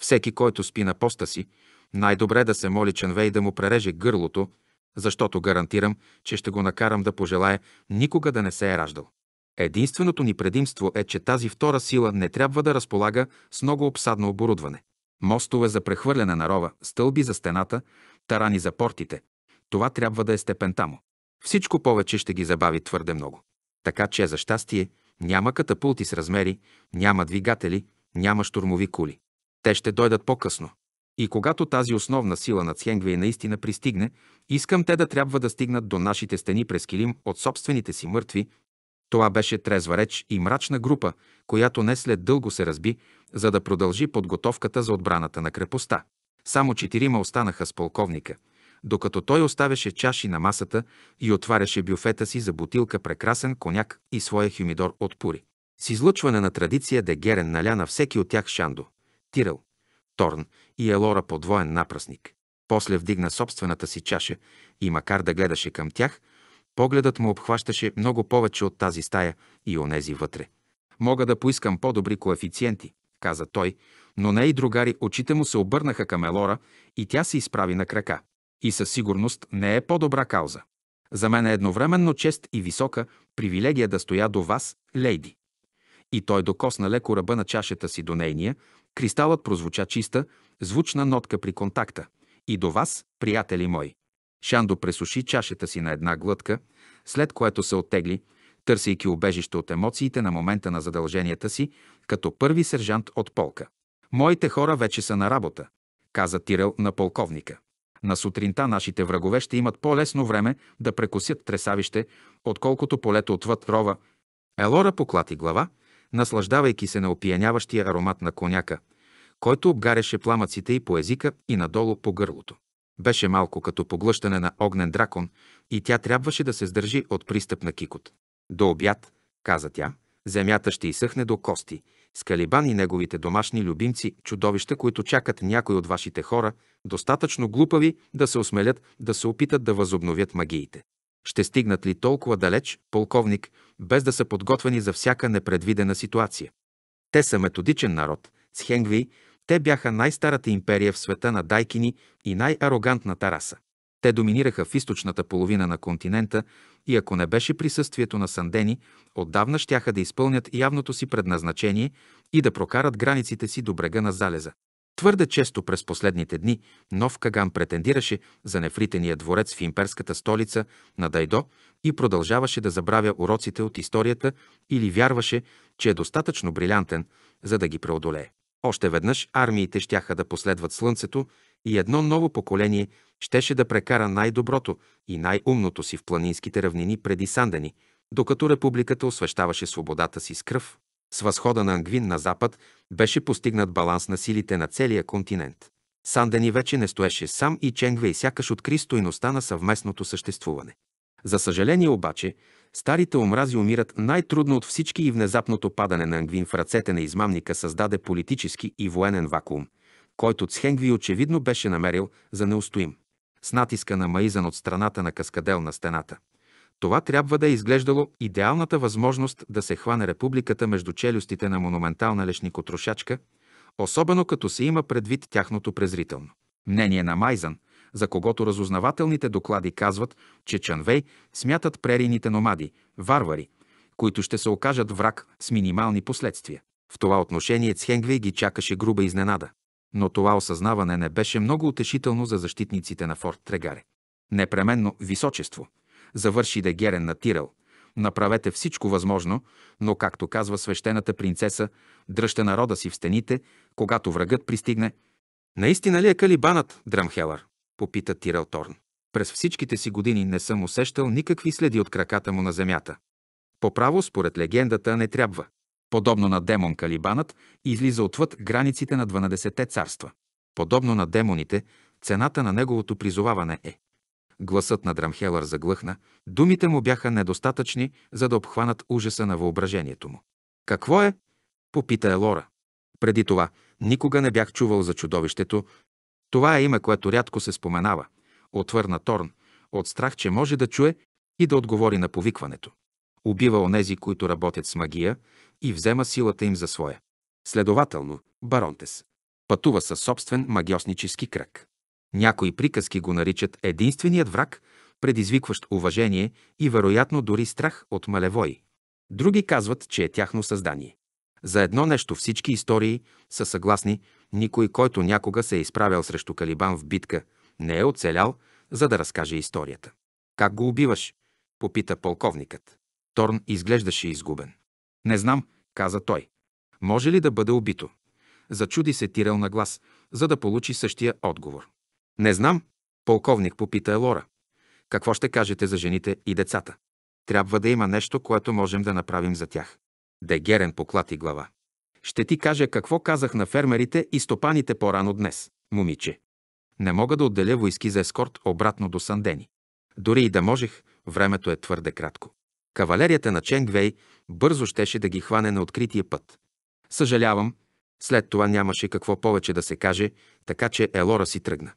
Всеки, който спи на поста си, най-добре да се моли Ченвей да му пререже гърлото, защото гарантирам, че ще го накарам да пожелая никога да не се е раждал. Единственото ни предимство е, че тази втора сила не трябва да разполага с много обсадно оборудване. Мостове за прехвърляне на рова, стълби за стената, тарани за портите. Това трябва да е степента му. Всичко повече ще ги забави твърде много. Така че, за щастие, няма катапулти с размери, няма двигатели, няма штурмови кули. Те ще дойдат по-късно. И когато тази основна сила на Цхенгвей наистина пристигне, искам те да трябва да стигнат до нашите стени през килим от собствените си мъртви. Това беше трезва реч и мрачна група, която не след дълго се разби, за да продължи подготовката за отбраната на крепостта. Само четирима останаха с полковника – докато той оставяше чаши на масата и отваряше бюфета си за бутилка прекрасен коняк и своя хюмидор от пури. С излъчване на традиция Дегерен наля на всеки от тях Шандо, Тирел, Торн и Елора по двоен напръсник. После вдигна собствената си чаша и макар да гледаше към тях, погледът му обхващаше много повече от тази стая и онези вътре. Мога да поискам по-добри коефициенти, каза той, но не и другари очите му се обърнаха към Елора и тя се изправи на крака и със сигурност не е по-добра кауза. За мен е едновременно чест и висока привилегия да стоя до вас, лейди. И той докосна леко ръба на чашата си до нейния, кристалът прозвуча чиста, звучна нотка при контакта. И до вас, приятели мои. Шандо пресуши чашата си на една глътка, след което се оттегли, търсейки убежище от емоциите на момента на задълженията си, като първи сержант от полка. Моите хора вече са на работа, каза Тирел на полковника. На сутринта нашите врагове ще имат по-лесно време да прекусят тресавище, отколкото полето отвъд рова. Елора поклати глава, наслаждавайки се на опияняващия аромат на коняка, който обгаряше пламъците и по езика и надолу по гърлото. Беше малко като поглъщане на огнен дракон и тя трябваше да се сдържи от пристъп на кикот. До обяд, каза тя, земята ще изсъхне до кости с Калибан и неговите домашни любимци, чудовища, които чакат някои от вашите хора, достатъчно глупави да се осмелят да се опитат да възобновят магиите. Ще стигнат ли толкова далеч, полковник, без да са подготвени за всяка непредвидена ситуация? Те са методичен народ. С Хенгви те бяха най-старата империя в света на дайкини и най-арогантната раса. Те доминираха в източната половина на континента и ако не беше присъствието на Сандени, отдавна щяха да изпълнят явното си предназначение и да прокарат границите си до брега на залеза. Твърде често през последните дни нов Каган претендираше за нефритения дворец в имперската столица на Дайдо и продължаваше да забравя уроците от историята или вярваше, че е достатъчно брилянтен, за да ги преодолее. Още веднъж армиите щяха да последват слънцето и едно ново поколение щеше да прекара най-доброто и най-умното си в планинските равнини преди Сандени, докато републиката освещаваше свободата си с кръв. С възхода на Ангвин на запад беше постигнат баланс на силите на целия континент. Сандени вече не стоеше сам и и сякаш откри стойността на съвместното съществуване. За съжаление обаче, старите омрази умират най-трудно от всички и внезапното падане на Ангвин в ръцете на измамника създаде политически и военен вакуум – който Цхенгви очевидно беше намерил за неустоим. С натиска на маизан от страната на каскадел на стената. Това трябва да е изглеждало идеалната възможност да се хване републиката между челюстите на монументална лешникотрошачка, особено като се има предвид тяхното презрително. Мнение на Майзан, за когото разузнавателните доклади казват, че Чанвей смятат прерийните номади, варвари, които ще се окажат враг с минимални последствия. В това отношение Цхенгвей ги чакаше груба изненада но това осъзнаване не беше много утешително за защитниците на форт Трегаре. Непременно височество. Завърши де Герен на Тирал. Направете всичко възможно, но, както казва свещената принцеса, дръжте народа си в стените, когато врагът пристигне. Наистина ли е калибанът, Драмхелър? Попита Тирал Торн. През всичките си години не съм усещал никакви следи от краката му на земята. По право, според легендата, не трябва. Подобно на демон Калибанът излиза отвъд границите на 12-те царства. Подобно на демоните, цената на неговото призоваване е. Гласът на Драмхелър заглъхна, думите му бяха недостатъчни, за да обхванат ужаса на въображението му. Какво е? Попита Елора. Преди това никога не бях чувал за чудовището. Това е име, което рядко се споменава. Отвърна Торн, от страх, че може да чуе и да отговори на повикването. Убива онези, които работят с магия, и взема силата им за своя. Следователно, Баронтес пътува със собствен магиоснически кръг. Някои приказки го наричат единственият враг, предизвикващ уважение и вероятно дори страх от малевой. Други казват, че е тяхно създание. За едно нещо всички истории са съгласни, никой, който някога се е изправял срещу Калибан в битка, не е оцелял, за да разкаже историята. Как го убиваш? попита полковникът. Торн изглеждаше изгубен. Не знам, каза той. Може ли да бъде убито? Зачуди се Тирел на глас, за да получи същия отговор. Не знам, полковник попита Елора. Какво ще кажете за жените и децата? Трябва да има нещо, което можем да направим за тях. Дегерен поклати глава. Ще ти кажа какво казах на фермерите и стопаните по-рано днес, момиче. Не мога да отделя войски за ескорт обратно до Сандени. Дори и да можех, времето е твърде кратко. Кавалерията на Ченгвей бързо щеше да ги хване на открития път. Съжалявам, след това нямаше какво повече да се каже, така че Елора си тръгна.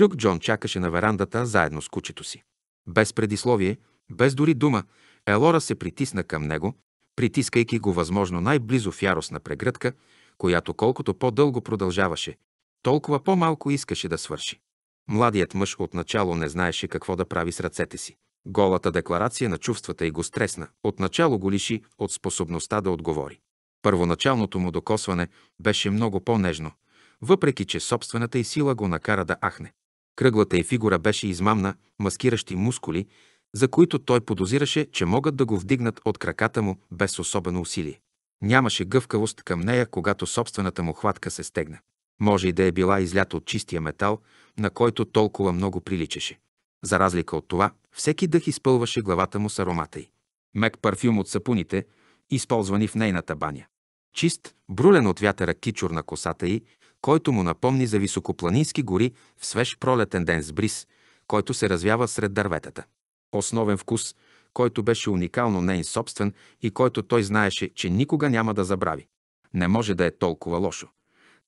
Люк Джон чакаше на верандата заедно с кучето си. Без предисловие, без дори дума, Елора се притисна към него, притискайки го възможно най-близо в яростна прегръдка, която колкото по-дълго продължаваше, толкова по-малко искаше да свърши. Младият мъж отначало не знаеше какво да прави с ръцете си. Голата декларация на чувствата и го стресна. Отначало го лиши от способността да отговори. Първоначалното му докосване беше много по-нежно, въпреки че собствената й сила го накара да ахне. Кръглата й фигура беше измамна, маскиращи мускули, за които той подозираше, че могат да го вдигнат от краката му без особено усилие. Нямаше гъвкавост към нея, когато собствената му хватка се стегна. Може и да е била излята от чистия метал, на който толкова много приличаше. За разлика от това, всеки дъх изпълваше главата му с аромата й. Мек парфюм от сапуните, използвани в нейната баня. Чист, брулен от вятъра кичур на косата й, който му напомни за високопланински гори в свеж пролетен ден с бриз, който се развява сред дърветата. Основен вкус, който беше уникално нейн собствен и който той знаеше, че никога няма да забрави. Не може да е толкова лошо,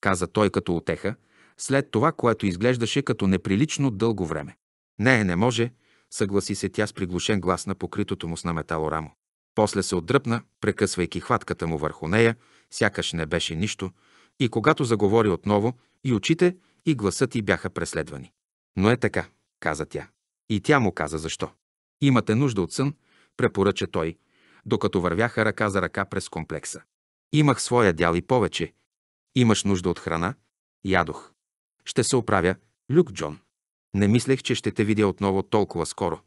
каза той като отеха, след това, което изглеждаше като неприлично дълго време. Не, не може, съгласи се тя с приглушен глас на покритото му с наметало рамо. После се отдръпна, прекъсвайки хватката му върху нея, сякаш не беше нищо, и когато заговори отново, и очите, и гласът й бяха преследвани. Но е така, каза тя. И тя му каза защо. Имате нужда от сън, препоръча той, докато вървяха ръка за ръка през комплекса. Имах своя дял и повече. Имаш нужда от храна? Ядох. Ще се оправя, Люк Джон. Не мислех, че ще те видя отново толкова скоро.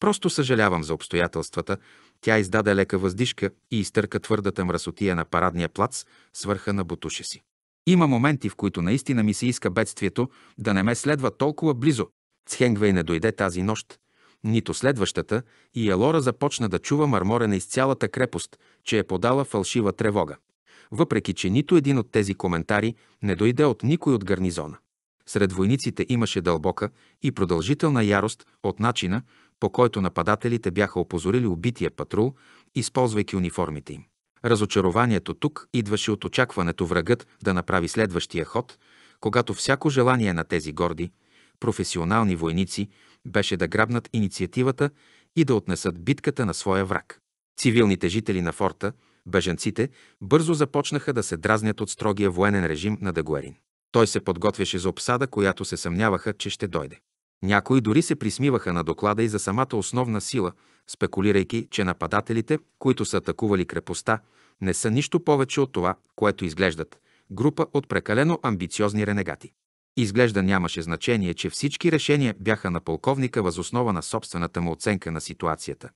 Просто съжалявам за обстоятелствата. Тя издаде лека въздишка и изтърка твърдата мръсотия на парадния плац с върха на бутуша си. Има моменти, в които наистина ми се иска бедствието да не ме следва толкова близо. Цхенгвей не дойде тази нощ, нито следващата, и Елора започна да чува мърморена из цялата крепост, че е подала фалшива тревога. Въпреки, че нито един от тези коментари не дойде от никой от гарнизона. Сред войниците имаше дълбока и продължителна ярост от начина, по който нападателите бяха опозорили убития патрул, използвайки униформите им. Разочарованието тук идваше от очакването врагът да направи следващия ход, когато всяко желание на тези горди, професионални войници беше да грабнат инициативата и да отнесат битката на своя враг. Цивилните жители на форта, беженците, бързо започнаха да се дразнят от строгия военен режим на Дагуерин. Той се подготвяше за обсада, която се съмняваха, че ще дойде. Някои дори се присмиваха на доклада и за самата основна сила, спекулирайки, че нападателите, които са атакували крепостта, не са нищо повече от това, което изглеждат – група от прекалено амбициозни ренегати. Изглежда нямаше значение, че всички решения бяха на полковника възоснова на собствената му оценка на ситуацията.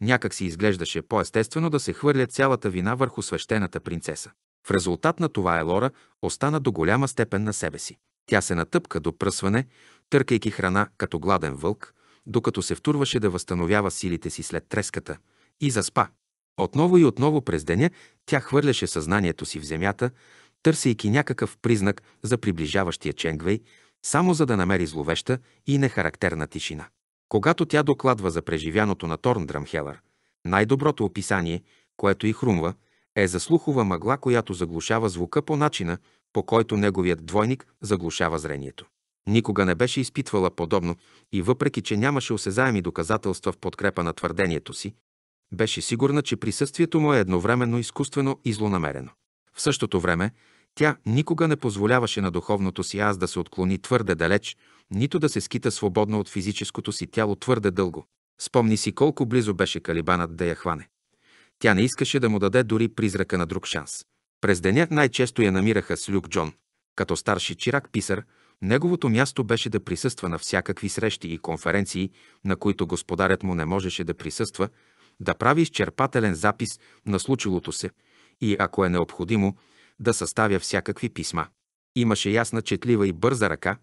Някак си изглеждаше по-естествено да се хвърля цялата вина върху свещената принцеса. В резултат на това Елора остана до голяма степен на себе си. Тя се натъпка до пръсване, търкайки храна като гладен вълк, докато се втурваше да възстановява силите си след треската и заспа. Отново и отново през деня тя хвърляше съзнанието си в земята, търсейки някакъв признак за приближаващия Ченгвей, само за да намери зловеща и нехарактерна тишина. Когато тя докладва за преживяното на Торн Драмхелър, най-доброто описание, което и хрумва – е заслухова мъгла, която заглушава звука по начина, по който неговият двойник заглушава зрението. Никога не беше изпитвала подобно и въпреки, че нямаше осезаеми доказателства в подкрепа на твърдението си, беше сигурна, че присъствието му е едновременно изкуствено и злонамерено. В същото време, тя никога не позволяваше на духовното си аз да се отклони твърде далеч, нито да се скита свободно от физическото си тяло твърде дълго. Спомни си колко близо беше калибанът да я хване. Тя не искаше да му даде дори призрака на друг шанс. През деня най-често я намираха с Люк Джон. Като старши чирак писар, неговото място беше да присъства на всякакви срещи и конференции, на които господарят му не можеше да присъства, да прави изчерпателен запис на случилото се и, ако е необходимо, да съставя всякакви писма. Имаше ясна, четлива и бърза ръка,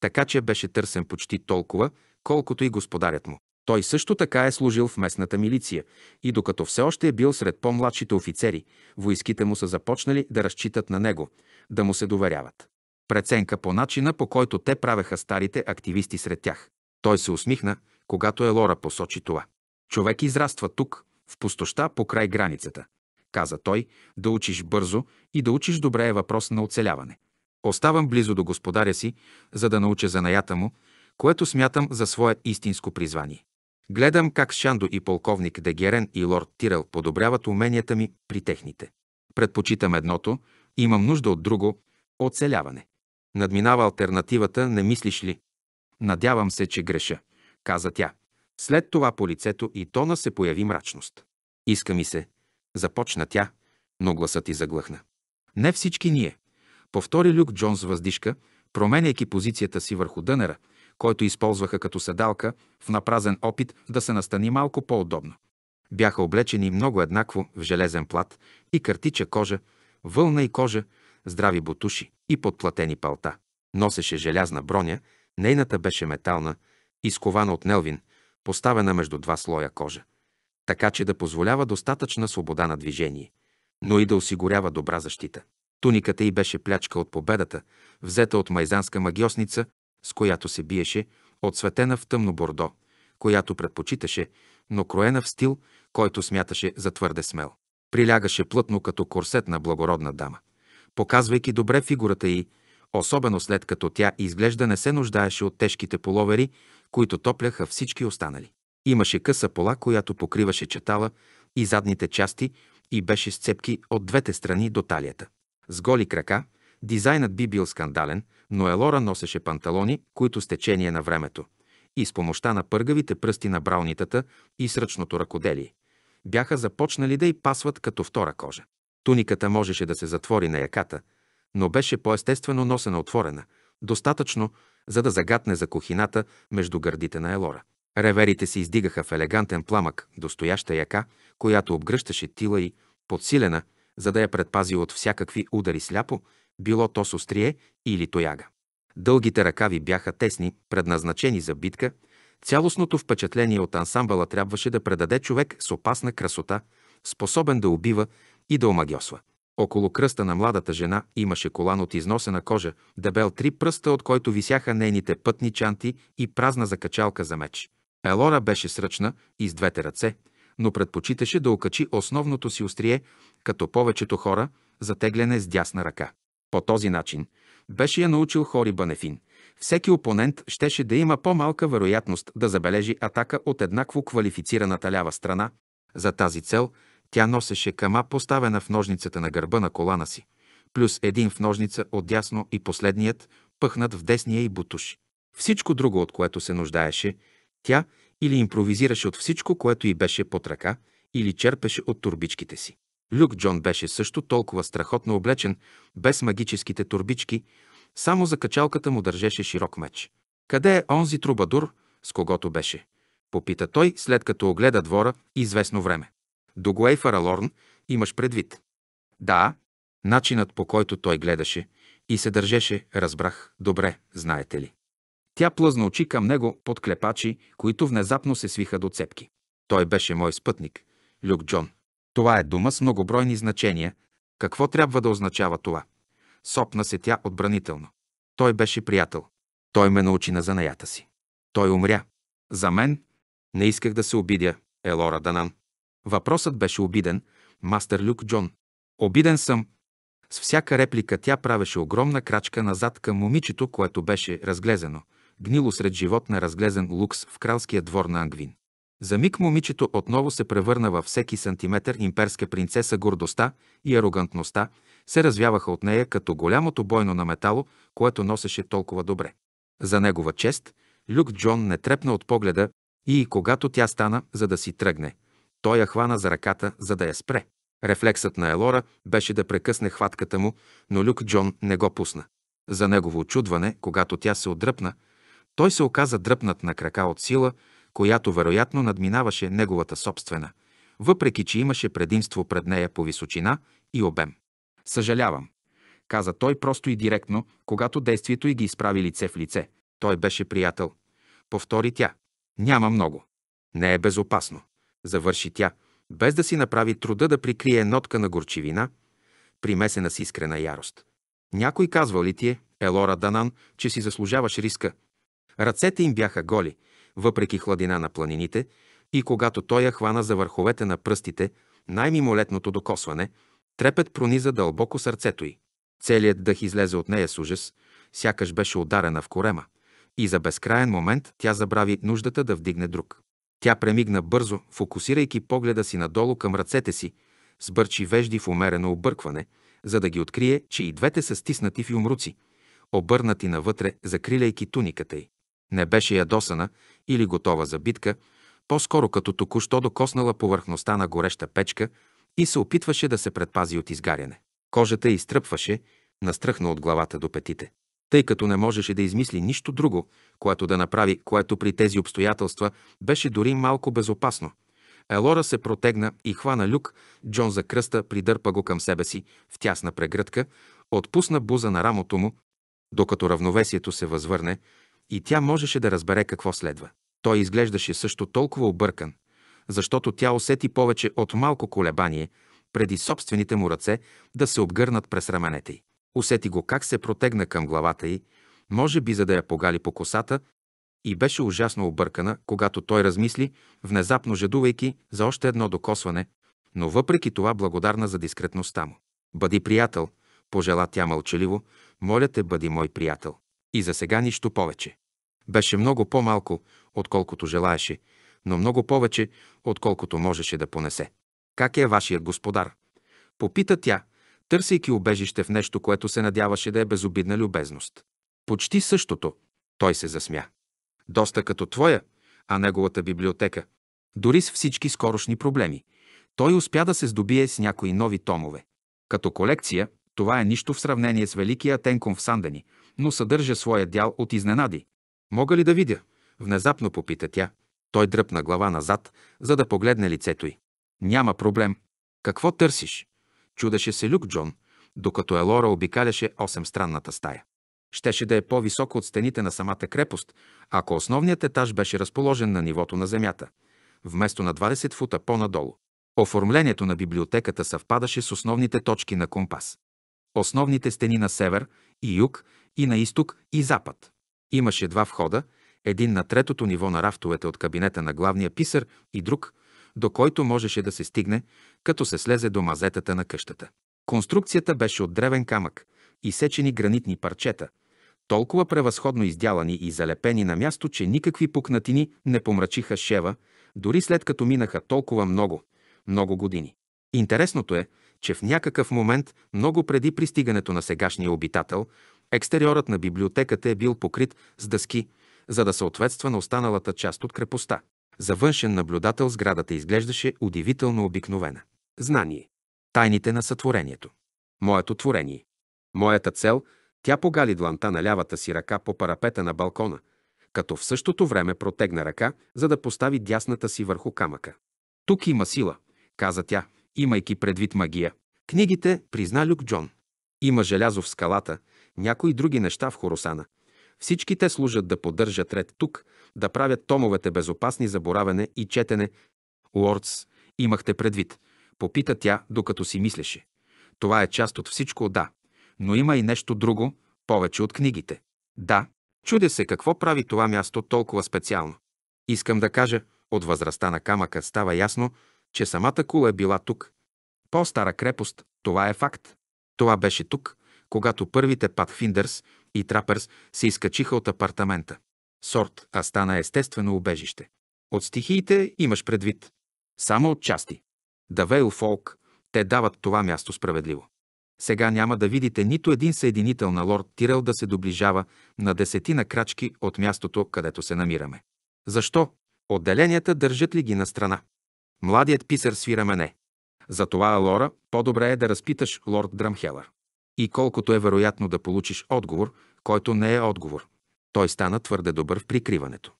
така че беше търсен почти толкова, колкото и господарят му. Той също така е служил в местната милиция и докато все още е бил сред по-младшите офицери, войските му са започнали да разчитат на него, да му се доверяват. Преценка по начина, по който те правеха старите активисти сред тях. Той се усмихна, когато Елора посочи това. Човек израства тук, в пустоща по край границата. Каза той, да учиш бързо и да учиш добре е въпрос на оцеляване. Оставам близо до господаря си, за да науча занаята му, което смятам за свое истинско призвание. Гледам как Шандо и полковник Дегерен и лорд Тирел подобряват уменията ми при техните. Предпочитам едното, имам нужда от друго – оцеляване. Надминава альтернативата, не мислиш ли? Надявам се, че греша, каза тя. След това по лицето и тона се появи мрачност. Иска ми се. Започна тя, но гласът и заглъхна. Не всички ние. Повтори Люк Джонс въздишка, променяйки позицията си върху дънера – който използваха като седалка в напразен опит да се настани малко по-удобно. Бяха облечени много еднакво в железен плат и картича кожа, вълна и кожа, здрави бутуши и подплатени палта. Носеше желязна броня, нейната беше метална, изкована от нелвин, поставена между два слоя кожа, така че да позволява достатъчна свобода на движение, но и да осигурява добра защита. Туниката й беше плячка от победата, взета от майзанска магиосница с която се биеше, отсветена в тъмно бордо, която предпочиташе, но кроена в стил, който смяташе за твърде смел. Прилягаше плътно като корсет на благородна дама, показвайки добре фигурата й, особено след като тя изглежда не се нуждаеше от тежките половери, които топляха всички останали. Имаше къса пола, която покриваше четала и задните части и беше с цепки от двете страни до талията. С голи крака – Дизайнът би бил скандален, но Елора носеше панталони, които с течение на времето и с помощта на пъргавите пръсти на Браунитата и с ръчното ръкоделие бяха започнали да й пасват като втора кожа. Туниката можеше да се затвори на яката, но беше по-естествено носена отворена, достатъчно, за да загатне за кухината между гърдите на Елора. Реверите се издигаха в елегантен пламък, достояща яка, която обгръщаше тила и, подсилена, за да я предпази от всякакви удари сляпо било то с острие или тояга. Дългите ръкави бяха тесни, предназначени за битка, цялостното впечатление от ансамбъла трябваше да предаде човек с опасна красота, способен да убива и да омагьосва. Около кръста на младата жена имаше колан от износена кожа, дебел три пръста, от който висяха нейните пътни чанти и празна закачалка за меч. Елора беше сръчна и с двете ръце, но предпочиташе да окачи основното си острие, като повечето хора, затегляне с дясна ръка. По този начин беше я научил Хори Банефин. Всеки опонент щеше да има по-малка вероятност да забележи атака от еднакво квалифицираната лява страна. За тази цел тя носеше кама поставена в ножницата на гърба на колана си, плюс един в ножница от дясно и последният пъхнат в десния и бутуш. Всичко друго, от което се нуждаеше, тя или импровизираше от всичко, което й беше под ръка, или черпеше от турбичките си. Люк Джон беше също толкова страхотно облечен, без магическите турбички, само за качалката му държеше широк меч. Къде е онзи трубадур, с когото беше? Попита той, след като огледа двора известно време. До Гуейфара Лорн имаш предвид. Да, начинът по който той гледаше и се държеше, разбрах, добре, знаете ли. Тя плъзна очи към него под клепачи, които внезапно се свиха до цепки. Той беше мой спътник, Люк Джон. Това е дума с многобройни значения. Какво трябва да означава това? Сопна се тя отбранително. Той беше приятел. Той ме научи на занаята си. Той умря. За мен не исках да се обидя, Елора Данан. Въпросът беше обиден, мастер Люк Джон. Обиден съм. С всяка реплика тя правеше огромна крачка назад към момичето, което беше разглезено, гнило сред живот на разглезен лукс в кралския двор на Ангвин. За миг момичето отново се превърна във всеки сантиметър имперска принцеса гордостта и арогантността се развяваха от нея като голямото бойно на метало, което носеше толкова добре. За негова чест, Люк Джон не трепна от погледа и когато тя стана, за да си тръгне, той я хвана за ръката, за да я спре. Рефлексът на Елора беше да прекъсне хватката му, но Люк Джон не го пусна. За негово очудване, когато тя се отдръпна, той се оказа дръпнат на крака от сила – която вероятно надминаваше неговата собствена, въпреки че имаше предимство пред нея по височина и обем. Съжалявам, каза той просто и директно, когато действието й ги изправи лице в лице. Той беше приятел. Повтори тя. Няма много. Не е безопасно. Завърши тя, без да си направи труда да прикрие нотка на горчивина, примесена с искрена ярост. Някой казва ли ти е, Елора Данан, че си заслужаваш риска? Ръцете им бяха голи, въпреки хладина на планините, и когато той я хвана за върховете на пръстите, най-мимолетното докосване, трепет прониза дълбоко сърцето й. Целият дъх излезе от нея с ужас, сякаш беше ударена в корема, и за безкраен момент тя забрави нуждата да вдигне друг. Тя премигна бързо, фокусирайки погледа си надолу към ръцете си, сбърчи вежди в умерено объркване, за да ги открие, че и двете са стиснати в юмруци, обърнати навътре, закриляйки туниката й. Не беше ядосана или готова за битка, по-скоро като току-що докоснала повърхността на гореща печка и се опитваше да се предпази от изгаряне. Кожата изтръпваше, настръхна от главата до петите. Тъй като не можеше да измисли нищо друго, което да направи, което при тези обстоятелства беше дори малко безопасно. Елора се протегна и хвана люк, Джон за кръста придърпа го към себе си в тясна прегръдка, отпусна буза на рамото му, докато равновесието се възвърне, и тя можеше да разбере какво следва. Той изглеждаше също толкова объркан, защото тя усети повече от малко колебание преди собствените му ръце да се обгърнат през раменете й. Усети го как се протегна към главата й, може би за да я погали по косата, и беше ужасно объркана, когато той размисли, внезапно жадувайки за още едно докосване, но въпреки това благодарна за дискретността му. Бъди приятел, пожела тя мълчаливо, моля те, бъди мой приятел. И за сега нищо повече. Беше много по-малко, отколкото желаеше, но много повече, отколкото можеше да понесе. Как е вашият господар? Попита тя, търсейки убежище в нещо, което се надяваше да е безобидна любезност. Почти същото. Той се засмя. Доста като твоя, а неговата библиотека. Дори с всички скорошни проблеми. Той успя да се здобие с някои нови томове. Като колекция, това е нищо в сравнение с Великия Тенком в Сандени, но съдържа своя дял от изненади. Мога ли да видя? Внезапно попита тя. Той дръпна глава назад, за да погледне лицето й. Няма проблем. Какво търсиш? Чудеше се Люк Джон, докато Елора обикаляше 8-странната стая. Щеше да е по-високо от стените на самата крепост, ако основният етаж беше разположен на нивото на земята, вместо на 20 фута по-надолу. Оформлението на библиотеката съвпадаше с основните точки на компас. Основните стени на север и юг и на изток и запад. Имаше два входа, един на третото ниво на рафтовете от кабинета на главния писар и друг, до който можеше да се стигне, като се слезе до мазетата на къщата. Конструкцията беше от древен камък и сечени гранитни парчета, толкова превъзходно издялани и залепени на място, че никакви пукнатини не помрачиха шева, дори след като минаха толкова много, много години. Интересното е, че в някакъв момент, много преди пристигането на сегашния обитател, Екстериорът на библиотеката е бил покрит с дъски, за да съответства на останалата част от крепостта. За външен наблюдател сградата изглеждаше удивително обикновена. Знание. Тайните на сътворението. Моето творение. Моята цел – тя погали дланта на лявата си ръка по парапета на балкона, като в същото време протегна ръка, за да постави дясната си върху камъка. Тук има сила, каза тя, имайки предвид магия. Книгите призна Люк Джон. Има желязо в скалата, някои други неща в Хоросана. Всички те служат да поддържат ред тук, да правят томовете безопасни за боравене и четене. Лордс, имахте предвид, попита тя, докато си мислеше. Това е част от всичко, да, но има и нещо друго, повече от книгите. Да, чудя се какво прави това място толкова специално. Искам да кажа, от възрастта на камъка става ясно, че самата кула е била тук. По-стара крепост, това е факт. Това беше тук, когато първите Патфиндърс и Трапърс се изкачиха от апартамента. Сорт, а стана естествено убежище. От стихиите имаш предвид. Само от части. Давейл Фолк, те дават това място справедливо. Сега няма да видите нито един съединител на лорд Тирел да се доближава на десетина крачки от мястото, където се намираме. Защо? Отделенията държат ли ги на страна? Младият писар свира мене. Затова, Лора, по-добре е да разпиташ лорд Драмхелър и колкото е вероятно да получиш отговор, който не е отговор. Той стана твърде добър в прикриването.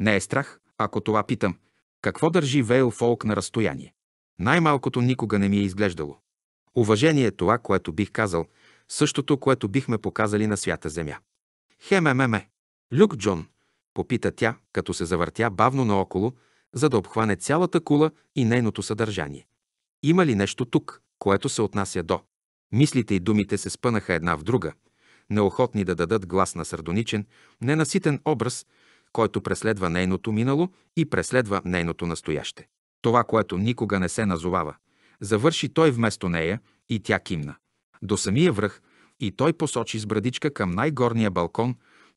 Не е страх, ако това питам. Какво държи Вейл Фолк на разстояние? Най-малкото никога не ми е изглеждало. Уважение е това, което бих казал, същото, което бихме показали на свята земя. Хемемеме. Люк Джон, попита тя, като се завъртя бавно наоколо, за да обхване цялата кула и нейното съдържание. Има ли нещо тук, което се отнася до Мислите и думите се спънаха една в друга, неохотни да дадат глас на сърдоничен, ненаситен образ, който преследва нейното минало и преследва нейното настояще. Това, което никога не се назовава. Завърши той вместо нея и тя кимна. До самия връх и той посочи с брадичка към най-горния балкон,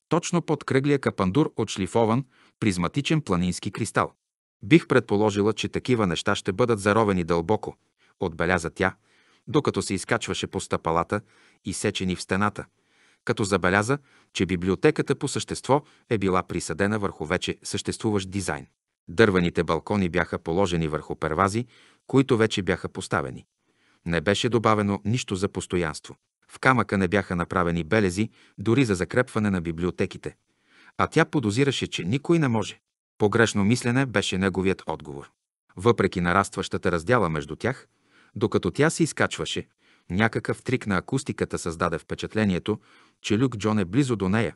точно под кръглия капандур от шлифован, призматичен планински кристал. Бих предположила, че такива неща ще бъдат заровени дълбоко, отбеляза тя, докато се изкачваше по стъпалата, изсечени в стената, като забеляза, че библиотеката по същество е била присъдена върху вече съществуващ дизайн. Дървените балкони бяха положени върху первази, които вече бяха поставени. Не беше добавено нищо за постоянство. В камъка не бяха направени белези дори за закрепване на библиотеките. А тя подозираше, че никой не може. Погрешно мислене беше неговият отговор. Въпреки нарастващата раздяла между тях, докато тя се изкачваше, някакъв трик на акустиката създаде впечатлението, че Люк Джон е близо до нея,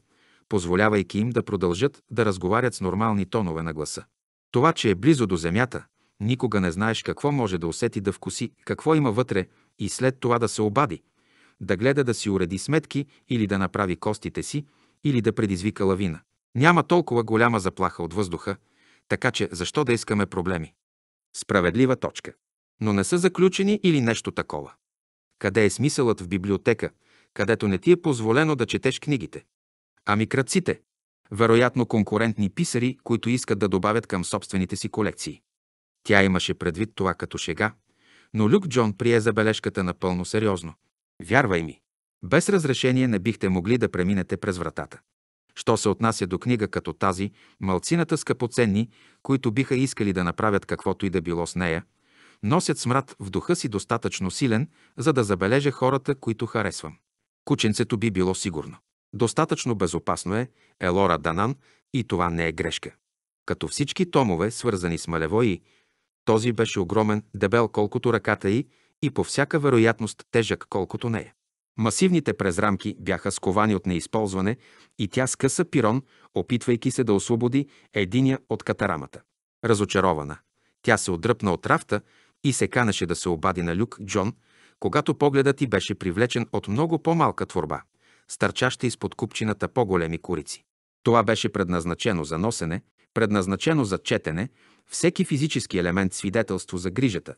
позволявайки им да продължат да разговарят с нормални тонове на гласа. Това, че е близо до земята, никога не знаеш какво може да усети да вкуси, какво има вътре и след това да се обади, да гледа да си уреди сметки или да направи костите си, или да предизвика лавина. Няма толкова голяма заплаха от въздуха, така че защо да искаме проблеми? Справедлива точка но не са заключени или нещо такова. Къде е смисълът в библиотека, където не ти е позволено да четеш книгите? Ами кръците. Вероятно конкурентни писари, които искат да добавят към собствените си колекции. Тя имаше предвид това като шега, но Люк Джон прие забележката напълно сериозно. Вярвай ми, без разрешение не бихте могли да преминете през вратата. Що се отнася до книга като тази, малцината скъпоценни, които биха искали да направят каквото и да било с нея, носят смрад в духа си достатъчно силен, за да забележа хората, които харесвам. Кученцето би било сигурно. Достатъчно безопасно е Елора Данан и това не е грешка. Като всички томове, свързани с Малевои, този беше огромен, дебел колкото ръката й и по всяка вероятност тежък колкото нея. Масивните презрамки бяха сковани от неизползване и тя скъса пирон, опитвайки се да освободи единия от катарамата. Разочарована, тя се отдръпна от рафта и се канеше да се обади на Люк Джон, когато погледът ти беше привлечен от много по-малка творба, стърчаща изпод купчината по-големи корици. Това беше предназначено за носене, предназначено за четене, всеки физически елемент свидетелство за грижата,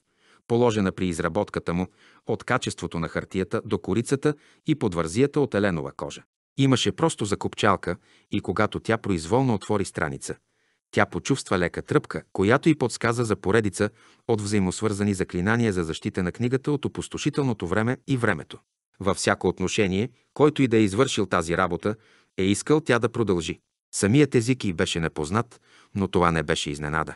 положена при изработката му от качеството на хартията до корицата и подвързията от еленова кожа. Имаше просто закупчалка и когато тя произволно отвори страница – тя почувства лека тръпка, която й подсказа за поредица от взаимосвързани заклинания за защита на книгата от опустошителното време и времето. Във всяко отношение, който и да е извършил тази работа, е искал тя да продължи. Самият език й беше непознат, но това не беше изненада.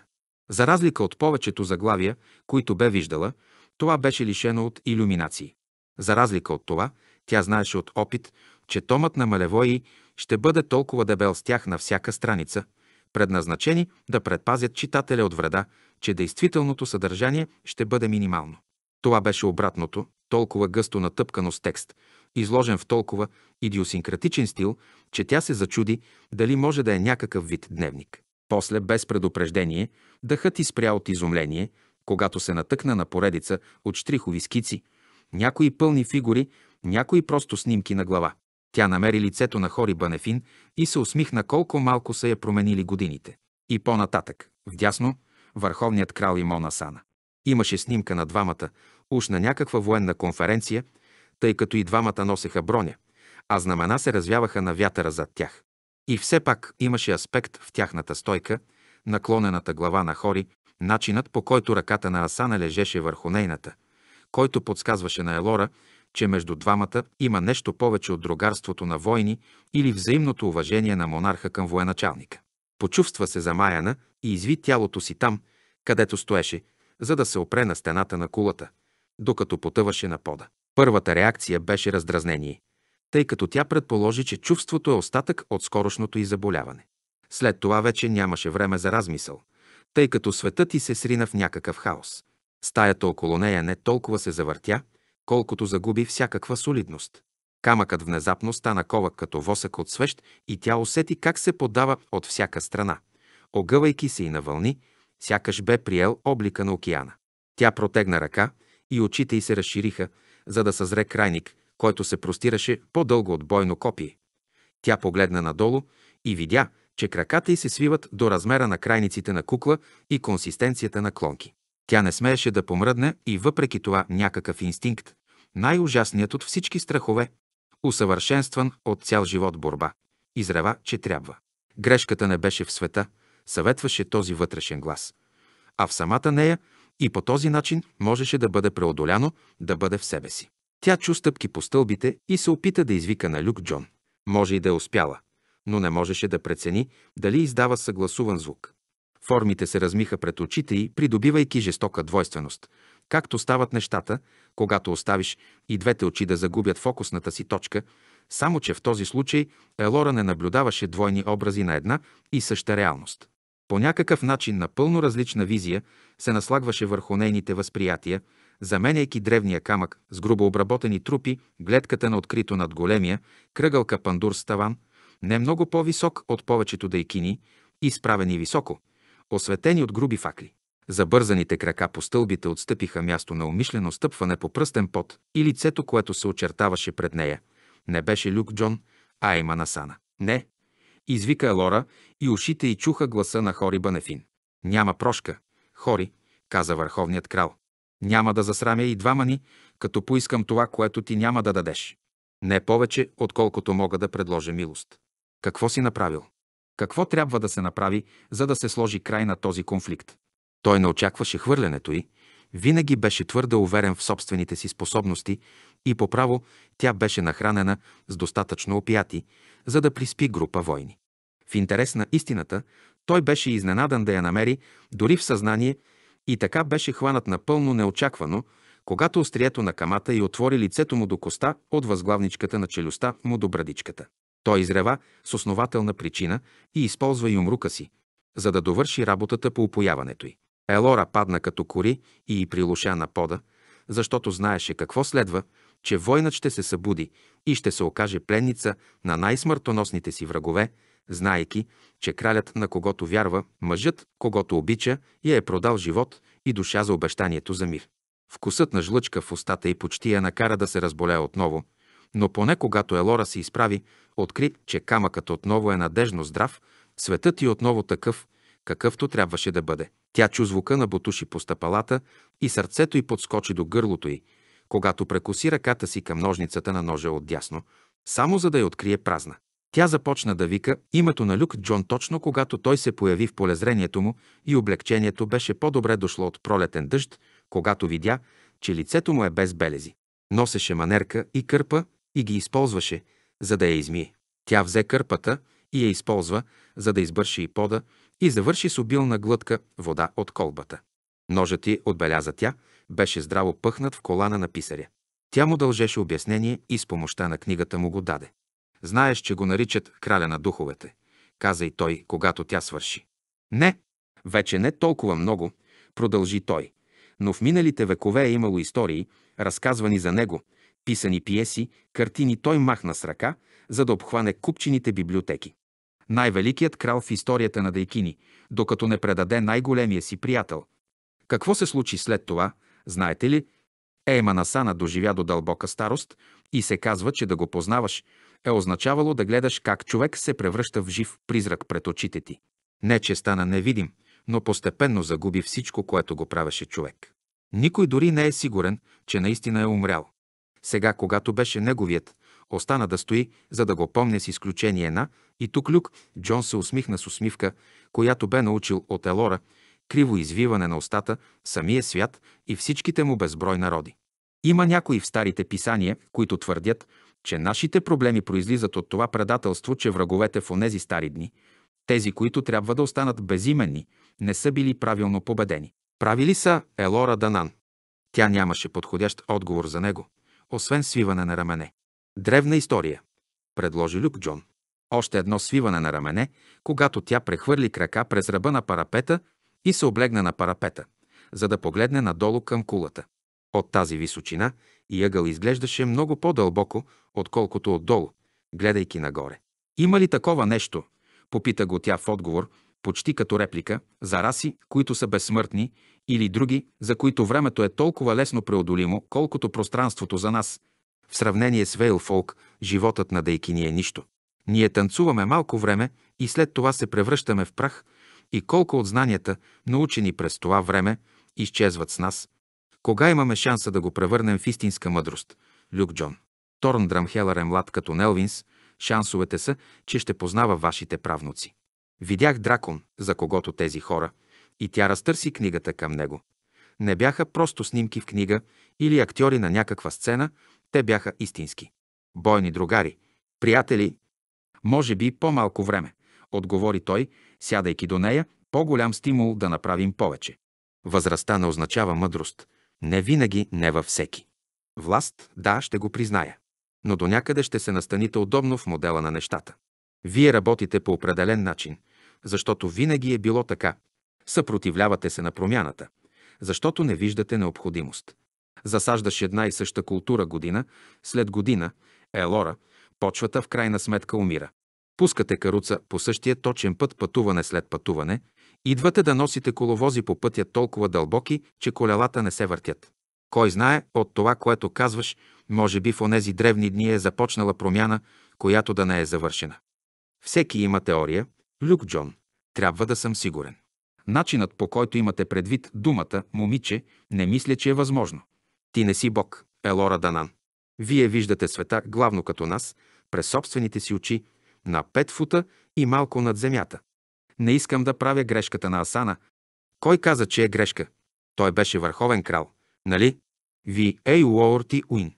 За разлика от повечето заглавия, които бе виждала, това беше лишено от иллюминации. За разлика от това, тя знаеше от опит, че томът на Малевой ще бъде толкова дебел с тях на всяка страница – предназначени да предпазят читателя от вреда, че действителното съдържание ще бъде минимално. Това беше обратното, толкова гъсто натъпкано с текст, изложен в толкова идиосинкратичен стил, че тя се зачуди дали може да е някакъв вид дневник. После, без предупреждение, дъхът изпря от изумление, когато се натъкна на поредица от штрихови скици, някои пълни фигури, някои просто снимки на глава. Тя намери лицето на Хори Банефин и се усмихна колко малко са я променили годините. И по-нататък, вдясно, върховният крал Имона Сана. Имаше снимка на двамата, уж на някаква военна конференция, тъй като и двамата носеха броня, а знамена се развяваха на вятъра зад тях. И все пак имаше аспект в тяхната стойка, наклонената глава на Хори, начинът по който ръката на Асана лежеше върху нейната, който подсказваше на Елора, че между двамата има нещо повече от другарството на войни или взаимното уважение на монарха към военачалника. Почувства се замаяна и изви тялото си там, където стоеше, за да се опре на стената на кулата, докато потъваше на пода. Първата реакция беше раздразнение, тъй като тя предположи, че чувството е остатък от скорошното й заболяване. След това вече нямаше време за размисъл, тъй като светът ти се срина в някакъв хаос. Стаята около нея не толкова се завъртя, колкото загуби всякаква солидност. Камъкът внезапно стана ковък като восък от свещ и тя усети как се подава от всяка страна, огъвайки се и на вълни, сякаш бе приел облика на океана. Тя протегна ръка и очите й се разшириха, за да съзре крайник, който се простираше по-дълго от бойно копие. Тя погледна надолу и видя, че краката й се свиват до размера на крайниците на кукла и консистенцията на клонки. Тя не смееше да помръдне и въпреки това някакъв инстинкт, най-ужасният от всички страхове, усъвършенстван от цял живот борба, изрева, че трябва. Грешката не беше в света, съветваше този вътрешен глас, а в самата нея и по този начин можеше да бъде преодоляно, да бъде в себе си. Тя чу стъпки по стълбите и се опита да извика на Люк Джон. Може и да е успяла, но не можеше да прецени дали издава съгласуван звук. Формите се размиха пред очите й, придобивайки жестока двойственост. Както стават нещата, когато оставиш и двете очи да загубят фокусната си точка, само че в този случай Елора не наблюдаваше двойни образи на една и съща реалност. По някакъв начин напълно различна визия се наслагваше върху нейните възприятия, заменяйки древния камък с грубо обработени трупи, гледката на открито над големия, кръгълка пандур с таван, не много по-висок от повечето дайкини, изправени високо – осветени от груби факли. Забързаните крака по стълбите отстъпиха място на умишлено стъпване по пръстен пот и лицето, което се очертаваше пред нея, не беше Люк Джон, а има Насана. Не, извика Лора и ушите й чуха гласа на Хори Банефин. Няма прошка, Хори, каза върховният крал. Няма да засрамя и двама ни, като поискам това, което ти няма да дадеш. Не повече, отколкото мога да предложа милост. Какво си направил? какво трябва да се направи, за да се сложи край на този конфликт. Той не очакваше хвърлянето й, винаги беше твърде уверен в собствените си способности и по право тя беше нахранена с достатъчно опияти, за да приспи група войни. В интерес на истината, той беше изненадан да я намери дори в съзнание и така беше хванат напълно неочаквано, когато острието на камата и отвори лицето му до коста от възглавничката на челюста му до брадичката. Той изрева с основателна причина и използва юмрука си, за да довърши работата по упояването й. Елора падна като кори и й прилуша на пода, защото знаеше какво следва, че войнат ще се събуди и ще се окаже пленница на най-смъртоносните си врагове, знаеки, че кралят на когото вярва, мъжът, когото обича, я е продал живот и душа за обещанието за мир. Вкусът на жлъчка в устата й почти я накара да се разболее отново, но поне когато Елора се изправи, откри, че камъкът отново е надежно здрав, светът и е отново такъв, какъвто трябваше да бъде. Тя чу звука на бутуши по стъпалата и сърцето й подскочи до гърлото й, когато прекоси ръката си към ножницата на ножа отдясно, само за да я открие празна. Тя започна да вика името на Люк Джон точно когато той се появи в полезрението му и облегчението беше по-добре дошло от пролетен дъжд, когато видя, че лицето му е без белези. Носеше манерка и кърпа, и ги използваше, за да я измие. Тя взе кърпата и я използва, за да избърши и пода и завърши с обилна глътка вода от колбата. Ножът ти, отбеляза тя, беше здраво пъхнат в колана на писаря. Тя му дължеше обяснение и с помощта на книгата му го даде. Знаеш, че го наричат краля на духовете, каза и той, когато тя свърши. Не, вече не толкова много, продължи той, но в миналите векове е имало истории, разказвани за него – писани пиеси, картини той махна с ръка, за да обхване купчените библиотеки. Най-великият крал в историята на Дайкини, докато не предаде най-големия си приятел. Какво се случи след това, знаете ли? Ейма Насана доживя до дълбока старост и се казва, че да го познаваш е означавало да гледаш как човек се превръща в жив призрак пред очите ти. Не, че стана невидим, но постепенно загуби всичко, което го правеше човек. Никой дори не е сигурен, че наистина е умрял. Сега, когато беше неговият, остана да стои, за да го помне с изключение на... И тук Люк Джон се усмихна с усмивка, която бе научил от Елора, криво извиване на устата, самия свят и всичките му безброй народи. Има някои в старите писания, които твърдят, че нашите проблеми произлизат от това предателство, че враговете в онези стари дни, тези, които трябва да останат безименни, не са били правилно победени. Правили са Елора Данан. Тя нямаше подходящ отговор за него освен свиване на рамене. Древна история, предложи Люк Джон. Още едно свиване на рамене, когато тя прехвърли крака през ръба на парапета и се облегна на парапета, за да погледне надолу към кулата. От тази височина и ъгъл изглеждаше много по-дълбоко, отколкото отдолу, гледайки нагоре. Има ли такова нещо? Попита го тя в отговор, почти като реплика, за раси, които са безсмъртни, или други, за които времето е толкова лесно преодолимо, колкото пространството за нас. В сравнение с Вейл Фолк, животът на Дейки ни е нищо. Ние танцуваме малко време и след това се превръщаме в прах и колко от знанията, научени през това време, изчезват с нас. Кога имаме шанса да го превърнем в истинска мъдрост? Люк Джон. Торн Драмхелър е млад като Нелвинс. Шансовете са, че ще познава вашите правнуци. Видях дракон, за когото тези хора, и тя разтърси книгата към него. Не бяха просто снимки в книга или актьори на някаква сцена, те бяха истински. Бойни другари, приятели. Може би по-малко време, отговори той, сядайки до нея, по-голям стимул да направим повече. Възрастта не означава мъдрост. Не винаги, не във всеки. Власт, да, ще го призная. Но до някъде ще се настаните удобно в модела на нещата. Вие работите по определен начин, защото винаги е било така. Съпротивлявате се на промяната, защото не виждате необходимост. Засаждаш една и съща култура година, след година, елора, почвата в крайна сметка умира. Пускате каруца по същия точен път пътуване след пътуване, идвате да носите коловози по пътя толкова дълбоки, че колелата не се въртят. Кой знае от това, което казваш, може би в онези древни дни е започнала промяна, която да не е завършена. Всеки има теория, Люк Джон, трябва да съм сигурен. Начинът по който имате предвид думата момиче, не мисля, че е възможно. Ти не си Бог, Елора Данан. Вие виждате света главно като нас, през собствените си очи, на пет фута и малко над земята. Не искам да правя грешката на Асана. Кой каза, че е грешка? Той беше върховен крал, нали? Ви Ей Уорти Уин.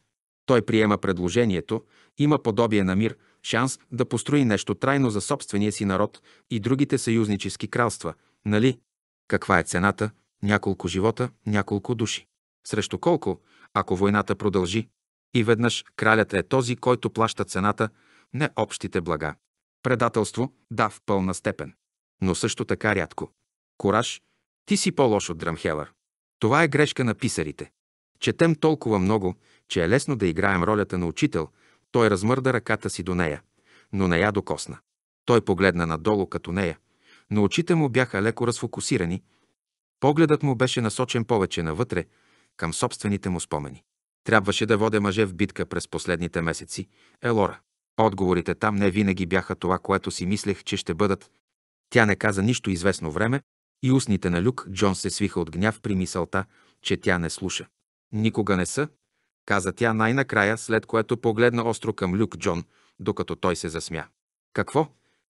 Той приема предложението, има подобие на мир – шанс да построи нещо трайно за собствения си народ и другите съюзнически кралства, нали? Каква е цената? Няколко живота, няколко души. Срещу колко, ако войната продължи? И веднъж кралят е този, който плаща цената, не общите блага. Предателство, да, в пълна степен. Но също така рядко. Кораж, ти си по-лош от Драмхелър. Това е грешка на писарите. Четем толкова много, че е лесно да играем ролята на учител – той размърда ръката си до нея, но не я докосна. Той погледна надолу като нея, но очите му бяха леко разфокусирани. Погледът му беше насочен повече навътре, към собствените му спомени. Трябваше да воде мъже в битка през последните месеци. Елора. Отговорите там не винаги бяха това, което си мислех, че ще бъдат. Тя не каза нищо известно време и устните на Люк Джон се свиха от гняв при мисълта, че тя не слуша. Никога не са, каза тя най-накрая, след което погледна остро към Люк Джон, докато той се засмя. Какво?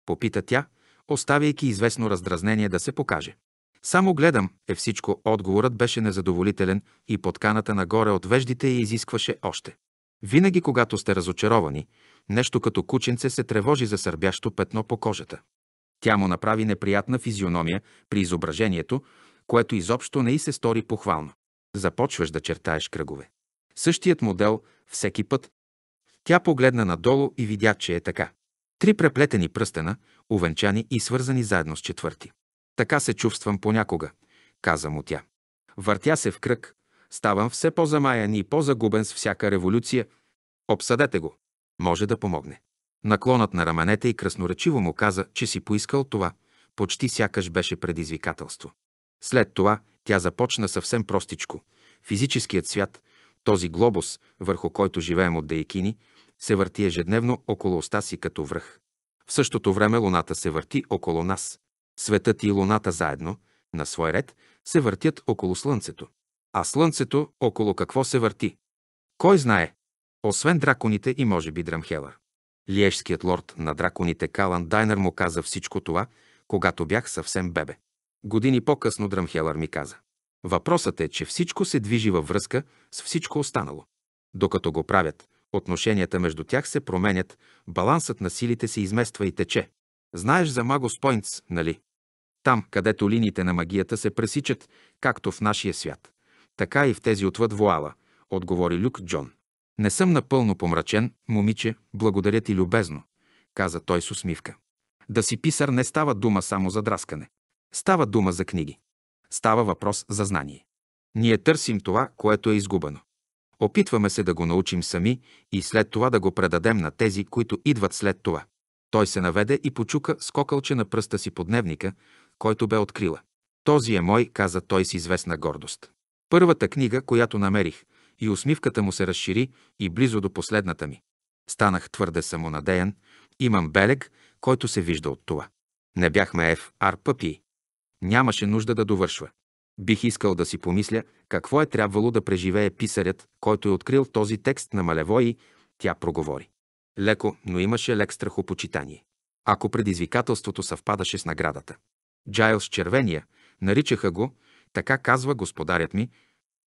попита тя, оставяйки известно раздразнение да се покаже. Само гледам, е всичко. Отговорът беше незадоволителен и подканата нагоре от веждите я изискваше още. Винаги, когато сте разочаровани, нещо като кученце се тревожи за сърбящо петно по кожата. Тя му направи неприятна физиономия при изображението, което изобщо не й се стори похвално. Започваш да чертаеш кръгове. Същият модел всеки път. Тя погледна надолу и видя, че е така. Три преплетени пръстена, увенчани и свързани заедно с четвърти. Така се чувствам понякога, каза му тя. Въртя се в кръг, ставам все по-замаян и по-загубен с всяка революция. Обсъдете го. Може да помогне. Наклонът на раменете и красноречиво му каза, че си поискал това. Почти сякаш беше предизвикателство. След това тя започна съвсем простичко. Физическият свят, този глобус, върху който живеем от дейкини, се върти ежедневно около оста си като връх. В същото време Луната се върти около нас. Светът и Луната заедно, на свой ред, се въртят около Слънцето. А Слънцето около какво се върти? Кой знае? Освен драконите и може би Драмхелър. Лиежският лорд на драконите Калан Дайнер му каза всичко това, когато бях съвсем бебе. Години по-късно Драмхелър ми каза. Въпросът е, че всичко се движи във връзка с всичко останало. Докато го правят, отношенията между тях се променят, балансът на силите се измества и тече. Знаеш за Магос Пойнтс, нали? Там, където линиите на магията се пресичат, както в нашия свят. Така и в тези отвъд вуала, отговори Люк Джон. Не съм напълно помрачен, момиче, благодаря ти любезно, каза той с усмивка. Да си писар не става дума само за драскане. Става дума за книги. Става въпрос за знание. Ние търсим това, което е изгубено. Опитваме се да го научим сами и след това да го предадем на тези, които идват след това. Той се наведе и почука с кокълче на пръста си подневника, който бе открила. Този е мой, каза той с известна гордост. Първата книга, която намерих, и усмивката му се разшири и близо до последната ми. Станах твърде самонадеян, имам белег, който се вижда от това. Не бяхме F.R. Пъпи, нямаше нужда да довършва. Бих искал да си помисля какво е трябвало да преживее писарят, който е открил този текст на Малево и тя проговори. Леко, но имаше лек страхопочитание. Ако предизвикателството съвпадаше с наградата. Джайлс Червения, наричаха го, така казва господарят ми.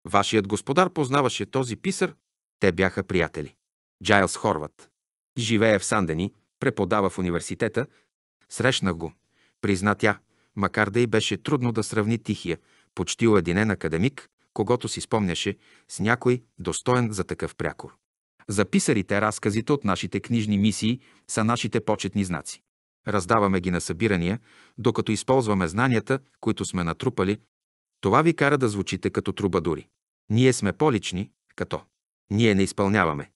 Вашият господар познаваше този писар, те бяха приятели. Джайлс Хорват. Живее в Сандени, преподава в университета. Срещнах го, призна тя, макар да и беше трудно да сравни тихия, почти уединен академик, когато си спомняше, с някой достоен за такъв прякор. За писарите разказите от нашите книжни мисии са нашите почетни знаци. Раздаваме ги на събирания, докато използваме знанията, които сме натрупали. Това ви кара да звучите като трубадури. Ние сме полични, като. Ние не изпълняваме.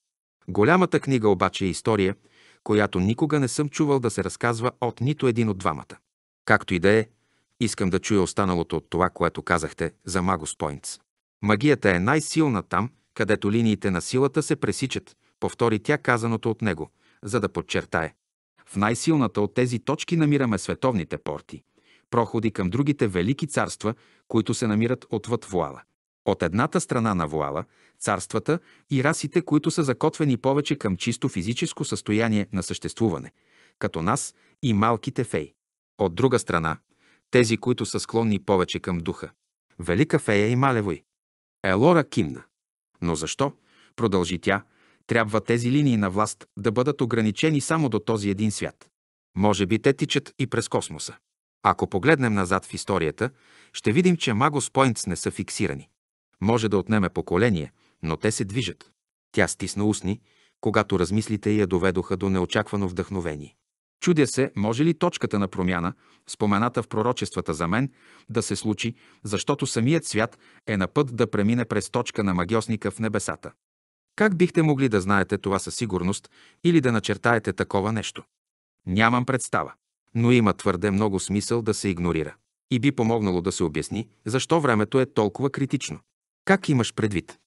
Голямата книга обаче е история, която никога не съм чувал да се разказва от нито един от двамата. Както и да е, искам да чуя останалото от това, което казахте за Магос Пойнтс. Магията е най-силна там, където линиите на силата се пресичат, повтори тя казаното от него, за да подчертае. В най-силната от тези точки намираме световните порти, проходи към другите велики царства, които се намират отвъд вуала. От едната страна на вуала – царствата и расите, които са закотвени повече към чисто физическо състояние на съществуване, като нас и малките феи. От друга страна, тези, които са склонни повече към духа. Велика фея и Малевой. Елора кимна. Но защо, продължи тя, трябва тези линии на власт да бъдат ограничени само до този един свят? Може би те тичат и през космоса. Ако погледнем назад в историята, ще видим, че Магос Пойнтс не са фиксирани. Може да отнеме поколение, но те се движат. Тя стисна устни, когато размислите я доведоха до неочаквано вдъхновение. Чудя се, може ли точката на промяна, спомената в пророчествата за мен, да се случи, защото самият свят е на път да премине през точка на магиосника в небесата. Как бихте могли да знаете това със сигурност или да начертаете такова нещо? Нямам представа. Но има твърде много смисъл да се игнорира. И би помогнало да се обясни, защо времето е толкова критично. Как имаш предвид?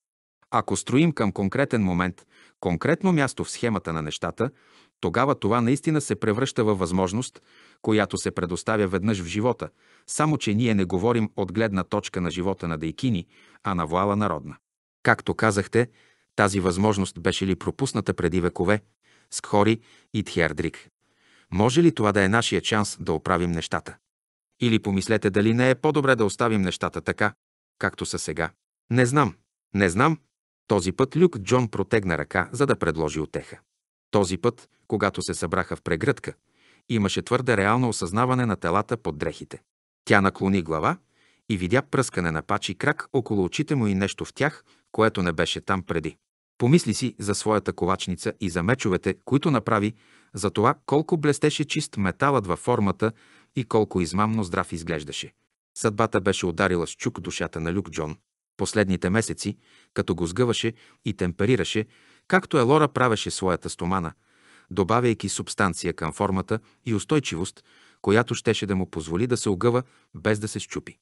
Ако строим към конкретен момент, конкретно място в схемата на нещата, тогава това наистина се превръща във възможност, която се предоставя веднъж в живота, само че ние не говорим от гледна точка на живота на Дейкини, а на вуала народна. Както казахте, тази възможност беше ли пропусната преди векове, с Кхори и Тхердрик? Може ли това да е нашия шанс да оправим нещата? Или помислете дали не е по-добре да оставим нещата така, както са сега? Не знам, не знам. Този път Люк Джон протегна ръка, за да предложи отеха. Този път, когато се събраха в прегръдка, имаше твърде реално осъзнаване на телата под дрехите. Тя наклони глава и видя пръскане на пачи крак около очите му и нещо в тях, което не беше там преди. Помисли си за своята ковачница и за мечовете, които направи, за това колко блестеше чист металът във формата и колко измамно здрав изглеждаше. Съдбата беше ударила с чук душата на Люк Джон. Последните месеци, като го сгъваше и темперираше, Както Елора правеше своята стомана, добавяйки субстанция към формата и устойчивост, която щеше да му позволи да се огъва без да се щупи.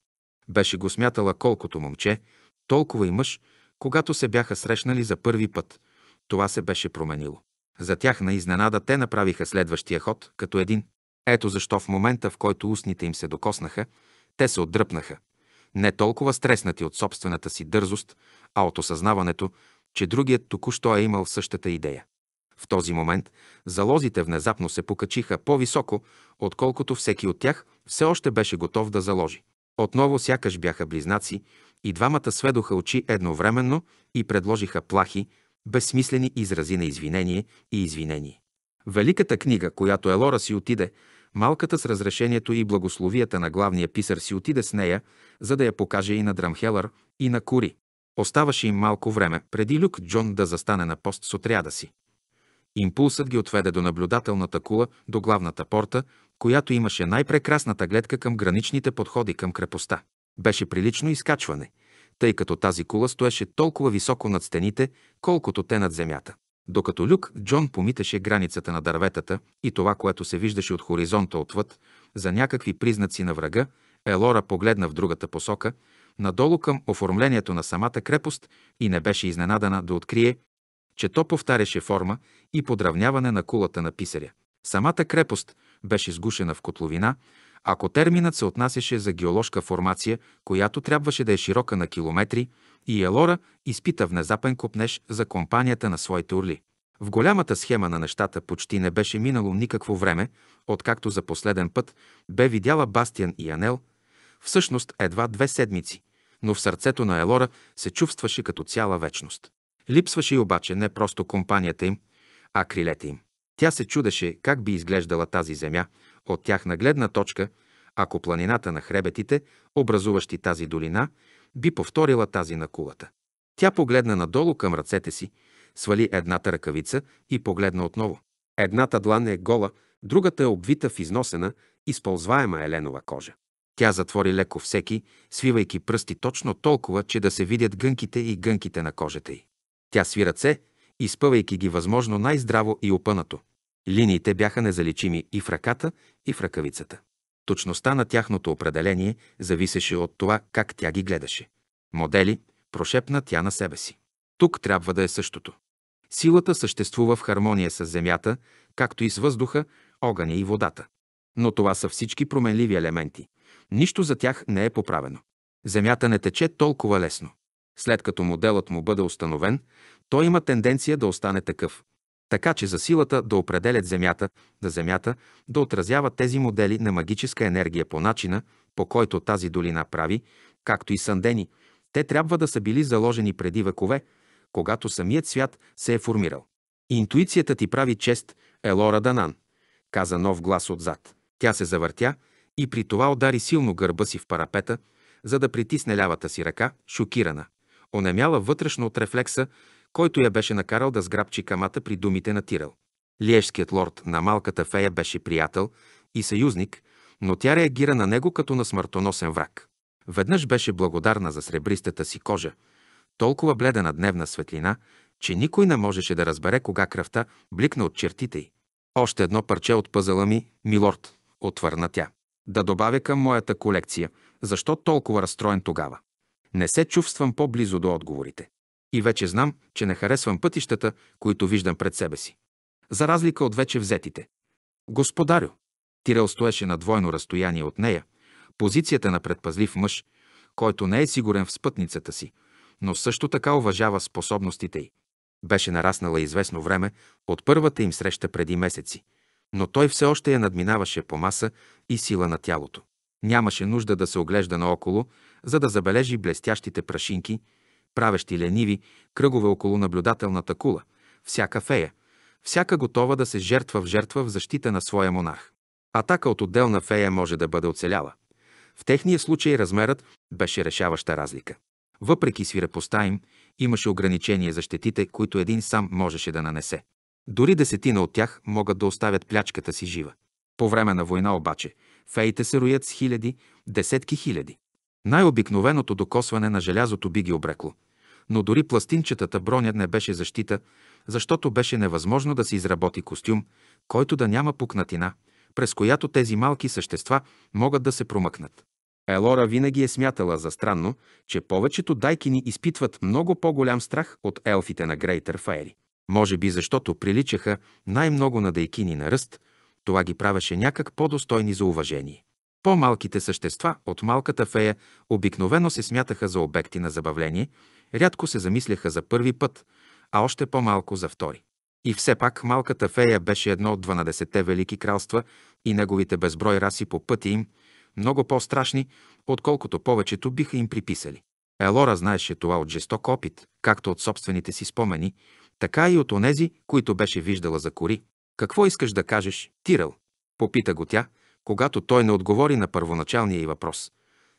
Беше го смятала колкото момче, толкова и мъж, когато се бяха срещнали за първи път. Това се беше променило. За тях на изненада те направиха следващия ход като един. Ето защо в момента, в който устните им се докоснаха, те се отдръпнаха. Не толкова стреснати от собствената си дързост, а от осъзнаването, че другият току-що е имал същата идея. В този момент залозите внезапно се покачиха по-високо, отколкото всеки от тях все още беше готов да заложи. Отново сякаш бяха близнаци и двамата сведоха очи едновременно и предложиха плахи, безсмислени изрази на извинение и извинение. Великата книга, която Елора си отиде, малката с разрешението и благословията на главния писар си отиде с нея, за да я покаже и на Драмхелър, и на Кури. Оставаше им малко време, преди Люк Джон да застане на пост с отряда си. Импулсът ги отведе до наблюдателната кула, до главната порта, която имаше най-прекрасната гледка към граничните подходи към крепостта. Беше прилично изкачване, тъй като тази кула стоеше толкова високо над стените, колкото те над земята. Докато Люк Джон помиташе границата на дърветата и това, което се виждаше от хоризонта отвъд, за някакви признаци на врага, Елора погледна в другата посока – надолу към оформлението на самата крепост и не беше изненадана да открие, че то повтаряше форма и подравняване на кулата на писаря. Самата крепост беше сгушена в котловина, ако терминът се отнасяше за геоложка формация, която трябваше да е широка на километри, и Елора изпита внезапен копнеж за компанията на своите орли. В голямата схема на нещата почти не беше минало никакво време, откакто за последен път бе видяла Бастиан и Анел – всъщност едва две седмици, но в сърцето на Елора се чувстваше като цяла вечност. Липсваше и обаче не просто компанията им, а крилете им. Тя се чудеше как би изглеждала тази земя от тяхна гледна точка, ако планината на хребетите, образуващи тази долина, би повторила тази на кулата. Тя погледна надолу към ръцете си, свали едната ръкавица и погледна отново. Едната длан е гола, другата е обвита в износена, използваема еленова кожа. Тя затвори леко всеки, свивайки пръсти точно толкова, че да се видят гънките и гънките на кожата й. Тя сви ръце, изпъвайки ги възможно най-здраво и опънато. Линиите бяха незаличими и в ръката, и в ръкавицата. Точността на тяхното определение зависеше от това как тя ги гледаше. Модели, прошепна тя на себе си. Тук трябва да е същото. Силата съществува в хармония с земята, както и с въздуха, огъня и водата. Но това са всички променливи елементи. Нищо за тях не е поправено. Земята не тече толкова лесно. След като моделът му бъде установен, той има тенденция да остане такъв. Така че за силата да определят Земята, да Земята да отразява тези модели на магическа енергия по начина, по който тази долина прави, както и Сандени, те трябва да са били заложени преди векове, когато самият свят се е формирал. Интуицията ти прави чест, Елора Данан, каза нов глас отзад. Тя се завъртя и при това удари силно гърба си в парапета, за да притисне лявата си ръка, шокирана, онемяла вътрешно от рефлекса, който я беше накарал да сграбчи камата при думите на Тирал. Лиежският лорд на малката фея беше приятел и съюзник, но тя реагира на него като на смъртоносен враг. Веднъж беше благодарна за сребристата си кожа, толкова бледа на дневна светлина, че никой не можеше да разбере кога кръвта бликна от чертите й. Още едно парче от пъзела ми, милорд, отвърна тя да добавя към моята колекция. Защо толкова разстроен тогава? Не се чувствам по-близо до отговорите. И вече знам, че не харесвам пътищата, които виждам пред себе си. За разлика от вече взетите. Господарю, Тирел стоеше на двойно разстояние от нея, позицията на предпазлив мъж, който не е сигурен в спътницата си, но също така уважава способностите й. Беше нараснала известно време от първата им среща преди месеци, но той все още я надминаваше по маса и сила на тялото. Нямаше нужда да се оглежда наоколо, за да забележи блестящите прашинки, правещи лениви кръгове около наблюдателната кула, всяка фея, всяка готова да се жертва в жертва в защита на своя монарх. Атака от отделна фея може да бъде оцеляла. В техния случай размерът беше решаваща разлика. Въпреки свирепостта им, имаше ограничение за щетите, които един сам можеше да нанесе. Дори десетина от тях могат да оставят плячката си жива. По време на война обаче феите се роят с хиляди, десетки хиляди. Най-обикновеното докосване на желязото би ги обрекло. Но дори пластинчетата броня не беше защита, защото беше невъзможно да се изработи костюм, който да няма пукнатина, през която тези малки същества могат да се промъкнат. Елора винаги е смятала за странно, че повечето дайкини изпитват много по-голям страх от елфите на Грейтер Фаери. Може би защото приличаха най-много на дайкини на ръст, това ги правеше някак по-достойни за уважение. По-малките същества от малката фея обикновено се смятаха за обекти на забавление, рядко се замисляха за първи път, а още по-малко за втори. И все пак малката фея беше едно от 12-те велики кралства и неговите безброй раси по пътя им, много по-страшни, отколкото повечето биха им приписали. Елора знаеше това от жесток опит, както от собствените си спомени, така и от онези, които беше виждала за кори. Какво искаш да кажеш, Тирал? Попита го тя, когато той не отговори на първоначалния й въпрос.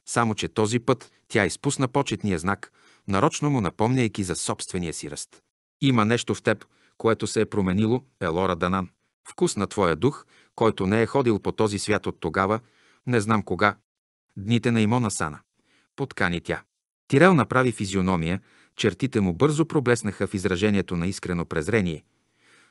Само, че този път тя изпусна почетния знак, нарочно му напомняйки за собствения си ръст. Има нещо в теб, което се е променило, Елора Данан. Вкус на твоя дух, който не е ходил по този свят от тогава, не знам кога. Дните на Имона Сана. Поткани тя. Тирел направи физиономия, Чертите му бързо проблеснаха в изражението на искрено презрение.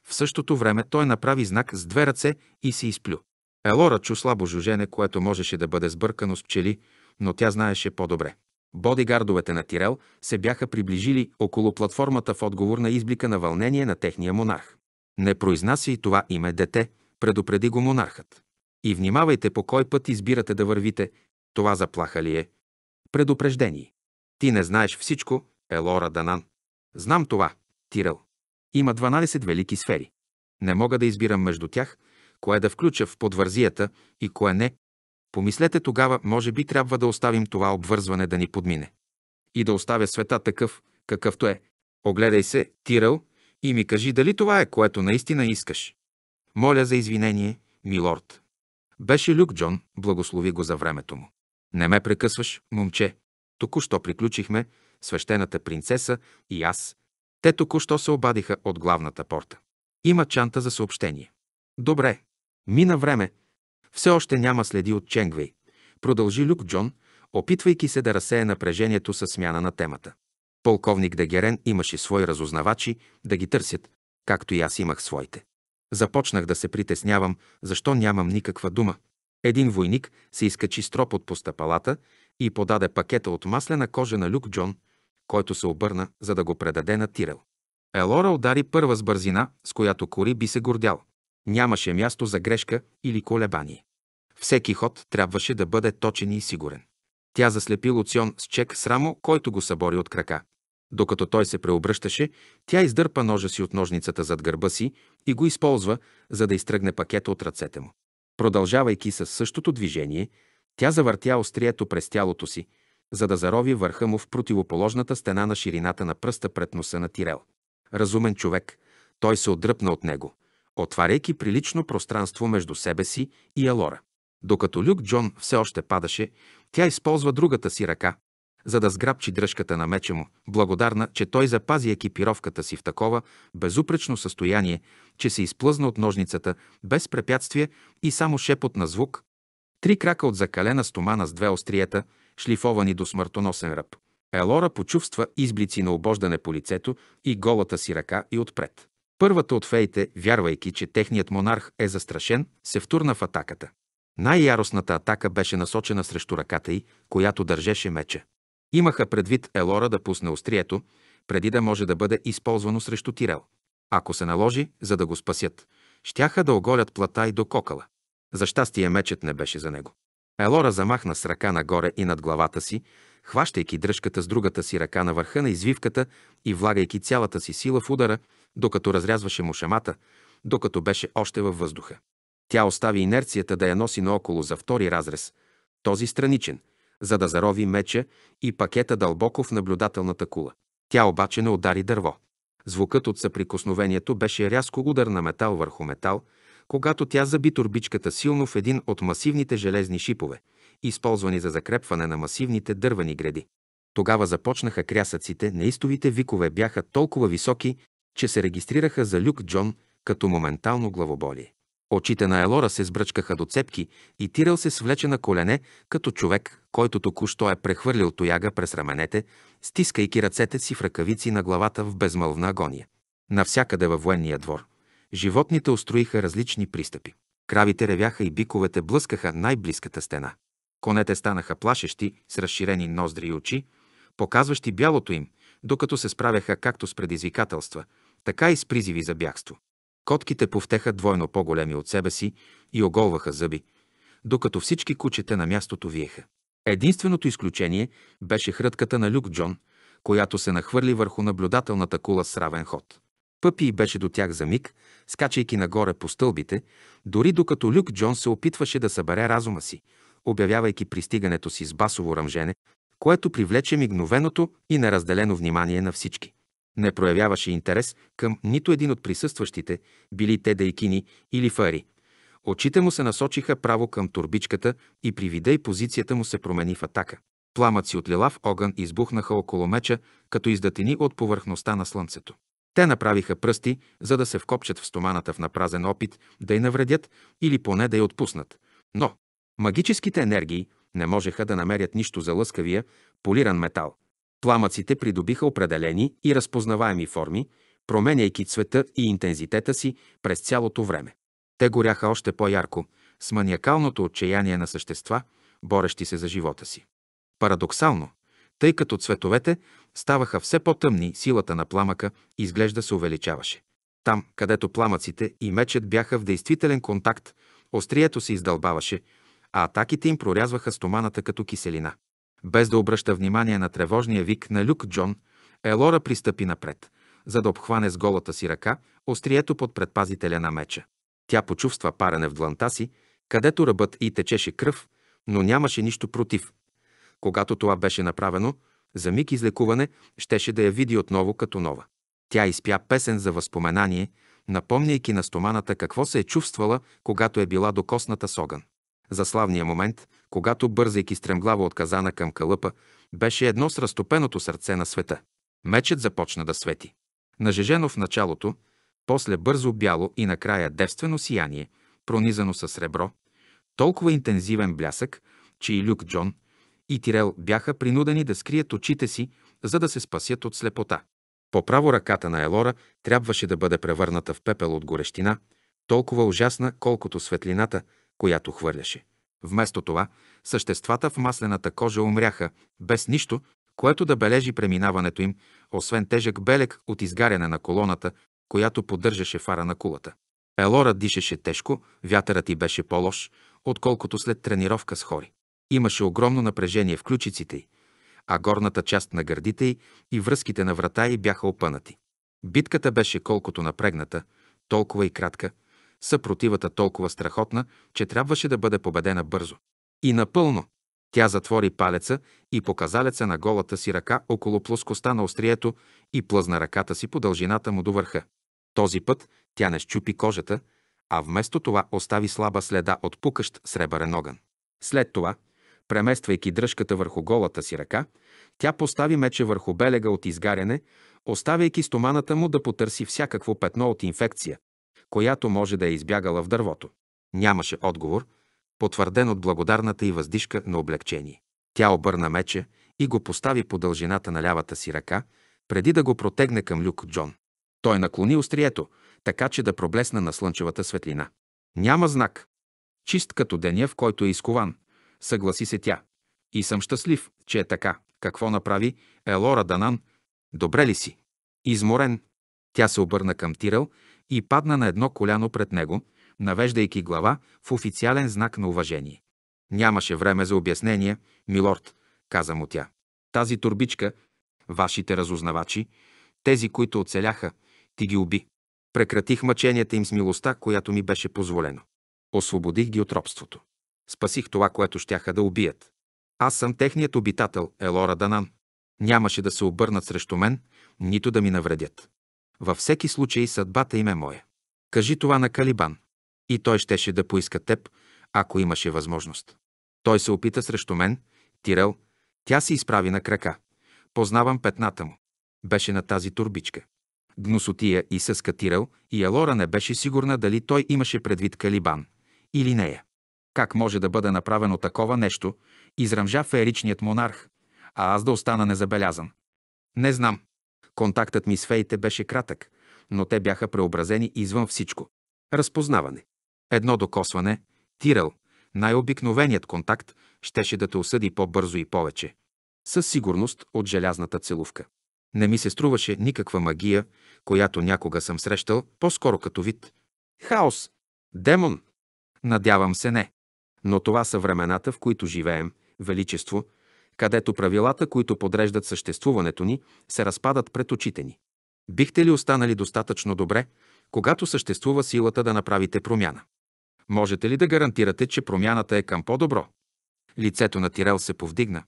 В същото време той направи знак с две ръце и се изплю. Елора чу слабо жужене, което можеше да бъде сбъркано с пчели, но тя знаеше по-добре. Бодигардовете на Тирел се бяха приближили около платформата в отговор на изблика на вълнение на техния монарх. Не произнася и това име дете, предупреди го монархът. И внимавайте по кой път избирате да вървите, това заплаха ли е? Предупреждение. Ти не знаеш всичко, Елора Данан. Знам това. Тирал. Има 12 велики сфери. Не мога да избирам между тях, кое да включа в подвързията и кое не. Помислете тогава, може би трябва да оставим това обвързване да ни подмине. И да оставя света такъв, какъвто е. Огледай се, Тирал, и ми кажи дали това е, което наистина искаш. Моля за извинение, милорд. Беше Люк Джон, благослови го за времето му. Не ме прекъсваш, момче. Току-що приключихме, свещената принцеса и аз. Те току-що се обадиха от главната порта. Има чанта за съобщение. Добре. Мина време. Все още няма следи от Ченгвей. Продължи Люк Джон, опитвайки се да разсее напрежението със смяна на темата. Полковник Дегерен имаше свои разузнавачи да ги търсят, както и аз имах своите. Започнах да се притеснявам, защо нямам никаква дума. Един войник се изкачи строп от постъпалата и подаде пакета от маслена кожа на Люк Джон, който се обърна, за да го предаде на Тирел. Елора удари първа с бързина, с която Кори би се гордял. Нямаше място за грешка или колебание. Всеки ход трябваше да бъде точен и сигурен. Тя заслепи Луцион с чек срамо, който го събори от крака. Докато той се преобръщаше, тя издърпа ножа си от ножницата зад гърба си и го използва, за да изтръгне пакета от ръцете му. Продължавайки със същото движение, тя завъртя острието през тялото си, за да зарови върха му в противоположната стена на ширината на пръста пред носа на Тирел. Разумен човек, той се отдръпна от него, отваряйки прилично пространство между себе си и Алора. Докато Люк Джон все още падаше, тя използва другата си ръка, за да сграбчи дръжката на меча му, благодарна, че той запази екипировката си в такова безупречно състояние, че се изплъзна от ножницата без препятствие и само шепот на звук. Три крака от закалена стомана с две остриета – шлифовани до смъртоносен ръб. Елора почувства изблици на обождане по лицето и голата си ръка и отпред. Първата от феите, вярвайки, че техният монарх е застрашен, се втурна в атаката. Най-яростната атака беше насочена срещу ръката й, която държеше меча. Имаха предвид Елора да пусне острието, преди да може да бъде използвано срещу Тирел. Ако се наложи, за да го спасят, щяха да оголят плата и до кокала. За щастие мечът не беше за него. Елора замахна с ръка нагоре и над главата си, хващайки дръжката с другата си ръка на върха на извивката и влагайки цялата си сила в удара, докато разрязваше му шамата, докато беше още във въздуха. Тя остави инерцията да я носи наоколо за втори разрез, този страничен, за да зарови меча и пакета дълбоко в наблюдателната кула. Тя обаче не удари дърво. Звукът от съприкосновението беше рязко удар на метал върху метал – когато тя заби турбичката силно в един от масивните железни шипове, използвани за закрепване на масивните дървени гради. Тогава започнаха крясъците, неистовите викове бяха толкова високи, че се регистрираха за Люк Джон като моментално главоболие. Очите на Елора се сбръчкаха до цепки и Тирал се свлече на колене, като човек, който току-що е прехвърлил тояга през раменете, стискайки ръцете си в ръкавици на главата в безмълвна агония. Навсякъде във военния двор – Животните устроиха различни пристъпи. Кравите ревяха и биковете блъскаха най-близката стена. Конете станаха плашещи, с разширени ноздри и очи, показващи бялото им, докато се справяха както с предизвикателства, така и с призиви за бягство. Котките повтеха двойно по-големи от себе си и оголваха зъби, докато всички кучета на мястото виеха. Единственото изключение беше хрътката на Люк Джон, която се нахвърли върху наблюдателната кула с равен ход. Пъпи беше до тях за миг, скачайки нагоре по стълбите, дори докато Люк Джон се опитваше да събере разума си, обявявайки пристигането си с басово ръмжене, което привлече мигновеното и неразделено внимание на всички. Не проявяваше интерес към нито един от присъстващите, били те дейкини или фари. Очите му се насочиха право към турбичката и при вида и позицията му се промени в атака. Пламъци от лилав огън избухнаха около меча, като издатени от повърхността на слънцето. Те направиха пръсти, за да се вкопчат в стоманата в напразен опит да й навредят или поне да я отпуснат. Но магическите енергии не можеха да намерят нищо за лъскавия, полиран метал. Пламъците придобиха определени и разпознаваеми форми, променяйки цвета и интензитета си през цялото време. Те горяха още по-ярко, с маниакалното отчаяние на същества, борещи се за живота си. Парадоксално, тъй като цветовете ставаха все по-тъмни, силата на пламъка изглежда се увеличаваше. Там, където пламъците и мечът бяха в действителен контакт, острието се издълбаваше, а атаките им прорязваха стоманата като киселина. Без да обръща внимание на тревожния вик на Люк Джон, Елора пристъпи напред, за да обхване с голата си ръка острието под предпазителя на меча. Тя почувства парене в дланта си, където ръбът и течеше кръв, но нямаше нищо против, когато това беше направено, за миг излекуване щеше да я види отново като нова. Тя изпя песен за възпоменание, напомняйки на стоманата какво се е чувствала, когато е била докосната с огън. За славния момент, когато бързайки стремглаво от казана към калъпа, беше едно с разтопеното сърце на света. Мечът започна да свети. Нажежено в началото, после бързо бяло и накрая девствено сияние, пронизано с сребро, толкова интензивен блясък, че и Люк Джон, и Тирел бяха принудени да скрият очите си, за да се спасят от слепота. По право ръката на Елора трябваше да бъде превърната в пепел от горещина, толкова ужасна, колкото светлината, която хвърляше. Вместо това, съществата в маслената кожа умряха, без нищо, което да бележи преминаването им, освен тежък белег от изгаряне на колоната, която поддържаше фара на кулата. Елора дишаше тежко, вятърът ти беше по-лош, отколкото след тренировка с хори. Имаше огромно напрежение в ключиците й, а горната част на гърдите й и връзките на врата й бяха опънати. Битката беше колкото напрегната, толкова и кратка, съпротивата толкова страхотна, че трябваше да бъде победена бързо. И напълно. Тя затвори палеца и показалеца на голата си ръка около плоскостта на острието и плъзна ръката си по дължината му до върха. Този път тя не щупи кожата, а вместо това остави слаба следа от пукащ сребърен огън. След това, Премествайки дръжката върху голата си ръка, тя постави меча върху белега от изгаряне, оставяйки стоманата му да потърси всякакво петно от инфекция, която може да е избягала в дървото. Нямаше отговор, потвърден от благодарната и въздишка на облегчение. Тя обърна мече и го постави по дължината на лявата си ръка, преди да го протегне към люк Джон. Той наклони острието, така че да проблесна на слънчевата светлина. Няма знак. Чист като деня, в който е изкован, съгласи се тя. И съм щастлив, че е така. Какво направи Елора Данан? Добре ли си? Изморен. Тя се обърна към Тирал и падна на едно коляно пред него, навеждайки глава в официален знак на уважение. Нямаше време за обяснение, милорд, каза му тя. Тази турбичка, вашите разузнавачи, тези, които оцеляха, ти ги уби. Прекратих мъченията им с милостта, която ми беше позволено. Освободих ги от робството. Спасих това, което щяха да убият. Аз съм техният обитател, Елора Данан. Нямаше да се обърнат срещу мен, нито да ми навредят. Във всеки случай съдбата им е моя. Кажи това на Калибан. И той щеше да поиска теб, ако имаше възможност. Той се опита срещу мен, Тирел. Тя се изправи на крака. Познавам петната му. Беше на тази турбичка. Гносотия и съска Тирел и Елора не беше сигурна дали той имаше предвид Калибан или нея. Как може да бъде направено такова нещо, изръмжа фееричният монарх, а аз да остана незабелязан. Не знам. Контактът ми с феите беше кратък, но те бяха преобразени извън всичко. Разпознаване. Едно докосване, тирал, най-обикновеният контакт, щеше да те осъди по-бързо и повече. Със сигурност от желязната целувка. Не ми се струваше никаква магия, която някога съм срещал, по-скоро като вид. Хаос! Демон! Надявам се не. Но това са времената, в които живеем, величество, където правилата, които подреждат съществуването ни, се разпадат пред очите ни. Бихте ли останали достатъчно добре, когато съществува силата да направите промяна? Можете ли да гарантирате, че промяната е към по-добро? Лицето на Тирел се повдигна.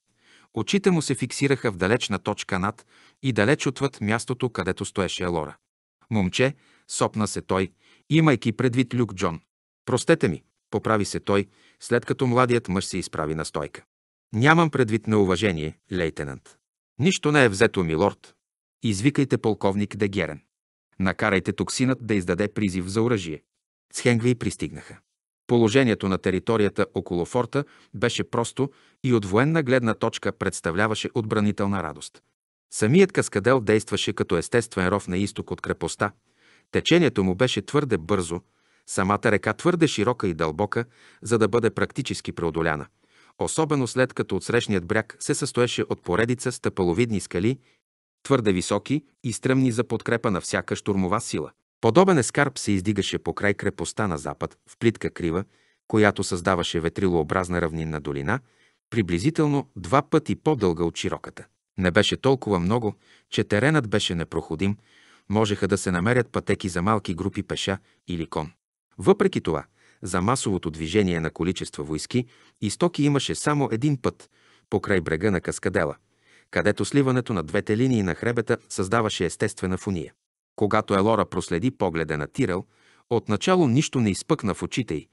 Очите му се фиксираха в далечна точка над и далеч отвъд мястото, където стоеше Лора. Момче, сопна се той, имайки предвид Люк Джон. Простете ми, Поправи се той, след като младият мъж се изправи на стойка. Нямам предвид на уважение, лейтенант. Нищо не е взето, милорд. Извикайте полковник Дегерен. Накарайте токсинът да издаде призив за оръжие. Схенгви пристигнаха. Положението на територията около форта беше просто и от военна гледна точка представляваше отбранителна радост. Самият каскадел действаше като естествен ров на изток от крепостта. Течението му беше твърде бързо – Самата река твърде широка и дълбока, за да бъде практически преодоляна. Особено след като отсрещният бряг се състоеше от поредица стъпаловидни скали, твърде високи и стръмни за подкрепа на всяка штурмова сила. Подобен ескарп се издигаше по край крепостта на запад, в плитка крива, която създаваше ветрилообразна равнинна долина, приблизително два пъти по-дълга от широката. Не беше толкова много, че теренът беше непроходим, можеха да се намерят пътеки за малки групи пеша или кон. Въпреки това, за масовото движение на количества войски и стоки имаше само един път – покрай брега на Каскадела, където сливането на двете линии на хребета създаваше естествена фуния. Когато Елора проследи погледа на Тирел, отначало нищо не изпъкна в очите й,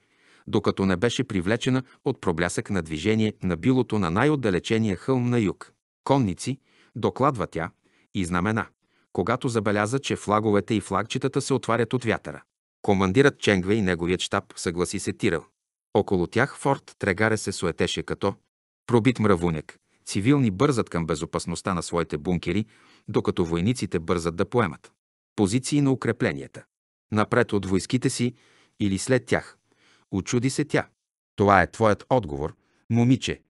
докато не беше привлечена от проблясък на движение на билото на най-отдалечения хълм на юг. Конници, докладва тя, и знамена, когато забеляза, че флаговете и флагчетата се отварят от вятъра. Командирът Ченгве и неговият щаб съгласи се Тирал. Около тях форт Трегаре се суетеше като пробит мравуняк. Цивилни бързат към безопасността на своите бункери, докато войниците бързат да поемат. Позиции на укрепленията. Напред от войските си или след тях. Очуди се тя. Това е твоят отговор, момиче.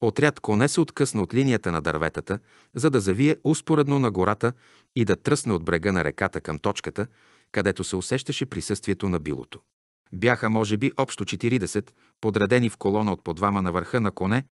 Отряд коне се откъсна от линията на дърветата, за да завие успоредно на гората и да тръсне от брега на реката към точката, където се усещаше присъствието на билото. Бяха, може би, общо 40, подредени в колона от по двама на върха на коне,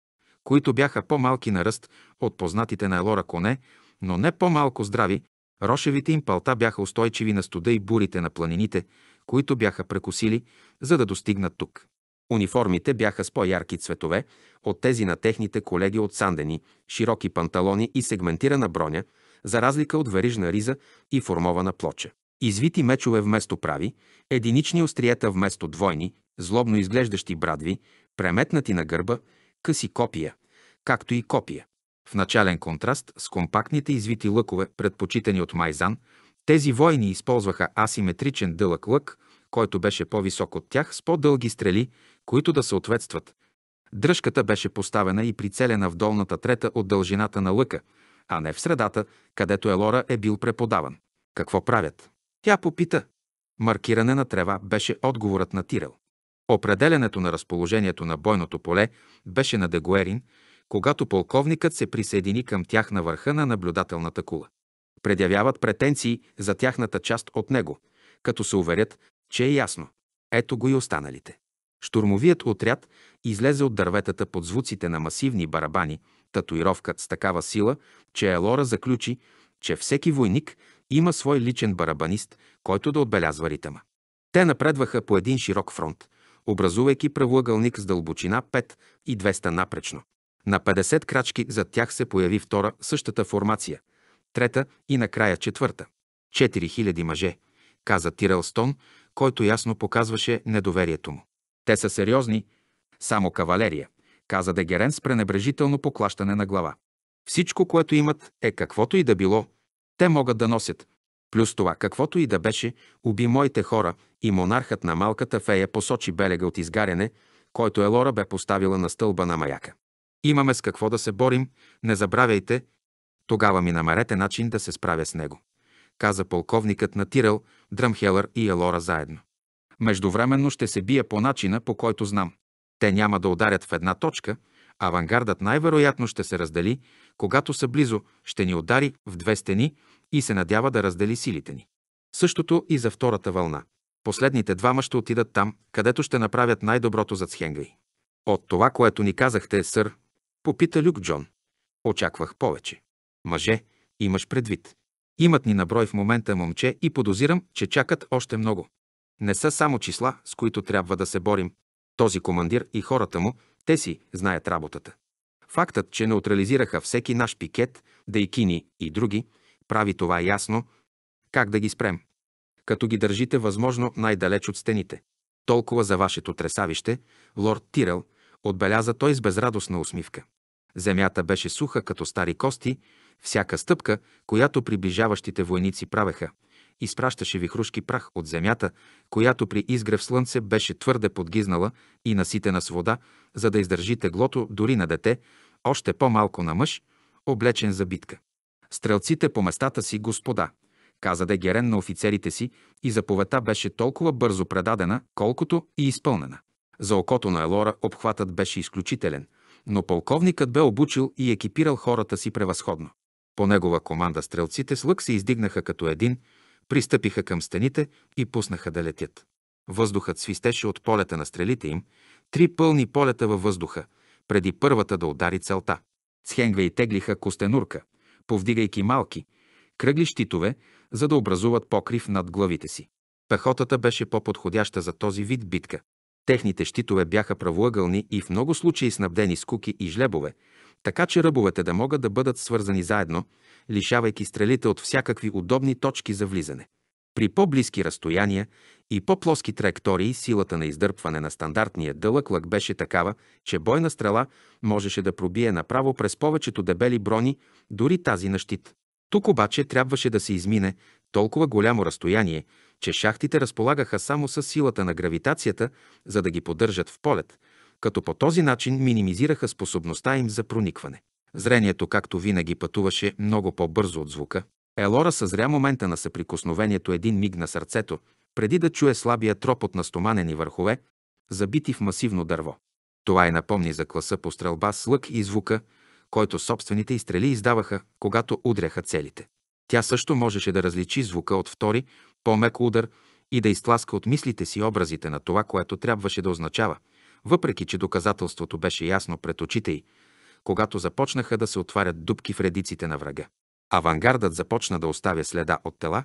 които бяха по-малки на ръст от познатите на Елора коне, но не по-малко здрави, рошевите им палта бяха устойчиви на студа и бурите на планините, които бяха прекусили, за да достигнат тук. Униформите бяха с по-ярки цветове от тези на техните колеги от сандени, широки панталони и сегментирана броня, за разлика от верижна риза и формована плоча. Извити мечове вместо прави, единични остриета вместо двойни, злобно изглеждащи брадви, преметнати на гърба, къси копия, както и копия. В начален контраст с компактните извити лъкове, предпочитани от Майзан, тези войни използваха асиметричен дълъг лък, който беше по-висок от тях, с по-дълги стрели, които да съответстват. Дръжката беше поставена и прицелена в долната трета от дължината на лъка, а не в средата, където Елора е бил преподаван. Какво правят? Тя попита. Маркиране на трева беше отговорът на Тирел. Определянето на разположението на бойното поле беше на Дегуерин, когато полковникът се присъедини към тях на върха на наблюдателната кула. Предявяват претенции за тяхната част от него, като се уверят, че е ясно. Ето го и останалите. Штурмовият отряд излезе от дърветата под звуците на масивни барабани, татуировка с такава сила, че Елора заключи, че всеки войник има свой личен барабанист, който да отбелязва ритъма. Те напредваха по един широк фронт, образувайки правоъгълник с дълбочина 5 и 200 напречно. На 50 крачки зад тях се появи втора същата формация, трета и накрая четвърта. 4000 мъже, каза Тирелстон, който ясно показваше недоверието му. Те са сериозни, само кавалерия, каза Дегерен с пренебрежително поклащане на глава. Всичко, което имат, е каквото и да било – те могат да носят. Плюс това, каквото и да беше, уби моите хора и монархът на малката фея посочи белега от изгаряне, който Елора бе поставила на стълба на маяка. Имаме с какво да се борим, не забравяйте. Тогава ми намерете начин да се справя с него, каза полковникът на Тирал, Дръмхелър и Елора заедно. Междувременно ще се бия по начина, по който знам. Те няма да ударят в една точка, авангардът най-вероятно ще се раздели, когато са близо, ще ни удари в две стени, и се надява да раздели силите ни. Същото и за втората вълна. Последните двама ще отидат там, където ще направят най-доброто за Цхенгай. От това, което ни казахте, сър, попита Люк Джон. Очаквах повече. Мъже, имаш предвид. Имат ни наброй в момента момче и подозирам, че чакат още много. Не са само числа, с които трябва да се борим. Този командир и хората му, те си знаят работата. Фактът, че неутрализираха всеки наш пикет, дайкини и други, прави това ясно, как да ги спрем? Като ги държите възможно най-далеч от стените. Толкова за вашето тресавище, лорд Тирел, отбеляза той с безрадостна усмивка. Земята беше суха като стари кости, всяка стъпка, която приближаващите войници правеха, изпращаше вихрушки прах от земята, която при изгрев слънце беше твърде подгизнала и наситена с вода, за да издържи теглото дори на дете, още по-малко на мъж, облечен за битка. Стрелците по местата си, господа, каза Дегерен на офицерите си и заповедта беше толкова бързо предадена, колкото и изпълнена. За окото на Елора обхватът беше изключителен, но полковникът бе обучил и екипирал хората си превъзходно. По негова команда стрелците с лък се издигнаха като един, пристъпиха към стените и пуснаха да летят. Въздухът свистеше от полета на стрелите им, три пълни полета във въздуха, преди първата да удари целта. Схенгвей теглиха костенурка – повдигайки малки, кръгли щитове, за да образуват покрив над главите си. Пехотата беше по-подходяща за този вид битка. Техните щитове бяха правоъгълни и в много случаи снабдени с куки и жлебове, така че ръбовете да могат да бъдат свързани заедно, лишавайки стрелите от всякакви удобни точки за влизане. При по-близки разстояния и по-плоски траектории силата на издърпване на стандартния дълъг лък беше такава, че бойна стрела можеше да пробие направо през повечето дебели брони, дори тази на щит. Тук обаче трябваше да се измине толкова голямо разстояние, че шахтите разполагаха само с силата на гравитацията, за да ги поддържат в полет, като по този начин минимизираха способността им за проникване. Зрението, както винаги, пътуваше много по-бързо от звука. Елора съзря момента на съприкосновението един миг на сърцето, преди да чуе слабия тропот на стоманени върхове, забити в масивно дърво. Това и напомни за класа по стрелба с лък и звука, който собствените изстрели издаваха, когато удряха целите. Тя също можеше да различи звука от втори, по-мек удар и да изтласка от мислите си образите на това, което трябваше да означава, въпреки че доказателството беше ясно пред очите й, когато започнаха да се отварят дубки в редиците на врага. Авангардът започна да оставя следа от тела,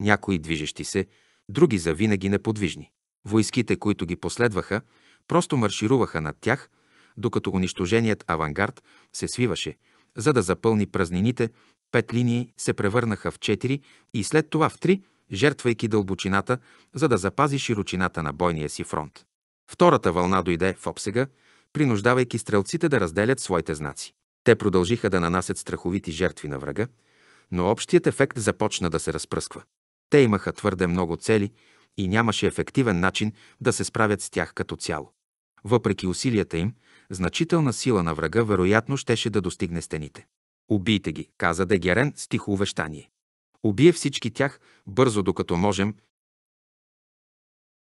някои движещи се, други завинаги неподвижни. Войските, които ги последваха, просто маршируваха над тях, докато унищоженият авангард се свиваше, за да запълни празнините, пет линии се превърнаха в четири и след това в три, жертвайки дълбочината, за да запази широчината на бойния си фронт. Втората вълна дойде в обсега, принуждавайки стрелците да разделят своите знаци. Те продължиха да нанасят страховити жертви на врага, но общият ефект започна да се разпръсква. Те имаха твърде много цели и нямаше ефективен начин да се справят с тях като цяло. Въпреки усилията им, значителна сила на врага вероятно щеше да достигне стените. Убийте ги, каза Дегерен с тихо увещание. Убие всички тях бързо докато можем